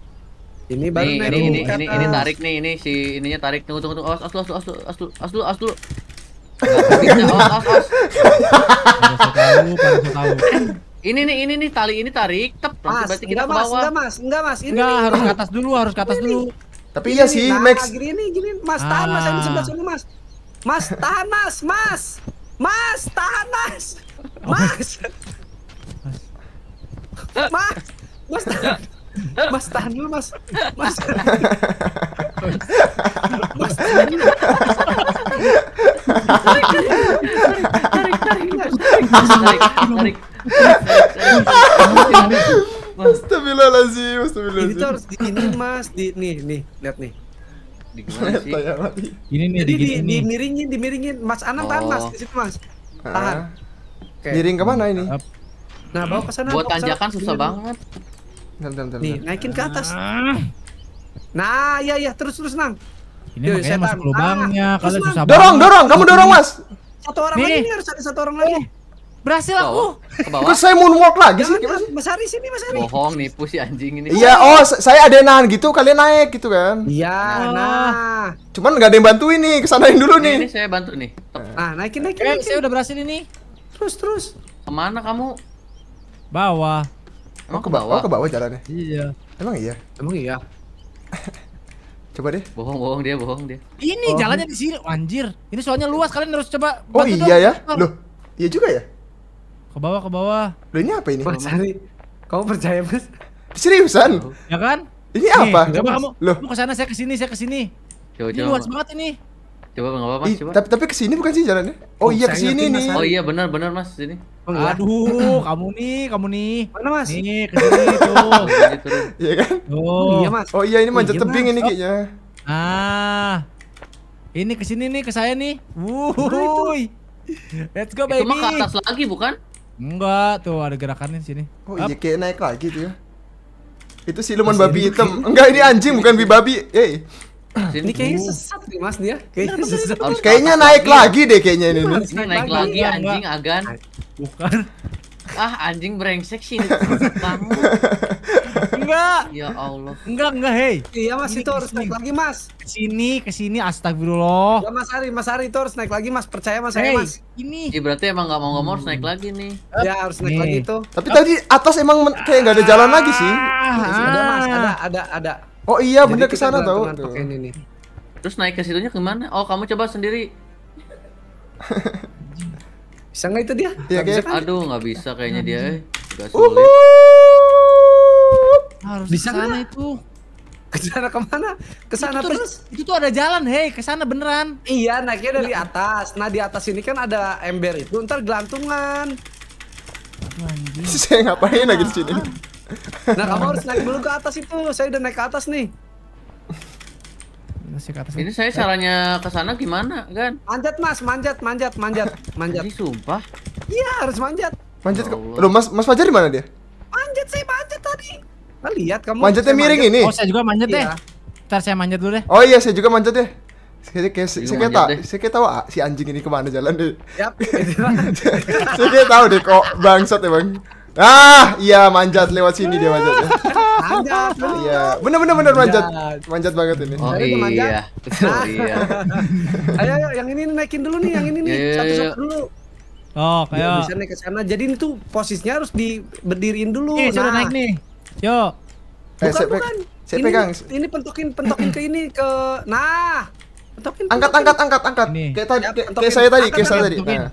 Ini baru nih, ini, ini, ini, ini, tarik nih, ini si ininya tarik. Tunggu tunggu tunggu. Oh, aslu aslu aslu aslu aslu aslu. ini nih ini nih tali ini tarik tep mas, berarti kita ke bawah. Enggak mas, enggak mas, ini enggak harus ke atas dulu, harus ke atas dulu. Tapi iya sih, Max. Gini gini, mas tahan mas, ini sebelah sini mas. Mas tahan mas, mas. Mas, tahan mas. Mas. Mas. Mas, mas tahan. Mas tahan dulu mas. Mas. Mas tahan dulu. Tarik, tarik, tarik, tarik, tarik, mas, Astagfirullahaladzim, astagfirullahaladzim. Ini tuh harus di ini mas, di nih nih lihat nih di gimana sih? Ini nih di di, di, miringin, dimiringin. Mas Anang oh. tahan Mas, oh. di situ Mas. Ah. Tahan. Okay. Miring kemana ini? Nah, bawa ke sana. Buat tanjakan susah Gini. Iya, banget. Bentar, bentar, bentar. Nih, naikin ke atas. Ah. Nah, iya iya, terus terus Nang. Ini Yo, makanya mas lubangnya, ah, kalau susah dorong, dorong, kamu dorong Mas. Satu orang nih. lagi nih, harus ada satu orang lagi. Berhasil aku. Ke bawah. Kok saya moonwalk lagi sih? Gimana sih? Mas Ari sini, Mas Ari. Bohong, nipu si anjing ini. Iya, oh saya ada nahan gitu, kalian naik gitu kan. Iya, nah. nah. Cuman nggak ada yang bantuin nih, kesanain dulu nih. Ini saya bantu nih. Ah, naikin naikin. Eh, saya udah berhasil ini. Terus terus. Kemana kamu? Bawah. Emang oh, ke bawah? Oh, ke bawah jalannya. Iya. Emang iya? Emang iya. Coba deh. Bohong, bohong dia, bohong dia. Ini oh. jalannya di sini, anjir. Ini soalnya luas, kalian harus coba Oh iya ya? Loh, iya juga ya? Ke bawah, ke bawah. Loh, ini apa ini? Mas cari kamu percaya, Mas? Seriusan? Ya kan? Ini Nih, apa? Coba kamu, Loh. kamu ke sana, saya ke sini, saya ke sini. Coba, ini coba, luas banget ini. Coba nggak apa-apa, coba. Tapi tapi kesini bukan sih jalannya? Oh, oh iya kesini sini nih. Oh iya benar benar Mas, sini. Oh, iya. Aduh, kamu nih, kamu nih. Mana Mas? ini ke tuh. Oh, iya, iya kan? Oh. Iya, Mas. Oh iya, ini oh, manjat iya, tebing ini kayaknya. Ah. Ini ke sini nih ke saya nih. wuh Let's go baby. Itu mah ke atas lagi bukan? Enggak, tuh ada gerakannya sini. Oh, iya kayak naik lagi tuh. Ya. Itu siluman babi hitam. Enggak, ini anjing bukan bi babi. Eh. Ini kayaknya sesat nih Mas dia. Kayaknya sesat. Kayaknya naik iya. lagi deh kayaknya ini. Ini iya, naik lagi anjing agan. Bukan ah anjing brengsek sih ini enggak ya Allah enggak enggak hei iya mas ini, itu harus naik lagi mas kesini kesini astagfirullah ya mas Ari mas Ari itu harus naik lagi mas percaya mas hey, mas ini ya, berarti emang nggak mau nggak mau harus naik lagi nih ya harus naik nih. lagi itu tapi tadi atas emang kayak nggak ada jalan lagi sih ah, ada mas ada ada ada oh iya bener kesana tau ini terus naik ke situnya kemana oh kamu coba sendiri Bisa nggak itu dia? Ya, gak bisa kan? Aduh, nggak bisa kayaknya dia. Eh. Gak sulit. Harus bisa sana itu. Ke sana kemana? Ke sana itu terus. Itu tuh ada jalan, hei, ke sana beneran. Iya, naiknya dari atas. Nah, di atas ini kan ada ember itu, ntar gelantungan. Saya ngapain lagi di sini? Ah. Nah, kamu harus naik dulu ke atas itu. Saya udah naik ke atas nih masih ke atas. Ini saya caranya ke sana gimana, Gan? Manjat, Mas, manjat, manjat, manjat, manjat. Ini sumpah. Iya, harus manjat. Manjat ya ke Aduh, Mas Mas Fajar di mana dia? Manjat sih, manjat tadi. Nah, lihat kamu. Manjatnya miring ini. Oh, saya juga manjat iya. deh. Ntar saya manjat dulu deh. Oh iya, saya juga manjat deh. Saya kayak saya kayak tahu, saya kayak tahu ah, si anjing ini kemana jalan deh. Yap. saya kayak tahu deh kok bangsat ya bang. Ah, iya manjat lewat sini dia manjat. manjat. Iya, bener bener manjat. Manjat banget ini. Oh iya. iya. ayo, yang ini naikin dulu nih, yang ini nih. Iya, iya, satu-satu iya. dulu. Oh, kayak bisa naik ke sana. Jadi ini tuh posisinya harus berdiriin dulu. Ih, nah. naik nih. Yo. Eh, bukan, saya, bukan. Saya pegang. Ini pentokin pentokin ke ini ke nah. Pentokin. Angkat angkat angkat angkat. Kayak tadi ya, kayak saya tadi, kayak saya tadi. Nah.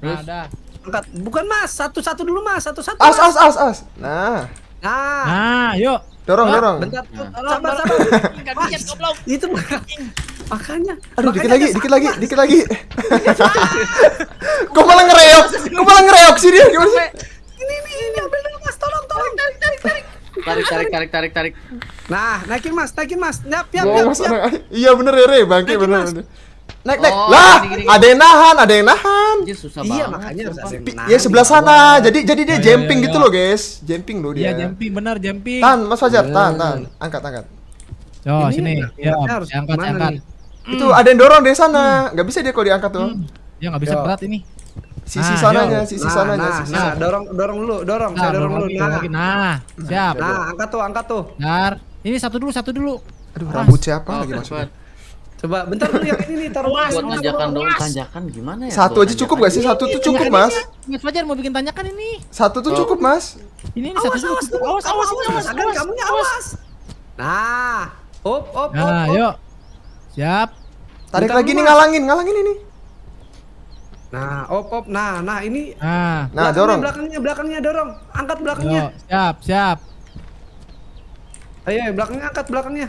Ada. Nah, angkat. Bukan Mas, satu-satu dulu Mas, satu-satu. As as as as. Nah. Nah, nah yuk. Dorong, dorong. Bentar, nah. sabar, sabar. Enggak bisa goblok. Itu makanya. Aduh, dikit lagi, dikit lagi, dikit lagi. Kok malah ngereok? Kok malah ngereok sih dia? Gimana sih? Ini, ini, ini, ambil dulu Mas, tolong, tolong, tarik, tarik, tarik. Tarik, tarik, tarik, tarik, tarik. Nah, naikin Mas, naikin Mas. Nap, nap, nap. Iya bener ya, Re, bangke bener naik naik oh, lah gini, gini, ada yang nahan ada yang nahan ya, susah iya banget, makanya harus ada yang ya sebelah nah, sana jadi jadi dia iya, iya, jumping ya, ya. gitu iya. loh guys jumping loh dia iya jumping benar jumping tan mas Fajar yeah. tan tan angkat angkat oh ini, sini ya harus angkat angkat nih? Hmm. itu hmm. ada yang dorong dari sana hmm. nggak hmm. bisa dia kalau diangkat tuh hmm. ya nggak bisa yo. berat ini sisi nah, sananya yo. sisi nah, sananya nah, sisi nah, dorong dorong dulu dorong nah, saya dorong dulu nah. nah siap nah angkat tuh angkat tuh Ntar, ini satu dulu satu dulu aduh rambut siapa oh, lagi maksudnya Coba bentar dulu yang ini nih taruh mas. Buat tanjakan dong, tanjakan gimana ya? Satu aja cukup gak sih? Satu tuh cukup, Mas. Mas Fajar mau bikin tanjakan ini. Satu tuh cukup, oh. Mas. Ini ini satu awas, awas, awas, awas, awas, kamu awas. Nah, op, op, nah, op. Nah, yuk. Siap. Tarik lagi nih ngalangin, ngalangin ini. Nah, op, op. Nah, nah ini. nah, nah dorong. Belakangnya, belakangnya dorong. Angkat belakangnya. Siap, siap. Ayo, belakangnya angkat belakangnya.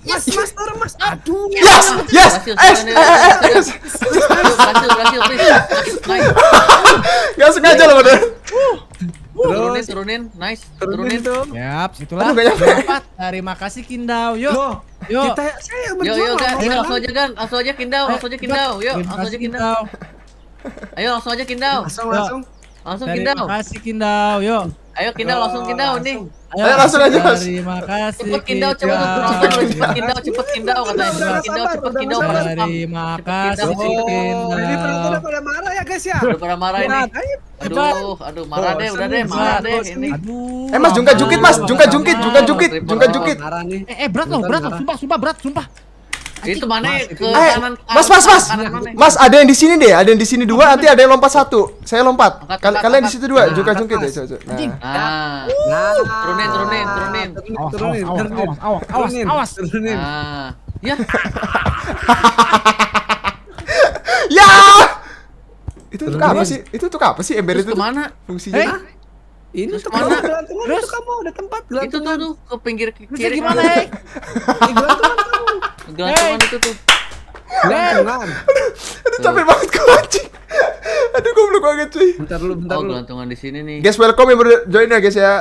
Yes, mas, taruh mas. Aduh. Yes, yes, yes. yes. yes. berhasil. Gak sengaja loh, bener. Turunin, turunin, nice. Turunin. Yap, itulah. Dapat. Terima kasih Kindau. Yuk. yuk. Kita saya berjuang. Yuk, yuk, Gan. Langsung aja, Gang. Langsung aja Kindau, langsung aja Kindau. Yuk, langsung aja Kindau. Ayo langsung aja Kindau. Langsung, langsung. Langsung Kindau. Terima kasih Kindau. Yuk. Ayo kita langsung kita nih. Ayo, Ayo langsung aja. Terima kasih. Cepet Kindau cepet cepet cepet Kindau cepet Kindau katanya. Cepet Kindau cepet Kindau Terima kasih Kindau. Ini penontonnya pada marah ya guys ya. Udah pada marah ini. Aduh, aduh marah deh, udah deh marah deh ini. Eh Mas Jungka Jungkit Mas, Jungka Jungkit, Jungka Jungkit, Jungka Jungkit. Eh, eh berat loh, berat loh, sumpah sumpah berat, sumpah. Itu mana mas, ke eh, kanan, Mas, mas, mas. Mas, ada yang di sini deh, ada yang di sini dua, nanti ada yang lompat satu. Saya lompat. Kal kalian di situ dua, nah, juga jungkit deh, coba. Nah. Nah, turunin, turunin, turunin. Turunin, turunin. Awas, awas, awas, turunin. Ah. Ya. Ya. Itu tuh apa sih? Itu tuh apa sih ember itu? Kemana? Fungsinya? Eh? ini terus mana terus itu kamu ada tempat gelantungan itu tuh tuh ke pinggir ke kiri terus gimana ya gelang kamu gelantungan itu tuh gelantungan. Aduh, aduh capek banget gue anjing aduh belum banget cuy bentar lu, bentar lu. oh gelantungan di sini nih guys welcome yang baru join ya guys ya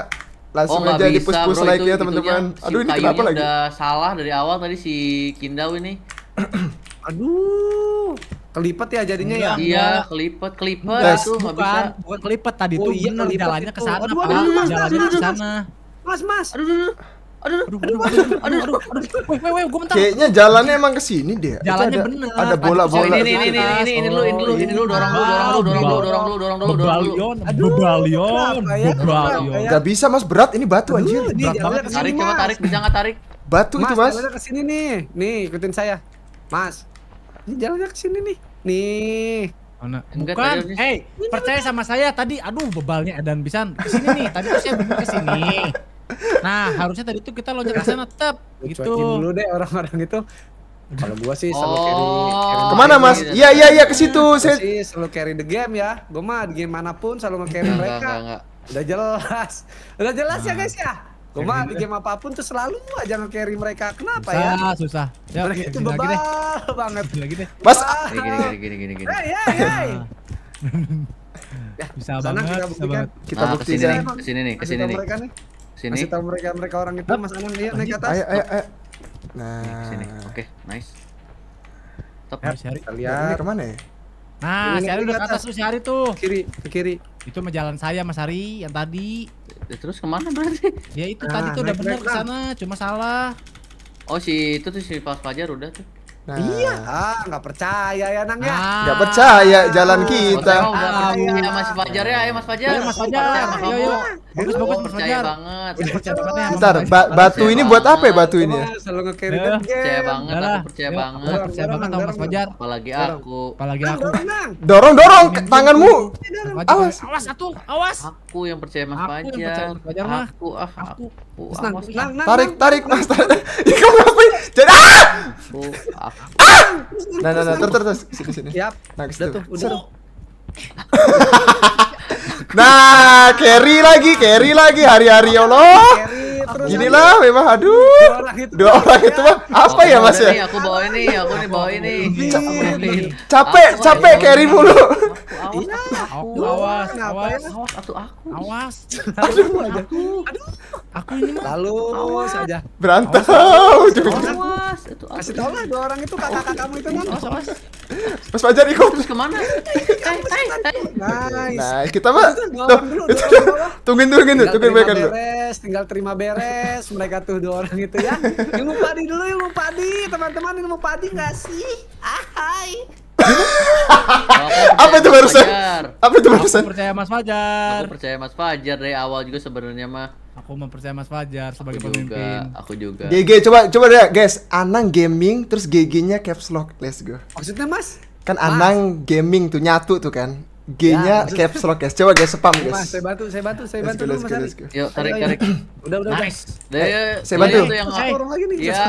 langsung oh, aja di push push like itu, ya teman-teman si aduh ini kenapa lagi udah salah dari awal tadi si Kindau ini aduh Kelipet ya jadinya ya? Iya, kelipet, kelipet Enggak, bukan, bisa. Bukan kelipet tadi tuh, iya, bener jalannya ke sana. Aduh, aduh, mas mas, jalannya ke sana. Mas, mas. Aduh, aduh. Aduh, aduh, aduh, aduh, aduh, aduh, aduh, mas mas mas mas Kayaknya jalannya emang ke sini deh. Jalannya ada, bener. Ada bola-bola. Bola. Ini, ini, ini, ini, ini mas ini mas ini mas dorong mas dorong mas dorong mas dorong mas dorong mas mas mas mas mas bisa mas, berat ini batu anjir. mas banget. Tarik, coba tarik, bisa mas tarik? Batu itu mas. Mas, mas ke sini nih, nih ikutin saya, mas. Ini jalannya ke sini nih. Nih. Mana? Oh, enggak, Bukan. Tadi hey, percaya sama saya tadi. Aduh, bebalnya dan bisa kesini nih. Tadi tuh saya bener kesini. Nah, harusnya tadi tuh kita loncat ke sana tetap. Gitu. Cuekin dulu deh orang-orang itu. Kalau gua sih selalu oh. carry, carry Kemana game, mas? Ya. Iya iya iya ke situ. Saya sih selalu carry the game ya. Gua mah gimana pun selalu nge mereka. Enggak, enggak, enggak. Udah jelas. Udah jelas ya, nah. ya guys ya. Gue mah di game apapun tuh selalu aja nge-carry mereka. Kenapa susah, ya? Susah, susah. Ya, mereka itu bebal banget. Lagi deh. Mas. Gini, gini, gini, gini, gini. Hey, hey, hey. ya, bisa banget, kita bisa banget. Kita nah, buktiin kesini, nih, sini nih, sini nih. Mereka nih. Kesini. sini. tahu mereka mereka orang itu Mas Anang lihat naik ke atas. Ayo, ayo, ayo. Nah, nah. sini. Oke, nice. Top. Kita lihat. Ini mana ya? Nah, si Ari udah ke atas tuh, si Ari tuh. Kiri, ke kiri. Itu mah jalan saya Mas Ari yang tadi. Ya, terus kemana berarti? Ya itu nah, tadi tuh udah bener ke sana, cuma salah. Oh si itu tuh si Pak Fajar udah tuh. Nah. Iya, ah nggak percaya ya Nang ya. Ah. Nggak ah. percaya jalan oh, kita. Oh, percaya iya, Mas Fajar ya, ayo Mas Fajar. Ayo Mas Fajar, Ayo, Mas Fajar. Ayo, bagus bagus Mas Fajar. banget. Udah percaya banget ya. Bentar, ba batu ini buat apa ya batu ini ya? Selalu nge-carry kan. Percaya banget, aku percaya banget. Percaya banget sama Mas Fajar. Apalagi aku. Apalagi aku. Dorong, dorong tanganmu. Awas. Awas satu, awas. Aku yang percaya Mas Fajar. Aku, ah, aku. Tarik, tarik Mas. Tarik. Kamu ngapain? Jadi ah! Ah! Nah, nah, nah, terus terus sini sini. Siap. Nah, ke situ. Udah nah, carry lagi, carry lagi hari-hari ya Allah. Ginilah memang aduh. Dua orang itu mah iya. apa ya Mas ya? Aku bawa ini, aku nih bawa ini. Capek, capek carry iya. mulu. Iya. Awas, awas, awas, awas, aku. Awas. Aduh, aduh. Aku ini lalu awas aja. Berantem kasih tau lah dua orang itu kakak-kakak kamu itu kan. mas. Mas Fajar ikut. Terus kemana? Nice. Nah, kita mah. Kan tungguin, tungguin, tungguin mereka dulu. Beres, tinggal terima beres. Mereka tuh dua orang itu ya. Ilmu padi dulu, ilmu padi. Teman-teman ilmu padi nggak sih? Ahai. Ah, apa itu barusan? Apa itu barusan? Percaya Mas Fajar. percaya Mas Fajar dari awal juga sebenarnya mah. Aku mempercaya Mas Fajar sebagai aku pemimpin. aku juga. GG coba coba deh guys, Anang gaming terus GG-nya caps lock. Let's go. Maksudnya Mas? Kan mas. Anang gaming tuh nyatu tuh kan. G-nya ya, caps lock guys. Coba guys spam guys. Mas, saya bantu, saya bantu, saya bantu dulu Mas Yuk, tarik tarik. Udah, udah, nice. udah. Eh, saya bantu. Yang orang lagi nih. Iya.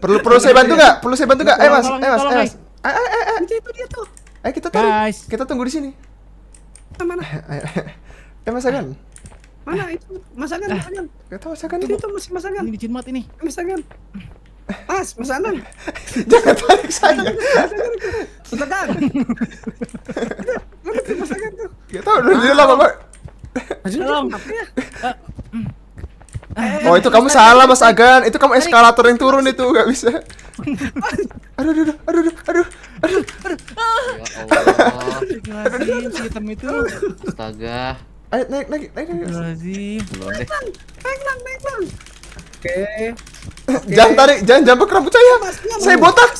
Perlu perlu saya bantu enggak? Perlu saya bantu enggak? Eh Mas, eh Mas, eh eh, eh eh eh Itu dia tuh. Ayo kita tarik. Kita tunggu di sini. Mana? Eh Mas Agan. Mana itu? Masakan, ah. Eh, masakan. Gak tahu masakan itu. Itu masih masakan. Ini mat ini. Masakan. Pas, Mas Jangan tarik saya. Sebentar. Itu, Mas Anang tuh. Gak tau, udah dia lama banget. Tolong. Ya? Oh itu kamu salah Mas Agan, itu kamu eskalator yang turun itu nggak bisa. Aduh aduh aduh aduh aduh aduh aduh. Ya Allah. Hitam itu. Astaga. Ayo eh, naik naik naik naik. belum. Naik lang, naik lang, naik lang. Oke. Okay. Okay. Jangan tarik, jangan jangan berkerabu rambut saya. saya botak.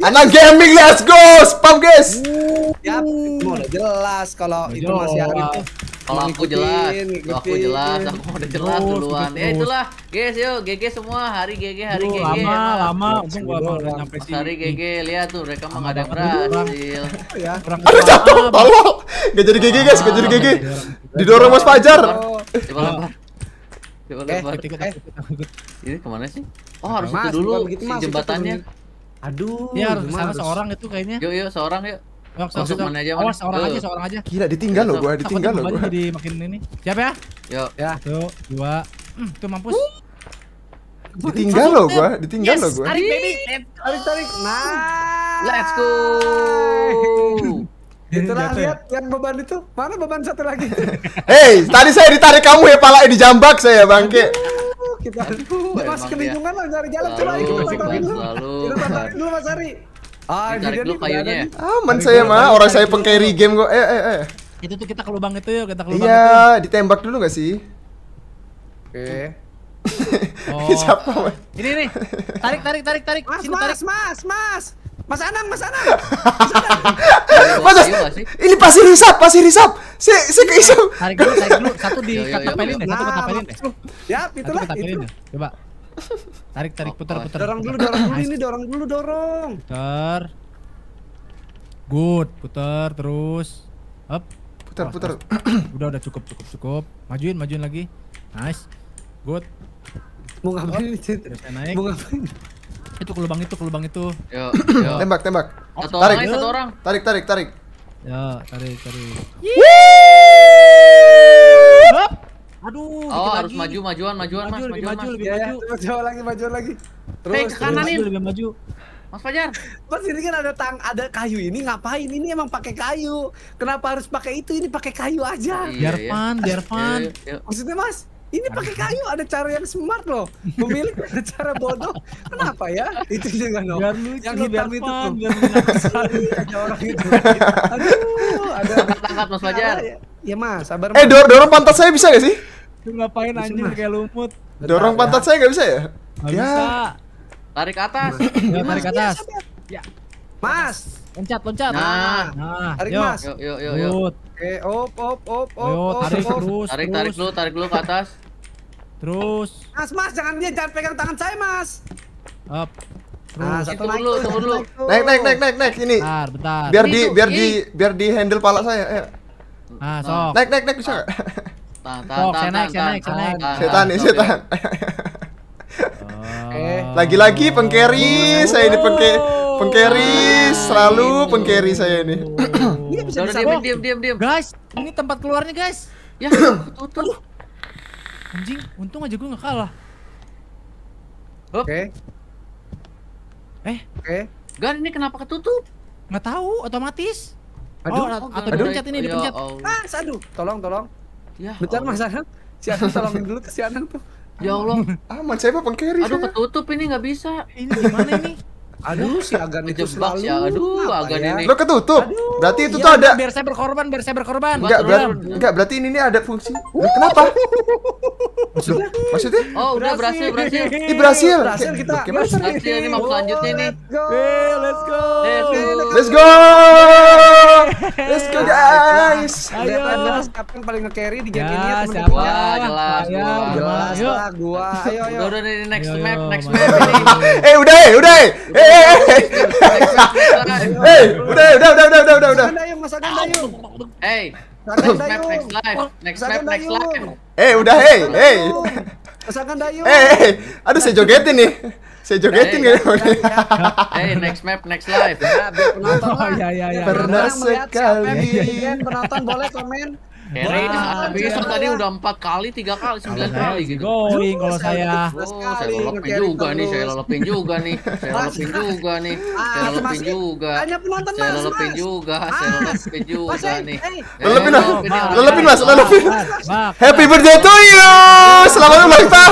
Anak gaming let's go spam guys. Ya, udah jelas kalau itu masih Arif. Kalau aku jelas, kalau aku jelas, aku udah jelas duluan. Ya itulah, guys yuk GG semua hari GG hari GG. Lama lama, untung gua udah nyampe Hari GG lihat tuh mereka mah enggak ada berhasil. Iya. Aduh jatuh, tolong. Gak jadi GG guys, gak jadi GG. Didorong Mas Fajar. Coba lempar. Coba lempar. Eh, eh. Ini kemana sih? Oh harus itu dulu si jembatannya. Aduh. Ya harus sama seorang itu kayaknya. Yuk yuk seorang yuk. Masuk mana aja mana? Oh, seorang aja, seorang aja. Gila, ditinggal loh gua, ditinggal loh gua. Jadi makin ini. Siap ya? Yuk. Ya, Satu, dua. Hmm, tuh mampus. Ditinggal loh gua, ditinggal loh gua. Tarik baby. Tarik tarik. Nah. Let's go. Itulah ya? lihat yang beban itu. Mana beban satu lagi? Hei, tadi saya ditarik kamu ya di jambak saya, bangke kita gitu. mas masih ya. lah cari jalan coba ayo kita tantangan dulu kita tantangan dulu mas Ari ah jadi dulu kayunya aman saya mah orang saya pengcarry game kok eh eh eh itu tuh kita ke lubang itu yuk kita ke lubang iya ditembak dulu gak sih oke Oh. Siapa? Ini nih. Tarik tarik tarik tarik. Mas, Sini, mas, mas, mas. Mas Anang, Mas Anang. Mas Anang. Mas, ini pasti risap, pasti risap. Si si ke isu. Tarik dulu, tarik dulu. Satu di katapelin deh, satu katapelin nah, deh. Ya, itulah itu. Coba. Tarik, tarik, putar, oh, putar. Dorong dulu, dorong dulu ini, dorong dulu, dorong. Putar. Good, putar terus. Up. Putar, putar. Udah, udah cukup, cukup, cukup. Majuin, majuin lagi. Nice. Good. Mau ngapain ini, Mau ngapain? Itu ke lubang itu, ke lubang itu. Yo, yo. tembak, tembak. Satu tarik. Orang, satu orang. Tarik, tarik, tarik. Ya, tarik, tarik. Aduh, oh, harus lagi. maju, majuan, majuan, maju, Mas, lebih majuan, maju, Mas. Lebih ya, ya. maju, lagi, maju lagi. Terus, hey, ke kananin. lebih maju. Mas Fajar. Mas ini kan ada tang ada kayu ini ngapain? Ini emang pakai kayu. Kenapa harus pakai itu? Ini pakai kayu aja. Iya, iya. Biar fun, biar fun. Maksudnya Mas, ini pakai kayu ada cara yang smart loh pemilik ada cara bodoh kenapa ya itu juga no biar lucu, yang hitam biar itu tuh biar ada orang itu aduh ada tangkap mas Fajar ya, ya mas sabar eh dorong dorong pantat saya bisa gak sih lu ngapain anjir kayak lumut dorong ya. pantat saya gak bisa ya gak ya. bisa tarik atas ya, tarik atas ya mas Loncat, loncat. Nah. Nah, nah, tarik yuk. mas. Yuk, yuk, yuk. Oke, op, op, op, op. Yuk, tarik terus. Tarik, terus. tarik lu, tarik lu ke atas. Terus. Mas, mas, jangan dia jangan pegang tangan saya, mas. Up. Nah, terus. Nah, satu naik dulu, tunggu dulu. Naik, naik, naik, naik, naik ini. Bentar, bentar. Biar di biar di biar di handle pala saya. Ayo. Nah, sok. Naik, naik, naik bisa enggak? Tahan, tahan, tahan. Naik, naik, naik. Setan nih, setan. Oh. Oh. Lagi-lagi pengkeri, saya ini pengkeri. Pengkeri selalu pengkeri saya ini. bisa diam diam diam diam. Guys, ini tempat keluarnya, guys. Ya, tutup. Anjing, untung aja gue gak kalah. Oke. Eh, oke. Okay. Gan ini kenapa ketutup? Nggak tahu, otomatis. Aduh, oh, atau aduh. dipencet ini, ya dipencet. Ah, aduh, tolong, tolong. Ya. Bentar Mas Anang. Si Anang tolongin dulu ke si Anang tuh. Ya Allah. Aman, saya apa pengkeri. Aduh, ketutup ini nggak bisa. Ini gimana ini? Aduh si Agan itu selalu. Ya. Aduh Apa ya? Agan ya? ini. Lo ketutup. Aduh. Berarti itu ya, tuh ada. Biar saya berkorban, biar saya berkorban. Enggak, berarti, enggak berarti ini nih ada fungsi. Nah, kenapa? Maksudnya? Maksudnya? Oh udah berhasil, berhasil. Ini berhasil. Berhasil kita. Gimana sih? Berhasil ini mau selanjutnya nih. Let's go. Let's go. Let's go guys. Ayo. kapten paling nge-carry di game ya, ini ya teman-teman. Jelas, ya, jelas, jelas lah gua. Ayo, ayo. Udah, udah, next map, next map. Eh, udah, eh, udah. Eh, Hey, udah, udah, udah, udah, udah, udah, udah. udah, udah, udah, udah, udah, udah, udah, udah, udah, Eh, udah, hey, hey. Masakan Eh, aduh, saya jogetin nih. Saya jogetin hey, next map, next live. Ya, penonton. Oh, ya, ya, ya. Pernah sekali. Penonton boleh komen. Nah, Harry besok tadi udah empat kali, tiga kali, sembilan kali gitu. Going kalau saya. Oh, saya lolopin juga nih, saya lolopin juga nih, saya lolopin juga eh, nih, eh. saya lolopin juga. Hanya penonton Saya lolopin juga, saya lolopin juga nih. Lolopin lah, lolopin mas, lolopin. Happy birthday to you, selamat ulang tahun.